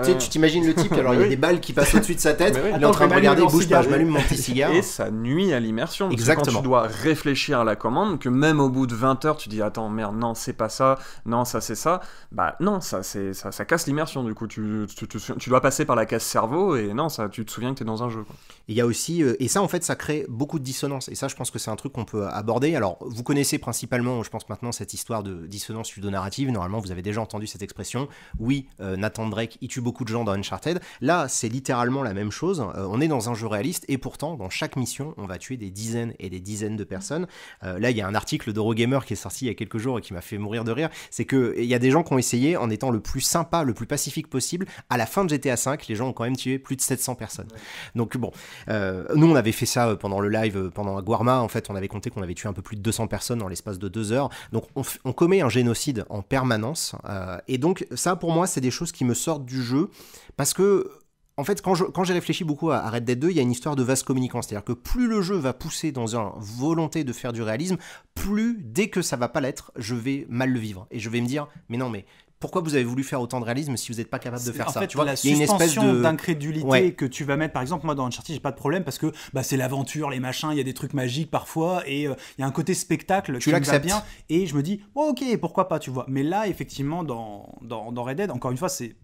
tu tu t'imagines le type, alors il y a des balles qui passent au-dessus de sa tête, il est en train de regarder, bouge pas, je m'allume mon petit cigare. Et ça nuit à l'immersion. Exactement. Quand tu dois réfléchir à la commande, que même au bout de 20 heures, tu dis attends, merde, non, c'est pas ça, non, ça c'est ça, bah non, ça, c'est, ça, casse l'immersion. Du coup, tu, tu, dois passer par la casse cerveau et non, ça, tu te souviens que tu es dans un jeu. Il y a aussi, euh, et ça en fait, ça crée beaucoup de dissonance. Et ça, je pense que c'est un truc qu'on peut aborder. Alors, vous connaissez principalement, je pense maintenant, cette histoire de dissonance de narrative Normalement, vous avez déjà entendu cette expression. Oui, euh, Nathan Drake, il tue beaucoup de gens dans Uncharted. Là, c'est littéralement la même chose. Euh, on est dans un jeu réaliste et pourtant, dans chaque mission, on va tuer des dizaines et des dizaines de personnes. Euh, là, il y a un article d'Eurogamer qui est sorti il y a quelques jours et qui m'a fait mourir de rire. C'est qu'il y a des gens qui ont essayé en étant le plus sympa, le plus pacifique possible. À la fin de GTA V, les gens ont quand même tué plus de 700 personnes. Donc bon, nous, on avait fait ça pendant le live, pendant Guarma. En fait, on avait compté qu'on avait tué un peu plus de 200 personnes dans l'espace de deux heures. Donc on commet un génocide en permanence. Euh, et donc ça, pour moi, c'est des choses qui me sortent du jeu, parce que en fait, quand, j'ai réfléchi beaucoup à Red Dead 2, il y a une histoire de vaste communicant. C'est-à-dire que plus le jeu va pousser dans une volonté de faire du réalisme, plus, dès que ça va pas l'être, je vais mal le vivre. Et je vais me dire, mais non, mais pourquoi vous avez voulu faire autant de réalisme si vous n'êtes pas capable de faire ça la il y a une espèce d'incrédulité que tu vas mettre, par exemple, moi dans Uncharted, j'ai pas de problème parce que bah, c'est l'aventure, les machins, il y a des trucs magiques parfois et euh, il y a un côté spectacle qui va bien. Et je me dis, ok, pourquoi pas, tu vois. Mais là, effectivement, dans, dans, Red Dead, encore une fois, c'est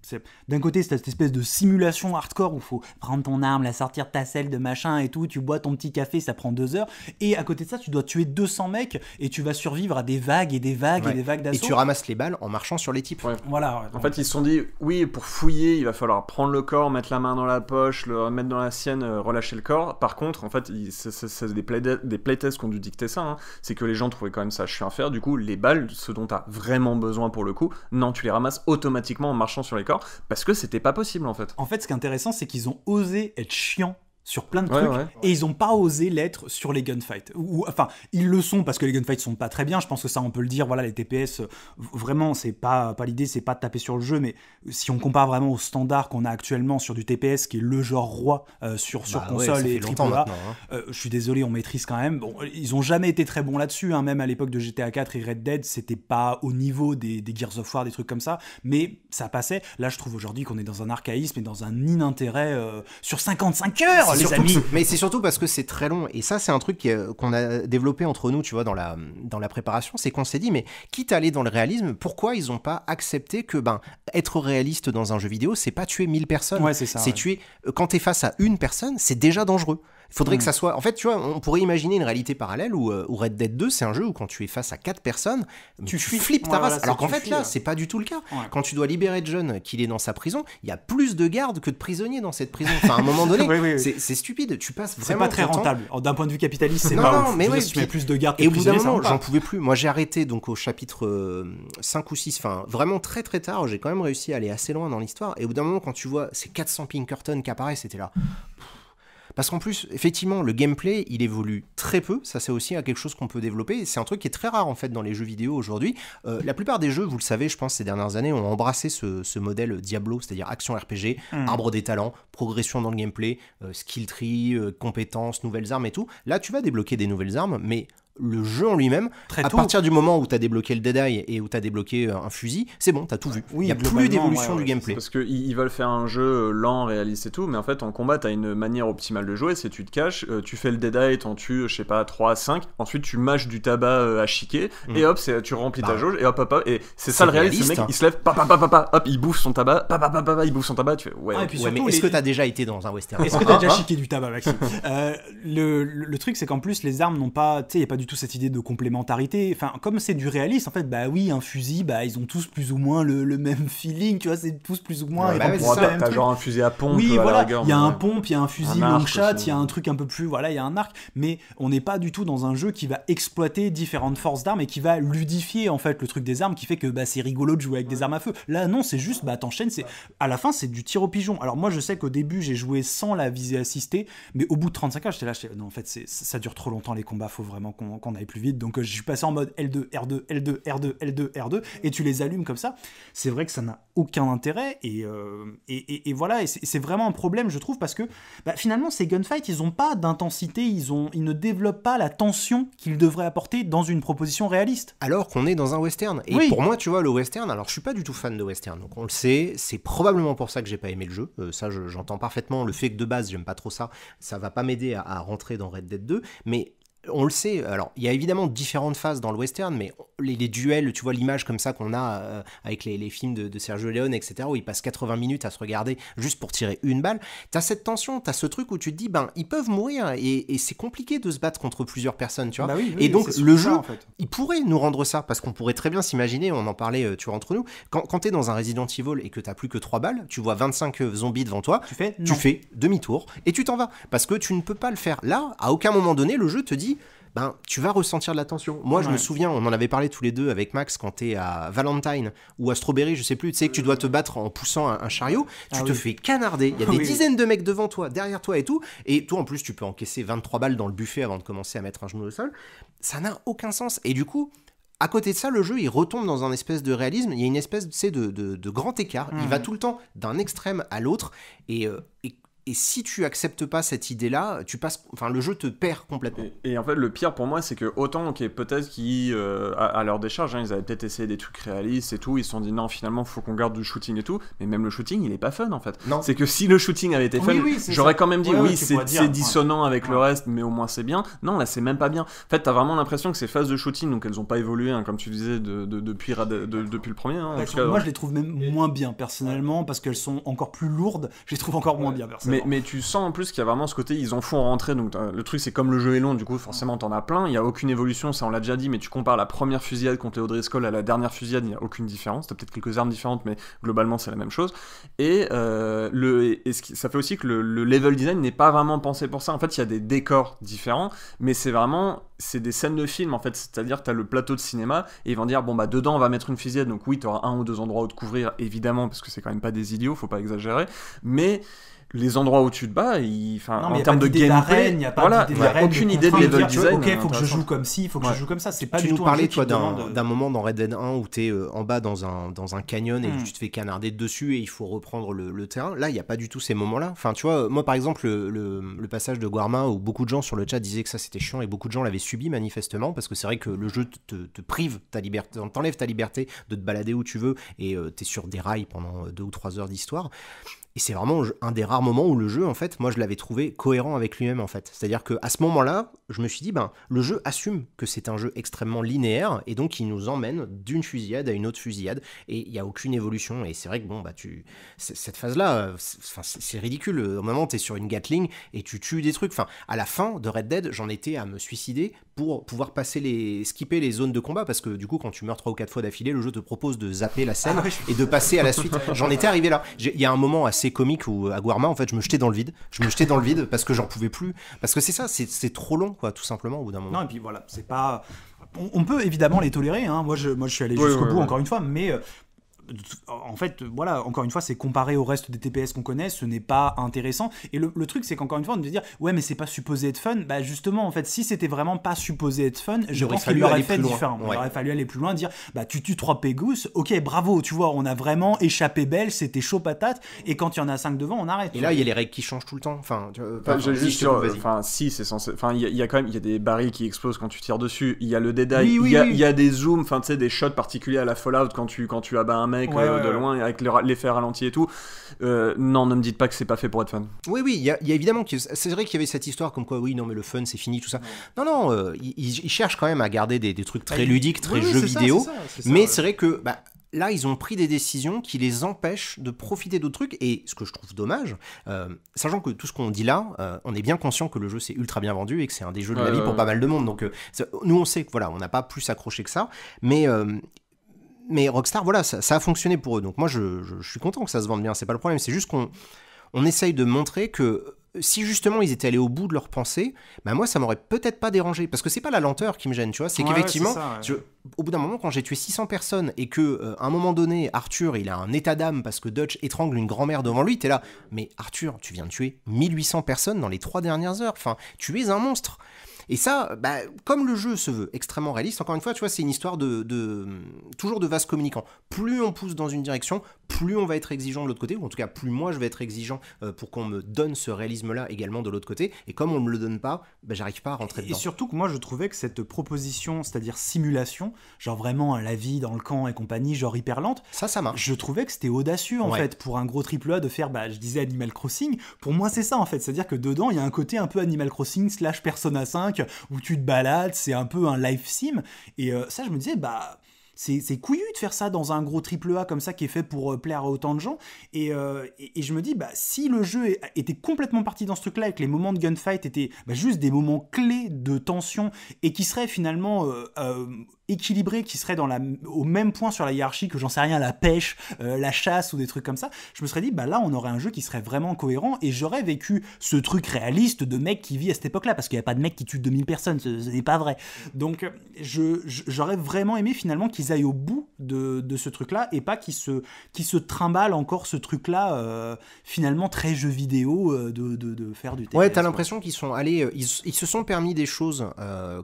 d'un côté, c'est cette espèce de simulation hardcore où il faut prendre ton arme, la sortir de ta selle de machin et tout, tu bois ton petit café, ça prend deux heures. Et à côté de ça, tu dois tuer 200 mecs et tu vas survivre à des vagues et des vagues et des vagues d'assaut. Et tu ramasses les balles en marchant sur les types. En fait, ils se sont dit, oui, pour fouiller, il va falloir prendre le corps, mettre la main dans la poche, le mettre dans la sienne, euh, relâcher le corps. Par contre, en fait, c'est des, des playtests qui ont dû dicter ça. Hein. C'est que les gens trouvaient quand même ça chiant à faire. Du coup, les balles, ce dont tu as vraiment besoin pour le coup, non, tu les ramasses automatiquement en marchant sur les corps parce que c'était pas possible en fait. En fait, ce qui est intéressant, c'est qu'ils ont osé être chiants sur plein de trucs et ils n'ont pas osé l'être sur les gunfights ou enfin ils le sont parce que les gunfights sont pas très bien je pense que ça on peut le dire voilà les TPS euh, vraiment c'est pas pas l'idée c'est pas de taper sur le jeu mais si on compare vraiment au standard qu'on a actuellement sur du TPS qui est le genre roi euh, sur sur bah console et triple hein. euh, je suis désolé on maîtrise quand même bon ils ont jamais été très bons là-dessus hein, même à l'époque de GTA 4 et Red Dead c'était pas au niveau des, Gears of War des trucs comme ça mais ça passait là je trouve aujourd'hui qu'on est dans un archaïsme et dans un inintérêt sur 55 heures mais c'est surtout parce que c'est très long. Et ça, c'est un truc qu'on a développé entre nous, tu vois, dans la, dans la préparation. C'est qu'on s'est dit, mais quitte à aller dans le réalisme, pourquoi ils n'ont pas accepté que, ben, être réaliste dans un jeu vidéo, c'est pas tuer 1000 personnes. c'est tuer. Euh, quand t'es face à une personne, c'est déjà dangereux. Il faudrait que ça soit. En fait, tu vois, on pourrait imaginer une réalité parallèle où, euh, Red Dead 2, c'est un jeu où quand tu es face à quatre personnes, tu, tu flippes ta race. Alors qu'en fait, là, c'est pas du tout le cas. Quand tu dois libérer John, qu'il est dans sa prison, il y a plus de gardes que de prisonniers dans cette prison. Enfin, à un moment donné, c'est stupide. Tu passes vraiment. C'est pas très rentable. D'un point de vue capitaliste, c'est pas. Non, mais tu mets plus de gardes que de prisonniers. Et au bout d'un moment, j'en pouvais plus. Moi, j'ai arrêté donc au chapitre 5 euh, ou 6. Enfin, vraiment très très tard. J'ai quand même réussi à aller assez loin dans l'histoire. Et au bout d'un moment, quand tu vois ces 400 Pinkerton qui apparaissent, c'était là. Parce qu'en plus, effectivement, le gameplay, il évolue très peu. Ça, c'est aussi quelque chose qu'on peut développer. C'est un truc qui est très rare, en fait, dans les jeux vidéo aujourd'hui. Euh, la plupart des jeux, vous le savez, je pense, ces dernières années, ont embrassé ce, modèle Diablo, c'est-à-dire action RPG, hmm. arbre des talents, progression dans le gameplay, euh, skill tree, euh, compétences, nouvelles armes et tout. Là, tu vas débloquer des nouvelles armes, mais le jeu en lui-même, à partir du moment où tu as débloqué le Dead et où tu as débloqué euh, un fusil, c'est bon, tu as tout vu. il n'y a plus d'évolution du gameplay. Parce qu'ils veulent faire un jeu euh, lent, réaliste et tout, mais en fait, en combat, tu as une manière optimale de jouer c'est tu te caches, euh, tu fais le Dead t'en tues, je sais pas, 3 5, ensuite tu mâches du tabac à chiquer, mm. et hop, tu remplis ta bah. jauge, et hop, hop, hop et c'est ça le réalisme Le mec, il se lève, pa, hop, il bouffe son tabac, hop hop hop il bouffe son tabac, tu fais, ouais. Ah, mais est-ce que t'as déjà été dans un western Est-ce que t'as ah, déjà ah. chiqué du tabac, Maxime le, truc, c'est qu'en plus, les armes n'ont pas, tu sais, il a pas du toute cette idée de complémentarité. Enfin, comme c'est du réaliste, en fait, bah oui, un fusil, bah ils ont tous plus ou moins le, même feeling, tu vois, c'est tous plus ou moins. Bah t'as genre un fusil à pompe. Oui, voilà. Il y a un pompe, il y a un fusil long shot, il y a un truc un peu plus, voilà, il y a un arc. Mais on n'est pas du tout dans un jeu qui va exploiter différentes forces d'armes et qui va ludifier en fait le truc des armes, qui fait que bah c'est rigolo de jouer avec des armes à feu. Là, non, c'est juste, bah t'enchaînes, c'est à la fin, c'est du tir au pigeon. Alors moi, je sais qu'au début, j'ai joué sans la visée assistée, mais au bout de 35 heures, j'étais là, non, en fait, ça dure trop longtemps les combats, faut vraiment qu'on qu'on aille plus vite. Donc euh, je suis passé en mode L2, R2, L2, R2, L2, R2, et tu les allumes comme ça. C'est vrai que ça n'a aucun intérêt, et, euh, et, voilà, c'est vraiment un problème, je trouve, parce que bah, finalement, ces gunfights, ils n'ont pas d'intensité, ils, ils ne développent pas la tension qu'ils devraient apporter dans une proposition réaliste. Alors qu'on est dans un western. Et pour moi, tu vois, le western, alors je suis pas du tout fan de western, donc on le sait, c'est probablement pour ça que j'ai pas aimé le jeu. Euh, ça, j'entends parfaitement le fait que de base, j'aime pas trop ça, ça va pas m'aider à, à rentrer dans Red Dead 2, mais on le sait, alors il y a évidemment différentes phases dans le western, mais les, duels, tu vois l'image comme ça qu'on a euh, avec les, films de, Sergio Leone, etc., où ils passent 80 minutes à se regarder juste pour tirer une balle, t'as cette tension, t'as ce truc où tu te dis, ben ils peuvent mourir, et, c'est compliqué de se battre contre plusieurs personnes, tu vois. Bah et donc le jeu, il pourrait nous rendre ça, parce qu'on pourrait très bien s'imaginer, on en parlait, euh, tu vois, entre nous, quand, quand t'es dans un Resident Evil et que t'as plus que 3 balles, tu vois 25 euh, zombies devant toi, tu fais, tu fais demi-tour, et tu t'en vas, parce que tu ne peux pas le faire. Là, à aucun moment donné, le jeu te dit, ben, tu vas ressentir de la tension. Moi, je me souviens, on en avait parlé tous les deux avec Max quand t'es à Valentine ou à Strawberry, je sais plus, tu sais que tu dois te battre en poussant un, chariot, tu ah te fais canarder. Il y a des dizaines de mecs devant toi, derrière toi et tout. Et toi, en plus, tu peux encaisser 23 balles dans le buffet avant de commencer à mettre un genou au sol. Ça n'a aucun sens. Et du coup, à côté de ça, le jeu, il retombe dans un espèce de réalisme. Il y a une espèce, de, de, de grand écart. Il mmh. va tout le temps d'un extrême à l'autre. Et, euh, et et si tu acceptes pas cette idée-là, tu passes, enfin, le jeu te perd complètement. Et, en fait, le pire pour moi, c'est que autant, ait peut-être qui euh, à, leur décharge, hein, ils avaient peut-être essayé des trucs réalistes et tout, ils se sont dit non, finalement, faut qu'on garde du shooting et tout, mais même le shooting, il est pas fun en fait. C'est que si le shooting avait été fun, j'aurais quand même dit oui, c'est dissonant avec le reste, mais au moins c'est bien. Non, là, c'est même pas bien. En fait, t'as vraiment l'impression que ces phases de shooting, donc elles ont pas évolué, hein, comme tu disais, de, depuis, depuis le premier. Hein, moi, je les trouve même moins bien personnellement parce qu'elles sont encore plus lourdes. Je les trouve encore moins bien personnellement mais, mais, tu sens en plus qu'il y a vraiment ce côté, ils en font rentrer. Donc euh, le truc, c'est comme le jeu est long, du coup, forcément, t'en as plein. Il n'y a aucune évolution, ça on l'a déjà dit, mais tu compares la première fusillade contre les O'Driscoll à la dernière fusillade, il n'y a aucune différence. T'as peut-être quelques armes différentes, mais globalement, c'est la même chose. Et, euh, le, et, ça fait aussi que le, level design n'est pas vraiment pensé pour ça. En fait, il y a des décors différents, mais c'est vraiment c'est des scènes de film en fait, c'est-à-dire tu as le plateau de cinéma et ils vont dire bon bah dedans on va mettre une fusillade donc oui, tu un ou deux endroits où te couvrir évidemment parce que c'est quand même pas des idiots, faut pas exagérer, mais les endroits où tu te bats, en termes de gameplay, il n'y a pas voilà, de aucune idée de level design. Ok, faut que je hein. joue comme ci, il faut que je joue comme ça. C'est pas tu du nous parlais toi d'un moment dans Red Dead 1 où tu es euh, en bas dans un canyon et hmm. tu te fais canarder dessus et il faut reprendre le, terrain. Là, il n'y a pas du tout ces moments-là. Enfin, tu vois, euh, moi par exemple le, passage de Guarma où beaucoup de gens sur le chat disaient que ça c'était chiant et beaucoup de gens l'avaient subi manifestement parce que c'est vrai que le jeu te, prive ta liberté, t'enlève ta liberté de te balader où tu veux et euh, tu es sur des rails pendant deux ou trois heures d'histoire. Et c'est vraiment un des rares moments où le jeu, en fait, moi je l'avais trouvé cohérent avec lui-même, en fait. C'est-à-dire qu'à ce moment-là, je me suis dit, ben, le jeu assume que c'est un jeu extrêmement linéaire, et donc il nous emmène d'une fusillade à une autre fusillade, et il n'y a aucune évolution. Et c'est vrai que, bon, bah, tu... cette phase-là, c'est ridicule. Au moment, tu es sur une Gatling et tu tues des trucs. Enfin, à la fin de Red Dead, j'en étais à me suicider pour pouvoir passer les skipper les zones de combat parce que du coup quand tu meurs trois ou quatre fois d'affilée le jeu te propose de zapper la scène ah et de passer à la suite j'en étais arrivé là il y a un moment assez comique où à Guarma en fait je me jetais dans le vide je me jetais dans le vide parce que j'en pouvais plus parce que c'est ça c'est trop long quoi tout simplement au bout d'un moment non et puis voilà c'est pas on, peut évidemment les tolérer. Hein. Moi, je, moi, je suis allé jusqu'au bout, encore une fois, mais euh, en fait, voilà, encore une fois, c'est comparé au reste des TPS qu'on connaît, ce n'est pas intéressant. Et le, truc, c'est qu'encore une fois, on devait dire, ouais, mais c'est pas supposé être fun. Bah, justement, en fait, si c'était vraiment pas supposé être fun, je pense qu'il aurait fait différent. Il aurait fallu aller plus loin, dire, bah, tu tues trois pégousses, ok, bravo, tu vois, on a vraiment échappé belle, c'était chaud patate, et quand il y en a cinq devant, on arrête. Et là, il y a les règles qui changent tout le temps. Enfin, tu... si, c'est censé. Enfin, il y, a quand même, il y a des barils qui explosent quand tu tires dessus, il y a le détail il oui, oui, y, y, a des zooms, enfin, tu sais, des shots particuliers à la Fallout quand tu, quand tu abats un mec euh, de loin avec l'effet ralenti et tout. Euh, non, ne me dites pas que c'est pas fait pour être fun. Oui, oui, il y, a évidemment c'est vrai qu'il y avait cette histoire comme quoi oui, non mais le fun c'est fini tout ça. Non, non, euh, ils, cherchent quand même à garder des, trucs très ah, ludiques, très jeux vidéo. mais c'est vrai que bah, là, ils ont pris des décisions qui les empêchent de profiter d'autres trucs. Et ce que je trouve dommage, sachant que tout ce qu'on dit là, on est bien conscient que le jeu s'est ultra bien vendu et que c'est un des jeux de la vie pour pas mal de monde. Donc, nous, on sait que voilà, on n'a pas plus accroché que ça. Mais mais Rockstar, voilà, ça, a fonctionné pour eux. Donc moi, je, suis content que ça se vende bien. C'est pas le problème. C'est juste qu'on on essaye de montrer que si justement ils étaient allés au bout de leur pensée, bah moi ça m'aurait peut-être pas dérangé parce que c'est pas la lenteur qui me gêne, tu vois, c'est qu'effectivement, au bout d'un moment quand j'ai tué 600 personnes et que euh, un moment donné Arthur, il a un état d'âme parce que Dutch étrangle une grand-mère devant lui, t'es là, mais Arthur, tu viens de tuer 1800 personnes dans les trois dernières heures, enfin, tu es un monstre. Et ça, bah, comme le jeu se veut extrêmement réaliste, encore une fois, tu vois, c'est une histoire de, toujours de vase communicant. Plus on pousse dans une direction, plus on va être exigeant de l'autre côté, ou en tout cas, plus moi je vais être exigeant euh, pour qu'on me donne ce réalisme-là également de l'autre côté. Et comme on me le donne pas, bah, j'arrive pas à rentrer dedans. Et surtout que moi je trouvais que cette proposition, c'est-à-dire simulation, genre vraiment la vie dans le camp et compagnie, genre hyper lente, ça, ça marche. Je trouvais que c'était audacieux en fait pour un gros triple A de faire, bah, je disais Animal Crossing. Pour moi, c'est ça en fait, c'est-à-dire que dedans il y a un côté un peu Animal Crossing slash Persona 5 où tu te balades, c'est un peu un live sim. Et euh, ça, je me disais, bah c'est couillu de faire ça dans un gros triple A comme ça qui est fait pour euh, plaire à autant de gens. Euh, et, je me dis, bah, si le jeu était complètement parti dans ce truc-là et que les moments de gunfight étaient bah, juste des moments clés de tension et qui seraient finalement équilibré, qui serait dans la, au même point sur la hiérarchie que j'en sais rien, la pêche, euh, la chasse ou des trucs comme ça, je me serais dit, bah là, on aurait un jeu qui serait vraiment cohérent et j'aurais vécu ce truc réaliste de mec qui vit à cette époque-là, parce qu'il n'y a pas de mec qui tue 2000 personnes, ce, n'est pas vrai. Donc, euh, je, j'aurais vraiment aimé finalement qu'ils aillent au bout de, de ce truc-là et pas qu'ils se, qui se trimballent encore ce truc-là, euh, finalement très jeu vidéo, de, de, faire du TPS. Ouais, t'as l'impression qu'ils sont allés, ils, se sont permis des choses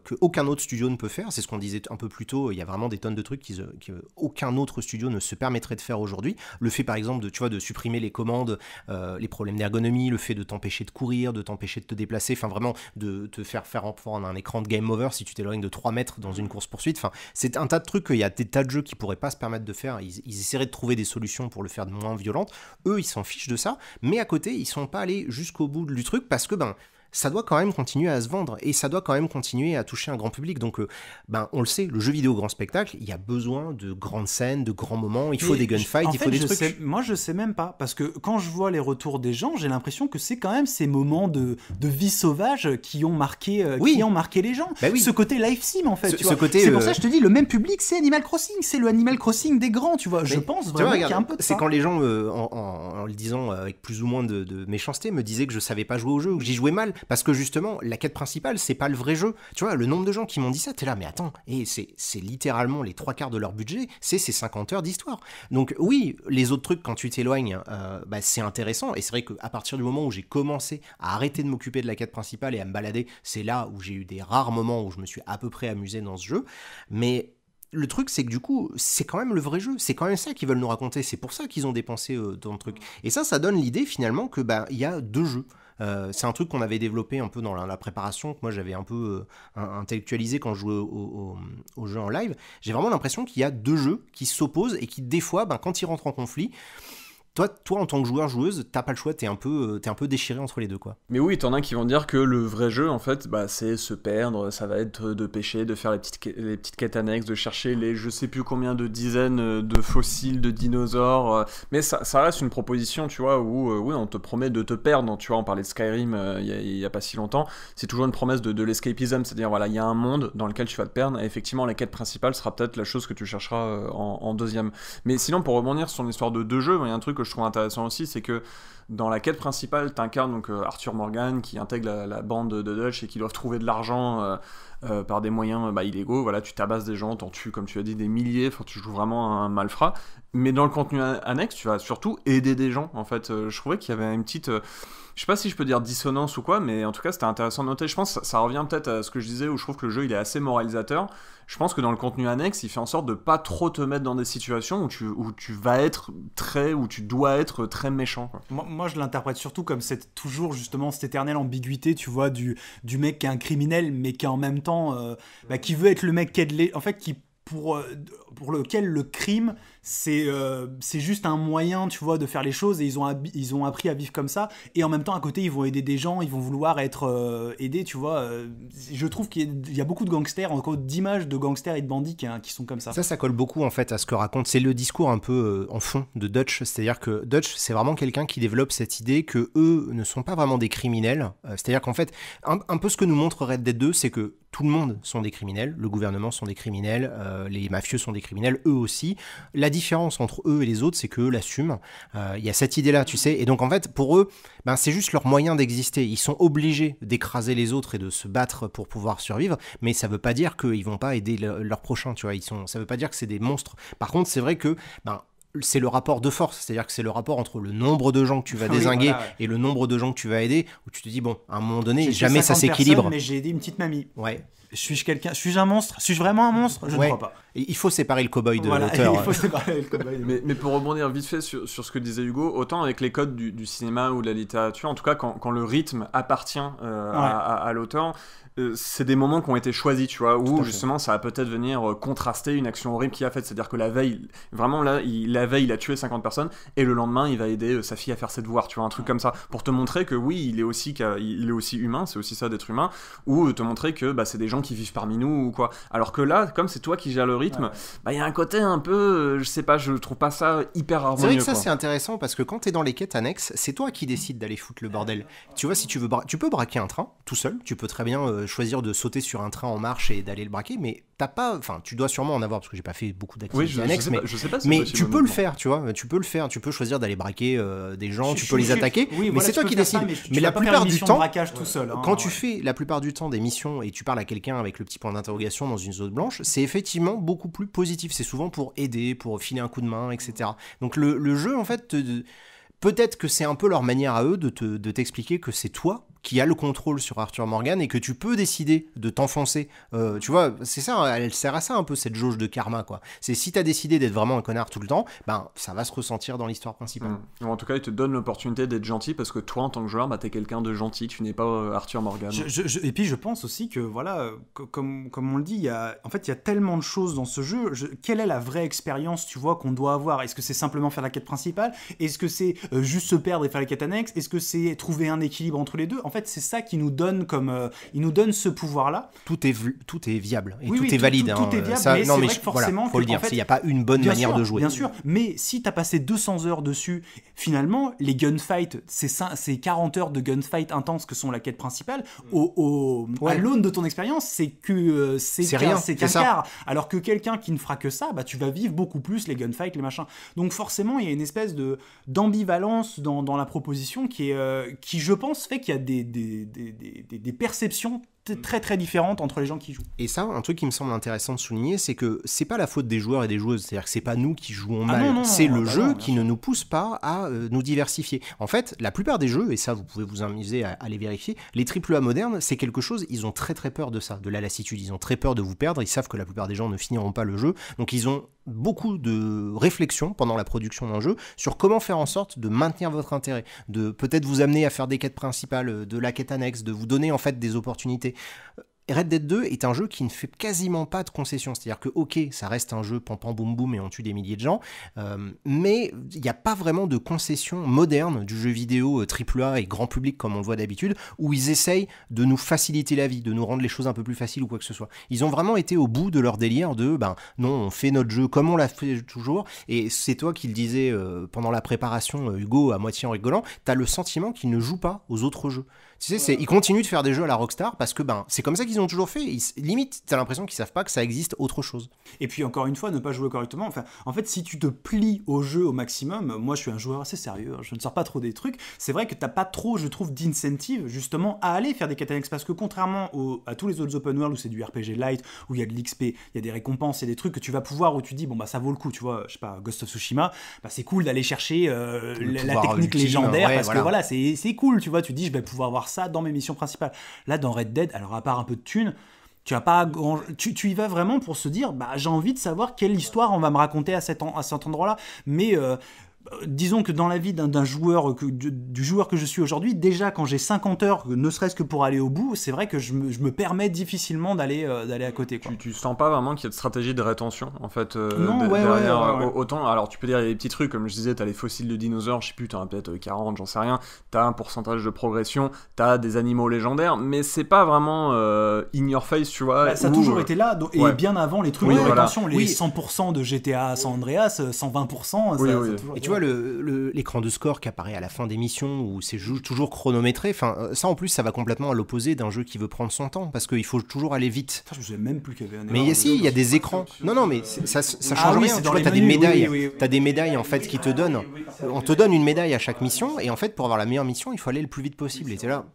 que aucun autre studio ne peut faire, c'est ce qu'on disait un peu plus plutôt, il y a vraiment des tonnes de trucs qu'aucun euh, aucun autre studio ne se permettrait de faire aujourd'hui. Le fait par exemple de, tu vois, de supprimer les commandes, euh, les problèmes d'ergonomie, le fait de t'empêcher de courir, de t'empêcher de te déplacer, enfin vraiment de te faire faire en un écran de game over si tu t'éloignes de 3 mètres dans une course poursuite. Enfin, c'est un tas de trucs qu'il y a des tas de jeux qui pourraient pas se permettre de faire. Ils, ils essaieraient de trouver des solutions pour le faire de moins violente. Eux, ils s'en fichent de ça, mais à côté, ils sont pas allés jusqu'au bout du truc parce que ben ça doit quand même continuer à se vendre et ça doit quand même continuer à toucher un grand public. Donc, euh, ben, on le sait, le jeu vidéo grand spectacle, il y a besoin de grandes scènes, de grands moments, il faut des gunfights, il faut des trucs. moi, je sais même pas, parce que quand je vois les retours des gens, j'ai l'impression que c'est quand même ces moments de, de vie sauvage qui ont marqué, euh, qui ont marqué les gens. Bah oui. Ce côté life sim, en fait. c'est pour euh, ça que je te dis, le même public, c'est Animal Crossing, c'est le Animal Crossing des grands, tu vois. je pense vraiment qu'il un peu C'est quand les gens, en, le disant avec plus ou moins de, de méchanceté, me disaient que je savais pas jouer au jeu ou que j'y jouais mal parce que justement, la quête principale, c'est pas le vrai jeu. Tu vois, le nombre de gens qui m'ont dit ça, t'es là, mais attends, et eh, c'est littéralement les trois quarts de leur budget, c'est ces 50 heures d'histoire. Donc oui, les autres trucs, quand tu t'éloignes, euh, bah, c'est intéressant, et c'est vrai qu'à partir du moment où j'ai commencé à arrêter de m'occuper de la quête principale et à me balader, c'est là où j'ai eu des rares moments où je me suis à peu près amusé dans ce jeu, mais le truc, c'est que du coup, c'est quand même le vrai jeu. C'est quand même ça qu'ils veulent nous raconter. C'est pour ça qu'ils ont dépensé euh, dans le truc. Et ça, ça donne l'idée finalement que bah il y a deux jeux. Euh, c'est un truc qu'on avait développé un peu dans la, préparation, que moi j'avais un peu euh, intellectualisé quand je jouais au, au, jeu en live. J'ai vraiment l'impression qu'il y a deux jeux qui s'opposent et qui, des fois, ben, quand ils rentrent en conflit, toi, toi en tant que joueur joueuse, t'as pas le choix, t'es un peu, euh, es un peu déchiré entre les deux quoi. Mais oui, t'en as qui vont dire que le vrai jeu en fait, bah, c'est se perdre, ça va être de pêcher, de faire les petites, les petites quêtes annexes, de chercher les je sais plus combien de dizaines euh, de fossiles de dinosaures. Euh. Mais ça, ça reste une proposition, tu vois, où oui, on te promet de te perdre. Tu vois, on parlait de Skyrim il y, a pas si longtemps. C'est toujours une promesse de, de l'escapism, c'est-à-dire voilà, il y a un monde dans lequel tu vas te perdre. Et effectivement, la quête principale sera peut-être la chose que tu chercheras en, en deuxième. Mais sinon, pour rebondir sur l'histoire de deux jeux, il y a un truc que je trouve intéressant aussi, c'est que dans la quête principale, tu donc euh, Arthur Morgan qui intègre la, bande de Dutch et qui doivent trouver de l'argent euh, euh, par des moyens bah, illégaux. Voilà, tu tabasses des gens, t'en tues, comme tu as dit, des milliers. Enfin, tu joues vraiment un malfrat. Mais dans le contenu annexe, tu vas surtout aider des gens. En fait, je trouvais qu'il y avait une petite je sais pas si je peux dire dissonance ou quoi, mais en tout cas, c'était intéressant de noter. Je pense que ça revient peut-être à ce que je disais où je trouve que le jeu il est assez moralisateur. Je pense que dans le contenu annexe, il fait en sorte de pas trop te mettre dans des situations où tu, où tu vas être très, où tu dois être très méchant. Moi, je l'interprète surtout comme cette toujours justement cette éternelle ambiguïté, tu vois, du, du mec qui est un criminel, mais qui en même temps, euh, bah, qui veut être le mec qui aide les. En fait, qui pour, euh, pour lequel le crime c'est euh, c'est juste un moyen, tu vois, de faire les choses et ils ont, ils ont appris à vivre comme ça. Et en même temps, à côté, ils vont aider des gens, ils vont vouloir être euh, aidés, tu vois. Euh, je trouve qu'il y, a beaucoup de gangsters, encore d'images de gangsters et de bandits qui, sont comme ça. Ça, ça colle beaucoup en fait à ce que raconte. C'est le discours un peu en fond de Dutch. C'est-à-dire que Dutch, c'est vraiment quelqu'un qui développe cette idée que eux ne sont pas vraiment des criminels. c'est-à-dire qu'en fait, un, peu ce que nous montre Red Dead 2, c'est que tout le monde sont des criminels, le gouvernement sont des criminels, les mafieux sont des criminels, eux aussi. La différence entre eux et les autres, c'est qu'eux l'assument. Euh, il y a cette idée-là, tu sais. Et donc, en fait, pour eux, ben, c'est juste leur moyen d'exister. Ils sont obligés d'écraser les autres et de se battre pour pouvoir survivre, mais ça ne veut pas dire qu'ils vont pas aider leurs prochains, tu vois. Ils sont, ça veut pas dire que c'est des monstres. Par contre, c'est vrai que, ben, c'est le rapport de force, c'est-à-dire que c'est le rapport entre le nombre de gens que tu vas désinguer et le nombre de gens que tu vas aider, où tu te dis, bon, à un moment donné, jamais ça s'équilibre. Mais j'ai aidé une petite mamie. Ouais suis-je quelqu'un Suis-je un monstre Suis-je vraiment un monstre Je ne crois pas. Il faut séparer le cowboy de l'auteur. mais, pour rebondir vite fait sur, ce que disait Hugo, autant avec les codes du, cinéma ou de la littérature, en tout cas quand, le rythme appartient euh, à, l'auteur, euh, c'est des moments qui ont été choisis, tu vois, où justement ça va peut-être venir euh, contraster une action horrible qu'il a faite. C'est-à-dire que la veille, vraiment là, il, la veille, il a tué 50 personnes et le lendemain, il va aider sa fille à faire ses devoirs, tu vois, un truc comme ça, pour te montrer que oui, il est aussi, il est aussi humain, c'est aussi ça d'être humain, ou te montrer que bah, c'est des gens qui vivent parmi nous ou quoi. Alors que là, comme c'est toi qui gères le rythme, bah il y a un côté un peu, euh, je sais pas, je trouve pas ça hyper harmonieux. C'est vrai que ça c'est intéressant parce que quand tu es dans les quêtes annexes, c'est toi qui décides d'aller foutre le bordel. Tu vois, si tu veux, tu peux braquer un train tout seul, tu peux très bien euh, choisir de sauter sur un train en marche et d'aller le braquer, mais pas, enfin, tu dois sûrement en avoir parce que j'ai pas fait beaucoup d'activités annexes, mais, je sais mais tu peux le faire, tu vois, tu peux le faire, tu peux choisir d'aller braquer euh, des gens, tu peux les attaquer, mais c'est toi qui décides. Mais, la plupart du temps, hein, quand tu fais la plupart du temps des missions et tu parles à quelqu'un avec le petit point d'interrogation dans une zone blanche, c'est effectivement beaucoup plus positif. C'est souvent pour aider, pour filer un coup de main, etc. Donc le, jeu, en fait, peut-être que c'est un peu leur manière à eux de, de t'expliquer que c'est toi qui a le contrôle sur Arthur Morgan et que tu peux décider de t'enfoncer. Euh, tu vois, c'est ça, hein, elle sert à ça un peu cette jauge de karma, quoi. C'est si t'as décidé d'être vraiment un connard tout le temps, ben ça va se ressentir dans l'histoire principale. Mmh. en tout cas, il te donne l'opportunité d'être gentil parce que toi, en tant que joueur, bah, t'es quelqu'un de gentil, tu n'es pas euh, Arthur Morgan. et puis je pense aussi que, voilà, euh, comme, comme on le dit, y a, en fait, il y a tellement de choses dans ce jeu. quelle est la vraie expérience, tu vois, qu'on doit avoir Est-ce que c'est simplement faire la quête principale Est-ce que c'est juste se perdre et faire la quête annexe Est-ce que c'est trouver un équilibre entre les deux c'est ça qui nous donne comme, euh, il nous donne ce pouvoir-là. Tout est tout est viable et tout, est valide. Tout, hein. est Ça, non mais je, faut le dire. il n'y a pas une bonne manière de jouer. Bien sûr. Mais si t'as passé 200 heures dessus, finalement, les gunfights, ces, 40 heures de gunfight intense que sont la quête principale, au, à l'aune de ton expérience, c'est que euh, c'est rien, c'est qu'un quart. Alors que quelqu'un qui ne fera que ça, bah tu vas vivre beaucoup plus les gunfights, les machins. Donc forcément, il y a une espèce de d'ambivalence dans, la proposition qui est euh, qui je pense fait qu'il y a des des, perceptions mm. très très différentes entre les gens qui jouent. Et ça, un truc qui me semble intéressant de souligner, c'est que c'est pas la faute des joueurs et des joueuses, c'est-à-dire que c'est pas nous qui jouons ah mal, c'est le bah jeu qui ne nous pousse pas à euh, nous diversifier. En fait, la plupart des jeux, et ça vous pouvez vous amuser à, à les vérifier, les AAA modernes, c'est quelque chose, ils ont très très peur de ça, de la lassitude, ils ont très peur de vous perdre, ils savent que la plupart des gens ne finiront pas le jeu, donc ils ont beaucoup de réflexions pendant la production d'un jeu sur comment faire en sorte de maintenir votre intérêt, de peut-être vous amener à faire des quêtes principales, euh, de la quête annexe, de vous donner en fait des opportunités. Red Dead 2 est un jeu qui ne fait quasiment pas de concessions. C'est-à-dire que, ok, ça reste un jeu pam pam boum boum et on tue des milliers de gens, euh, mais il n'y a pas vraiment de concessions modernes du jeu vidéo AAA euh, et grand public comme on voit d'habitude, où ils essayent de nous faciliter la vie, de nous rendre les choses un peu plus faciles ou quoi que ce soit. Ils ont vraiment été au bout de leur délire de, ben non, on fait notre jeu comme on l'a fait toujours, et c'est toi qui le disais euh, pendant la préparation, Hugo, à moitié en rigolant, t'as le sentiment qu'ils ne jouent pas aux autres jeux. Tu sais, ils continuent de faire des jeux à la Rockstar parce que ben, c'est comme ça qu'ils ont toujours fait. limite, t'as l'impression qu'ils savent pas que ça existe autre chose. Et puis encore une fois, ne pas jouer correctement. Enfin, en fait, si tu te plies au jeu au maximum, moi je suis un joueur assez sérieux, hein, je ne sors pas trop des trucs. C'est vrai que t'as pas trop, je trouve, d'incentive justement à aller faire des catanex parce que contrairement à tous les autres open world où c'est du RPG light, où il y a de l'XP, il y a des récompenses et des trucs que tu vas pouvoir où tu dis bon bah ça vaut le coup, tu vois, je sais pas, Ghost of Tsushima, bah c'est cool d'aller chercher euh, la, technique légendaire parce que voilà, c'est cool, tu vois, tu dis je vais pouvoir avoir ça dans mes missions principales. Là, dans Red Dead, alors à part un peu de thunes, tu as pas tu, tu, y vas vraiment pour se dire bah j'ai envie de savoir quelle histoire on va me raconter à cet à cet endroit là mais euh, disons que dans la vie d'un joueur, que, du, joueur que je suis aujourd'hui, déjà quand j'ai 50 heures, ne serait-ce que pour aller au bout, c'est vrai que je me, permets difficilement d'aller euh, à côté. Tu, sens pas vraiment qu'il y a de stratégie de rétention en fait autant. Alors tu peux dire il y a des petits trucs comme je disais, t'as les fossiles de dinosaures, je sais plus, tu as peut-être 40, euh, j'en sais rien. T'as un pourcentage de progression, t'as des animaux légendaires, mais c'est pas vraiment euh, in your face, tu vois. Bah, ça a toujours été là et bien avant les trucs de rétention, les 100% de GTA San Andreas, 120%. Oui, Toujours l'écran de score qui apparaît à la fin des missions où c'est toujours chronométré, enfin, euh, ça en plus ça va complètement à l'opposé d'un jeu qui veut prendre son temps parce qu'il faut toujours aller vite. Mais si, il y a des écrans. Non, non, mais ça, ah change Tu vois, t'as des médailles. t'as des médailles en fait qui te donnent. On te donne une médaille à chaque mission et en fait pour avoir la meilleure mission, il faut aller le plus vite possible. Et t'es là.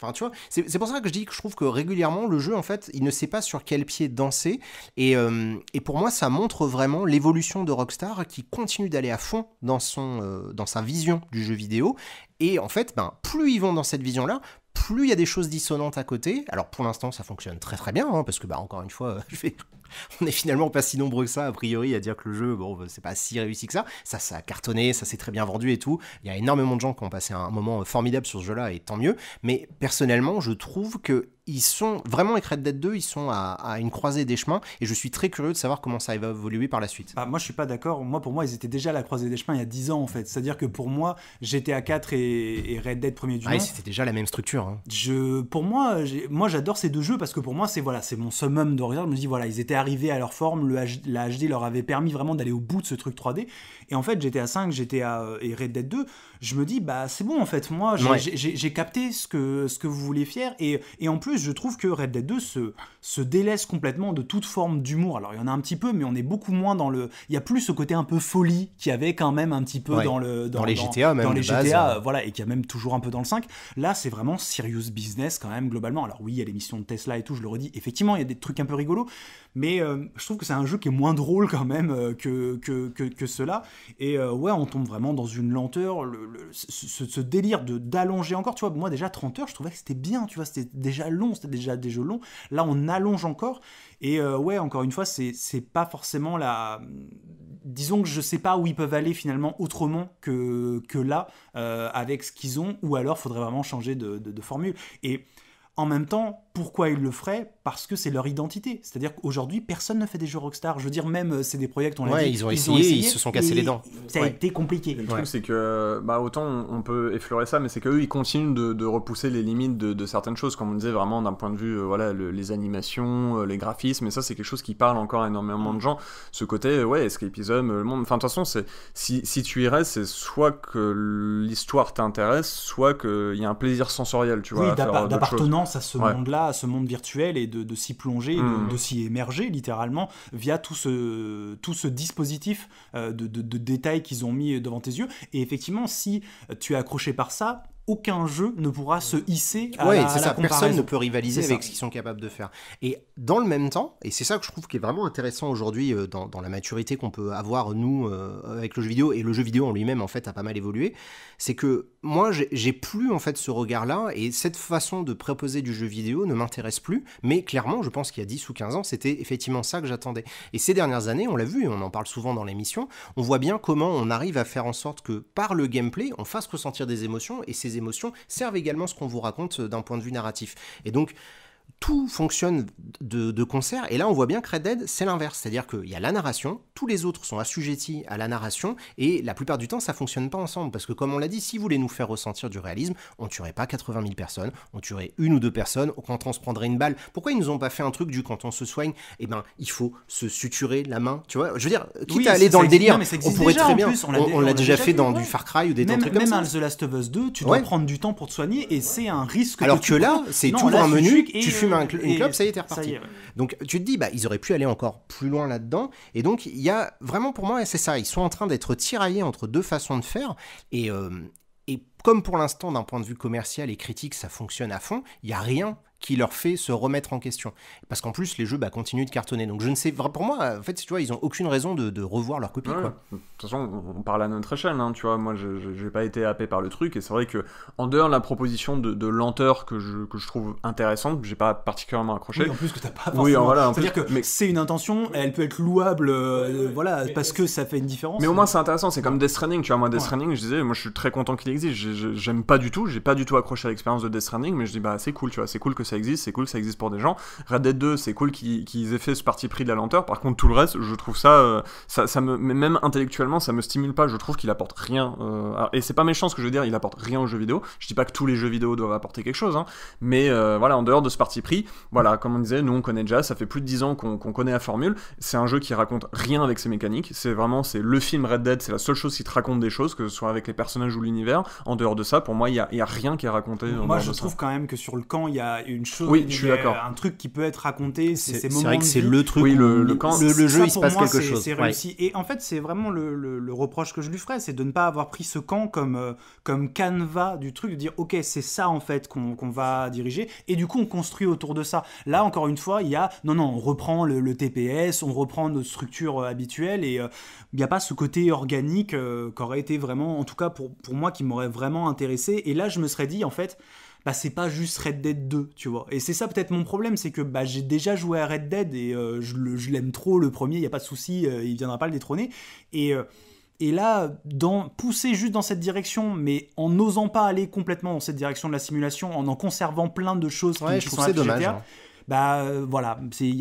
Enfin, tu vois, c'est pour ça que je dis que je trouve que régulièrement, le jeu, en fait, il ne sait pas sur quel pied danser. Et, euh, et pour moi, ça montre vraiment l'évolution de Rockstar qui continue d'aller à fond dans, son, euh, dans sa vision du jeu vidéo. Et en fait, ben, plus ils vont dans cette vision-là, plus il y a des choses dissonantes à côté. Alors pour l'instant, ça fonctionne très très bien, hein, parce que bah, encore une fois, euh, je vais on est finalement pas si nombreux que ça, a priori, à dire que le jeu, bon, bah, c'est pas si réussi que ça. Ça, ça a cartonné, ça s'est très bien vendu et tout. Il y a énormément de gens qui ont passé un moment euh, formidable sur ce jeu-là, et tant mieux. Mais personnellement, je trouve que ils sont vraiment Red Dead 2, ils sont à, une croisée des chemins et je suis très curieux de savoir comment ça va évoluer par la suite. Bah, moi je suis pas d'accord, moi pour moi ils étaient déjà à la croisée des chemins il y a 10 ans en fait, c'est-à-dire que pour moi GTA 4 et, et Red Dead premier du ah, oui, c'était déjà la même structure. Hein. Je, pour moi, moi j'adore ces deux jeux parce que pour moi c'est voilà, c'est mon summum de regard, je me dis voilà, ils étaient arrivés à leur forme, le, la HD leur avait permis vraiment d'aller au bout de ce truc 3D et en fait, GTA 5, GTA et Red Dead 2, je me dis, bah c'est bon en fait, moi j'ai capté ce que, ce que vous voulez faire. Et, et, en plus, je trouve que Red Dead 2 se, se délaisse complètement de toute forme d'humour. Alors il y en a un petit peu, mais on est beaucoup moins dans le. Il y a plus ce côté un peu folie qu'il y avait quand même un petit peu dans le dans, les GTA même dans les GTA euh, voilà et qui a même toujours un peu dans le 5 là c'est vraiment serious business quand même globalement alors oui il y a l'émission de Tesla et tout je le redis effectivement il y a des trucs un peu rigolos mais euh, je trouve que c'est un jeu qui est moins drôle quand même euh, que, que, que, que, cela et euh, ouais, on tombe vraiment dans une lenteur, ce, délire de d'allonger encore. Tu vois, moi déjà 30 heures, je trouvais que c'était bien, tu vois, c'était déjà long, c'était déjà des jeux longs. Là, on allonge encore. Et euh, ouais, encore une fois, c'est pas forcément la. Disons que je sais pas où ils peuvent aller finalement autrement que, là, euh, avec ce qu'ils ont, ou alors faudrait vraiment changer de formule. Et en même temps, pourquoi ils le feraient Parce que c'est leur identité. C'est-à-dire qu'aujourd'hui, personne ne fait des jeux Rockstar. Je veux dire, même euh, c'est des on l'a dit, ils, ont, ils essayé, ils se sont cassés les dents. Ça a été compliqué. Le truc, c'est que, bah, autant on peut effleurer ça, mais c'est qu'eux, ils continuent de, repousser les limites de, certaines choses, comme on disait vraiment d'un point de vue, euh, voilà, les animations, euh, les graphismes, et ça, c'est quelque chose qui parle encore énormément de gens. Ce côté, ouais, escapism, le monde. Enfin, de toute façon, si, si tu irais, c'est soit que l'histoire t'intéresse, soit qu'il y a un plaisir sensoriel, tu vois. Oui, d'appartenance à ce monde-là à ce monde virtuel et de, s'y plonger, mmh. de, s'y émerger littéralement via tout ce, tout ce dispositif euh, de, de détails qu'ils ont mis devant tes yeux. Et effectivement, si tu es accroché par ça, aucun jeu ne pourra se hisser à à la Personne ne peut rivaliser avec ce qu'ils sont capables de faire. Et dans le même temps, et c'est ça que je trouve qui est vraiment intéressant aujourd'hui euh, dans, la maturité qu'on peut avoir nous euh, avec le jeu vidéo et le jeu vidéo en lui-même en fait a pas mal évolué, c'est que moi j'ai plus en fait ce regard-là et cette façon de préposer du jeu vidéo ne m'intéresse plus. Mais clairement, je pense qu'il y a 10 ou 15 ans, c'était effectivement ça que j'attendais. Et ces dernières années, on l'a vu, et on en parle souvent dans l'émission, on voit bien comment on arrive à faire en sorte que par le gameplay, on fasse ressentir des émotions et ces émotions servent également ce qu'on vous raconte euh, d'un point de vue narratif. Et donc, tout fonctionne de, concert. Et là, on voit bien que Red Dead, c'est l'inverse. C'est-à-dire qu'il y a la narration, tous les autres sont assujettis à la narration, et la plupart du temps, ça fonctionne pas ensemble. Parce que, comme on l'a dit, si vous voulez nous faire ressentir du réalisme, on tuerait pas 80 000 personnes, on tuerait une ou deux personnes, quand on se prendrait une balle. Pourquoi ils nous ont pas fait un truc du quand on se soigne et eh ben, il faut se suturer la main, tu vois Je veux dire, quitte à aller dans le délire, on pourrait très bien. on l'a déjà, fait, dans du Far Cry ou des même, trucs comme ça. Même The Last of Us 2, tu dois prendre du temps pour te soigner, et c'est un risque. Alors que, là, c'est toujours un menu. Tu fumes une clope, ça y est, reparti. Donc tu te dis, bah, ils auraient pu aller encore plus loin là-dedans. Et donc, il y a vraiment pour moi, c'est ça, ils sont en train d'être tiraillés entre deux façons de faire. Et, euh, et comme pour l'instant, d'un point de vue commercial et critique, ça fonctionne à fond, il n'y a rien qui leur fait se remettre en question. Parce qu'en plus, les jeux bah, continuent de cartonner. Donc je ne sais, pour moi, en fait, tu vois, ils n'ont aucune raison de, revoir leur copie. quoi. De toute façon, on parle à notre échelle, hein, tu vois. Moi, je n'ai pas été happé par le truc. Et c'est vrai que, en dehors de la proposition de, lenteur que je, que je, trouve intéressante, j'ai pas particulièrement accroché. en plus que t'as pas voilà, C'est-à-dire que mais... c'est une intention, elle peut être louable, euh, voilà, parce que ça fait une différence. Mais au moins, c'est intéressant. C'est comme Death Stranding, tu vois. Moi, Death Stranding, je disais, moi, je suis très content qu'il existe. J'aime pas du tout, j'ai pas du tout accroché à l'expérience de Death Stranding, mais je dis, bah, c'est cool, tu vois, c'est cool que ça existe, c'est cool que ça existe pour des gens. Red Dead 2, c'est cool qu'ils aient fait ce parti pris de la lenteur. Par contre, tout le reste, je trouve ça, euh, ça, me, même intellectuellement, ça me stimule pas. Je trouve qu'il apporte rien. Euh, et c'est pas méchant ce que je veux dire, il apporte rien aux jeux vidéo. Je dis pas que tous les jeux vidéo doivent apporter quelque chose, hein. mais euh, voilà, en dehors de ce parti pris, voilà, comme on disait, nous on connaît déjà, ça fait plus de 10 ans qu'on connaît la formule. C'est un jeu qui raconte rien avec ses mécaniques. C'est vraiment, c'est le film Red Dead, c'est la seule chose qui te raconte des choses, que ce soit avec les personnages ou l'univers. En dehors de ça, pour moi, il y, a, rien qui est raconté. Moi, je trouve quand même que sur le camp, il y a une oui, je suis d'accord. Euh, un truc qui peut être raconté, c'est C'est vrai que c'est le truc. le, camp, le, jeu, il se passe quelque chose. C'est Et en fait, c'est vraiment le, reproche que je lui ferais, c'est de ne pas avoir pris ce camp comme, euh, comme canevas du truc, de dire ok, c'est ça en fait qu'on va diriger. Et du coup, on construit autour de ça. Là, encore une fois, il y a non, non, on reprend le, TPS, on reprend notre structure euh, habituelle et il y n'y a pas ce côté organique Qui aurait été vraiment, en tout cas pour, pour moi, qui m'aurait vraiment intéressé. Et là, je me serais dit en fait bah, c'est pas juste Red Dead 2, tu vois. Et c'est ça peut-être mon problème, c'est que bah j'ai déjà joué à Red Dead et euh, je, l'aime trop le premier, il y a pas de souci, il euh, il viendra pas le détrôner. Et euh, et là, dans, pousser juste dans cette direction, mais en n'osant pas aller complètement dans cette direction de la simulation, en en conservant plein de choses qui, je sont à bah euh, voilà, c'est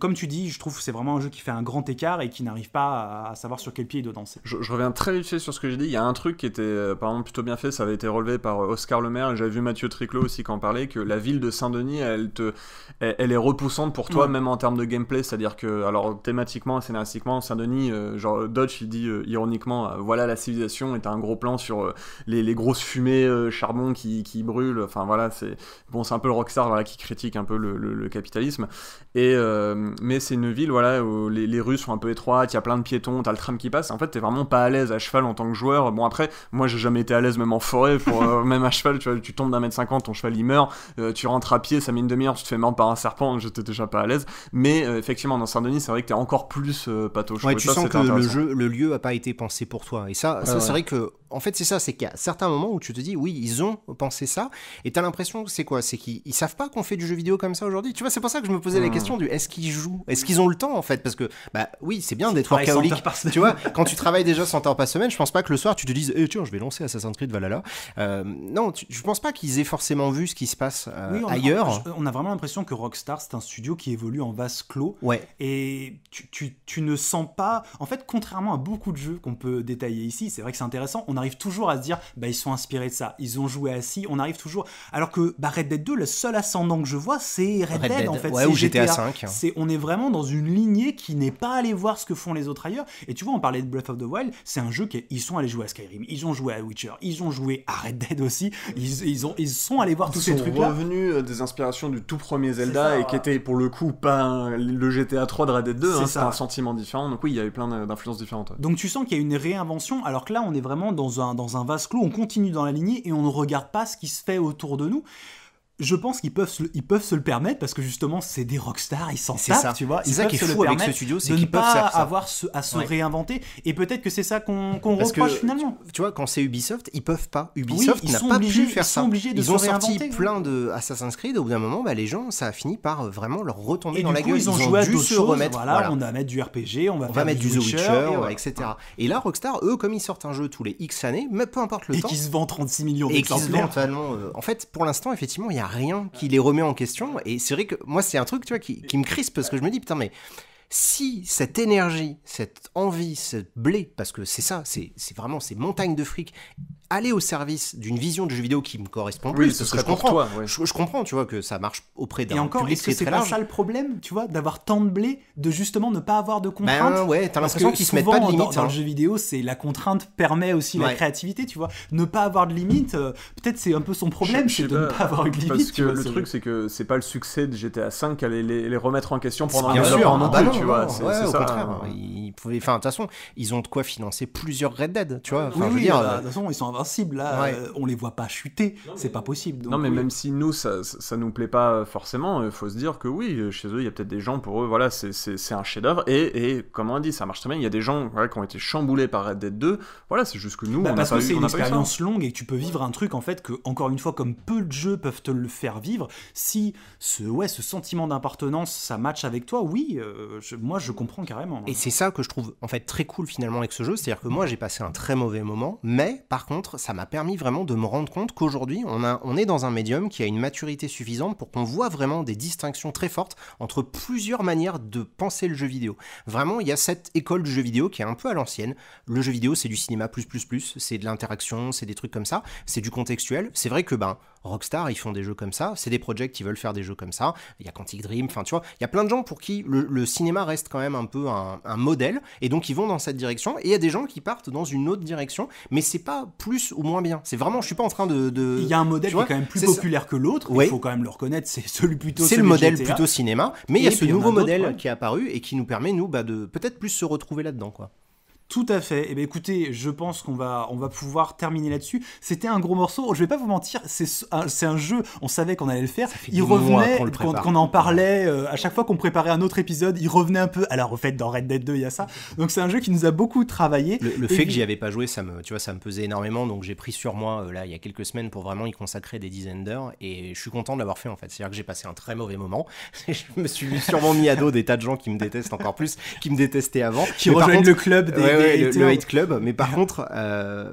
comme tu dis, je trouve que c'est vraiment un jeu qui fait un grand écart et qui n'arrive pas à, savoir sur quel pied il doit danser. Je, reviens très vite sur ce que j'ai dit. Il y a un truc qui était euh, par plutôt bien fait, ça avait été relevé par euh, Oscar Lemaire et j'avais vu Mathieu Triclot aussi qui en parlait, que la ville de Saint-Denis, elle, te, elle, est repoussante pour toi, même en termes de gameplay. C'est-à-dire que, alors thématiquement scénaristiquement, Saint-Denis, genre Dodge, il dit ironiquement, voilà la civilisation, est un gros plan sur les, grosses fumées charbon qui, qui brûlent. Enfin voilà, c'est bon, c'est un peu le rockstar qui critique un peu le le, capitalisme. Et, euh, mais c'est une ville voilà, où les, les rues sont un peu étroites, il y a plein de piétons, t'as le tram qui passe. En fait, t'es vraiment pas à l'aise à cheval en tant que joueur. Bon, après, moi, j'ai jamais été à l'aise, même en forêt, pour, euh, même à cheval, tu, tu tombes d'un mètre cinquante, ton cheval il meurt, euh, tu rentres à pied, ça met une demi-heure, tu te fais mordre par un serpent, j'étais déjà pas à l'aise. Mais effectivement, dans Saint-Denis, c'est vrai que t'es encore plus patoche Ouais, tu sens que le, jeu, le lieu a pas été pensé pour toi. Et ça, c'est vrai que en fait, c'est ça, c'est qu'il y a certains moments où tu te dis, oui, ils ont pensé ça, et t'as l'impression, c'est quoi C'est qu'ils savent pas qu'on fait du jeu vidéo comme ça aujourd'hui Tu vois, c'est pour ça que je me posais la hmm. question du est-ce qu'ils jouent Est-ce qu'ils ont le temps en fait Parce que, bah oui, c'est bien d'être workaholic. Tu vois, quand tu travailles déjà 100 heures par semaine, je pense pas que le soir tu te dises, eh, tiens, je vais lancer Assassin's Creed Valhalla. Euh, non, je pense pas qu'ils aient forcément vu ce qui se passe euh, ailleurs. on a vraiment l'impression que Rockstar, c'est un studio qui évolue en vase clos. Ouais. Et tu, tu, tu ne sens pas. En fait, contrairement à beaucoup de jeux qu'on peut détailler ici, c'est vrai que c'est intéressant, on arrive toujours à se dire, bah ils sont inspirés de ça, ils ont joué à on arrive toujours. Alors que bah, Red Dead 2, le seul ascendant que je vois, c'est Red, Dead, en fait. ou GTA, 5. Hein. C'est, on est vraiment dans une lignée qui n'est pas allé voir ce que font les autres ailleurs. Et tu vois, on parlait de Breath of the Wild, c'est un jeu qui ils sont allés jouer à Skyrim, ils ont joué à Witcher, ils ont joué à Red Dead aussi, ils, ils ont, ils sont allés voir tous ces trucs-là. Ils sont revenus euh, des inspirations du tout premier Zelda et qui était pour le coup pas le GTA 3 de Red Dead 2, c'est hein, un sentiment différent. Donc oui, il y a eu plein d'influences différentes. Donc tu sens qu'il y a une réinvention, alors que là, on est vraiment dans un, dans un vase clos, on continue dans la lignée et on ne regarde pas ce qui se fait autour de nous je pense qu'ils peuvent, se, ils peuvent se le permettre parce que justement c'est des rockstars, ils s'en savent, tu vois. C'est ça qui est fou avec ce studio, c'est qu'ils peuvent avoir à se réinventer. Et peut-être que c'est ça qu'on qu finalement. Tu vois, quand c'est Ubisoft, ils peuvent pas. Ubisoft oui, n'a pas pu faire ils ça. Sont obligés ils ont sorti plein de Assassin's Creed. Au bout d'un moment, bah, les gens, ça a fini par euh, vraiment leur retomber dans la gueule. Ils ont, joué à dû se remettre. Voilà, on va mettre du RPG, on va, mettre du The Witcher, etc. Et là, Rockstar, eux, comme ils sortent un jeu tous les X années, mais peu importe le temps, et qui se vend 36 millions d'exemplaires. Euh, en fait, pour l'instant, effectivement, il y a rien qui les remet en question. Et c'est vrai que moi, c'est un truc, tu vois, qui, qui me crispe parce que je me dis, putain, mais si cette énergie, cette envie, ce blé, parce que c'est ça, c'est vraiment ces montagnes de fric, aller au service d'une vision de jeu vidéo qui me correspond plus. Oui, ce serait que je pour toi. Je, comprends, tu vois, que ça marche auprès d'un. Et encore, est-ce que c'est pas ça le problème, tu vois, d'avoir tant de blé, de justement ne pas avoir de ben, contraintes ben, ouais, t'as l'impression qu'ils se mettent pas de limites. Dans, dans, hein. le jeu vidéo, c'est la contrainte permet aussi la créativité, tu vois. Ne pas avoir de limites, euh, peut-être c'est un peu son problème, c'est de ne pas avoir de limites. Parce que le truc, c'est que c'est pas le succès de GTA V qui les, remettre en question pendant bien sûr, en ah bah tu vois. Au contraire, hein. ils pouvaient, enfin, de toute façon, ils ont de quoi financer plusieurs Red Dead, tu vois. Bah, euh, de toute façon, ils sont là. Euh, on les voit pas chuter, c'est pas possible. non mais euh, même si nous ça, ça nous plaît pas forcément, il euh, faut se dire que oui, chez eux il y a peut-être des gens pour eux voilà c'est un chef-d'œuvre et, et comme on dit ça marche très bien. Il y a des gens qui ont été chamboulés par Red Dead 2. Voilà c'est juste que nous bah, on parce a que c'est une expérience longue et tu peux vivre un truc en fait que encore une fois comme peu de jeux peuvent te le faire vivre. Si ce ouais ce sentiment d'appartenance ça match avec toi, oui, moi je comprends carrément. Hein. Et c'est ça que je trouve en fait très cool finalement avec ce jeu, c'est-à-dire que moi j'ai passé un très mauvais moment, mais par contre ça m'a permis vraiment de me rendre compte qu'aujourd'hui, on, on est dans un médium qui a une maturité suffisante pour qu'on voit vraiment des distinctions très fortes entre plusieurs manières de penser le jeu vidéo. Vraiment, il y a cette école du jeu vidéo qui est un peu à l'ancienne. Le jeu vidéo, c'est du cinéma plus plus plus, c'est de l'interaction, c'est des trucs comme ça, c'est du contextuel. C'est vrai que ben Rockstar, ils font des jeux comme ça, c'est des projets qui veulent faire des jeux comme ça, il y a Quantic Dream, enfin tu vois, il y a plein de gens pour qui le, cinéma reste quand même un peu un, modèle, et donc ils vont dans cette direction, et il y a des gens qui partent dans une autre direction, mais c'est pas plus ou moins bien, c'est vraiment, je suis pas en train de... il y a un modèle qui est quand même plus populaire que l'autre, il faut quand même le reconnaître, c'est celui plutôt... C'est le modèle plutôt cinéma, mais il y a ce nouveau modèle qui est apparu et qui nous permet, nous, bah, de peut-être plus se retrouver là-dedans, quoi. Tout à fait. Eh bien, écoutez, je pense qu'on va, on va pouvoir terminer là-dessus. C'était un gros morceau. Je vais pas vous mentir, c'est un, un, jeu. On savait qu'on allait le faire. Il revenait, qu'on en parlait euh, à chaque fois qu'on préparait un autre épisode. Il revenait un peu. Alors, au fait, dans Red Dead 2, il y a ça. Donc, c'est un jeu qui nous a beaucoup travaillé. Le, fait que j'y avais pas joué, ça me, tu vois, ça me pesait énormément. Donc, j'ai pris sur moi euh, là il y a quelques semaines pour vraiment y consacrer des dizaines d'heures. Et je suis content de l'avoir fait en fait. C'est-à-dire que j'ai passé un très mauvais moment. je me suis sûrement mis à dos des tas de gens qui me détestent encore plus, qui me détestaient avant. Qui rejoignent le club des, le, Hate Club. Mais par contre,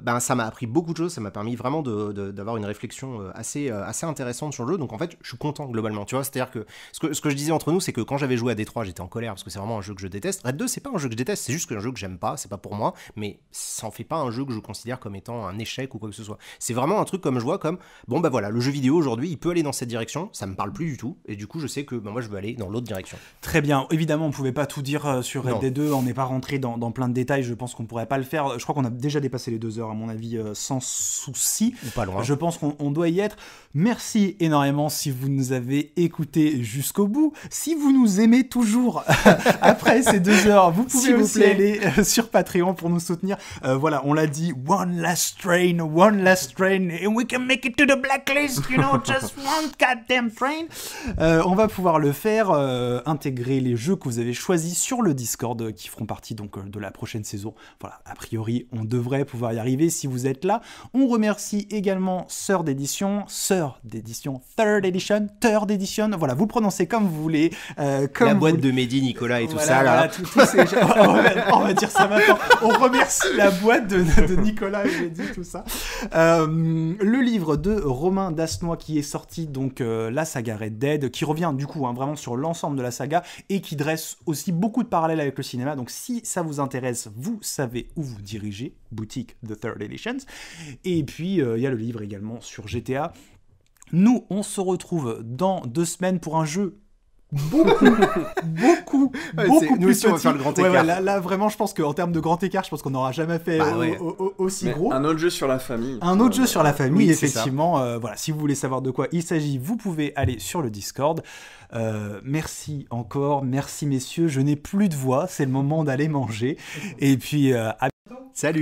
ben, ça m'a appris beaucoup de choses. Ça m'a permis vraiment d'avoir une réflexion euh, assez, euh, assez intéressante sur le jeu. Donc en fait, je suis content globalement. Tu vois, c'est-à-dire que ce, que ce, que je disais entre nous, c'est que quand j'avais joué à D3, j'étais en colère parce que c'est vraiment un jeu que je déteste. Red 2, c'est pas un jeu que je déteste, c'est juste un jeu que j'aime pas. C'est pas pour moi, mais ça en fait pas un jeu que je considère comme étant un échec ou quoi que ce soit. C'est vraiment un truc comme je vois comme bon ben, voilà, le jeu vidéo aujourd'hui, il peut aller dans cette direction. Ça me parle plus du tout. Et du coup, je sais que bah, moi, je veux aller dans l'autre direction. Très bien. Évidemment, on pouvait pas tout dire sur Red 2. On n'est pas rentré dans, plein de détails je pense qu'on pourrait pas le faire. Je crois qu'on a déjà dépassé les deux heures, à mon avis, euh, sans souci. pas loin. Je pense qu'on doit y être. Merci énormément si vous nous avez écoutés jusqu'au bout. Si vous nous aimez toujours après ces deux heures, vous pouvez vous aussi aller euh, sur Patreon pour nous soutenir. Euh, voilà, on l'a dit, one last train, one last train, and we can make it to the blacklist, you know, just one goddamn train. on va pouvoir le faire, intégrer les jeux que vous avez choisis sur le Discord qui feront partie donc de la prochaine saison voilà, a priori, on devrait pouvoir y arriver si vous êtes là. On remercie également Sœur d'édition, Sœur d'édition, Third Edition, Third Edition. Voilà, vous prononcez comme vous voulez. Euh, comme la boîte de Mehdi, Nicolas et tout ça. Là. on, va, dire ça maintenant. On remercie la boîte de, Nicolas et Mehdi, tout ça. Euh, le livre de Romain Dasnois qui est sorti, donc euh, la saga Red Dead, qui revient du coup hein, vraiment sur l'ensemble de la saga et qui dresse aussi beaucoup de parallèles avec le cinéma. Donc si ça vous intéresse, vous savez où vous dirigez, boutique The Third Editions. Et puis, euh, il y a le livre également sur GTA. Nous, on se retrouve dans deux semaines pour un jeu beaucoup, beaucoup, beaucoup plus aussi, le grand écart. là, vraiment, je pense qu'en termes de grand écart, je pense qu'on n'aura jamais fait bah aussi gros. Un autre jeu sur la famille. Un autre jeu sur la famille, effectivement. Euh, voilà, si vous voulez savoir de quoi il s'agit, vous pouvez aller sur le Discord. Euh, merci encore, merci messieurs. Je n'ai plus de voix, c'est le moment d'aller manger. Et puis euh, à bientôt. Salut.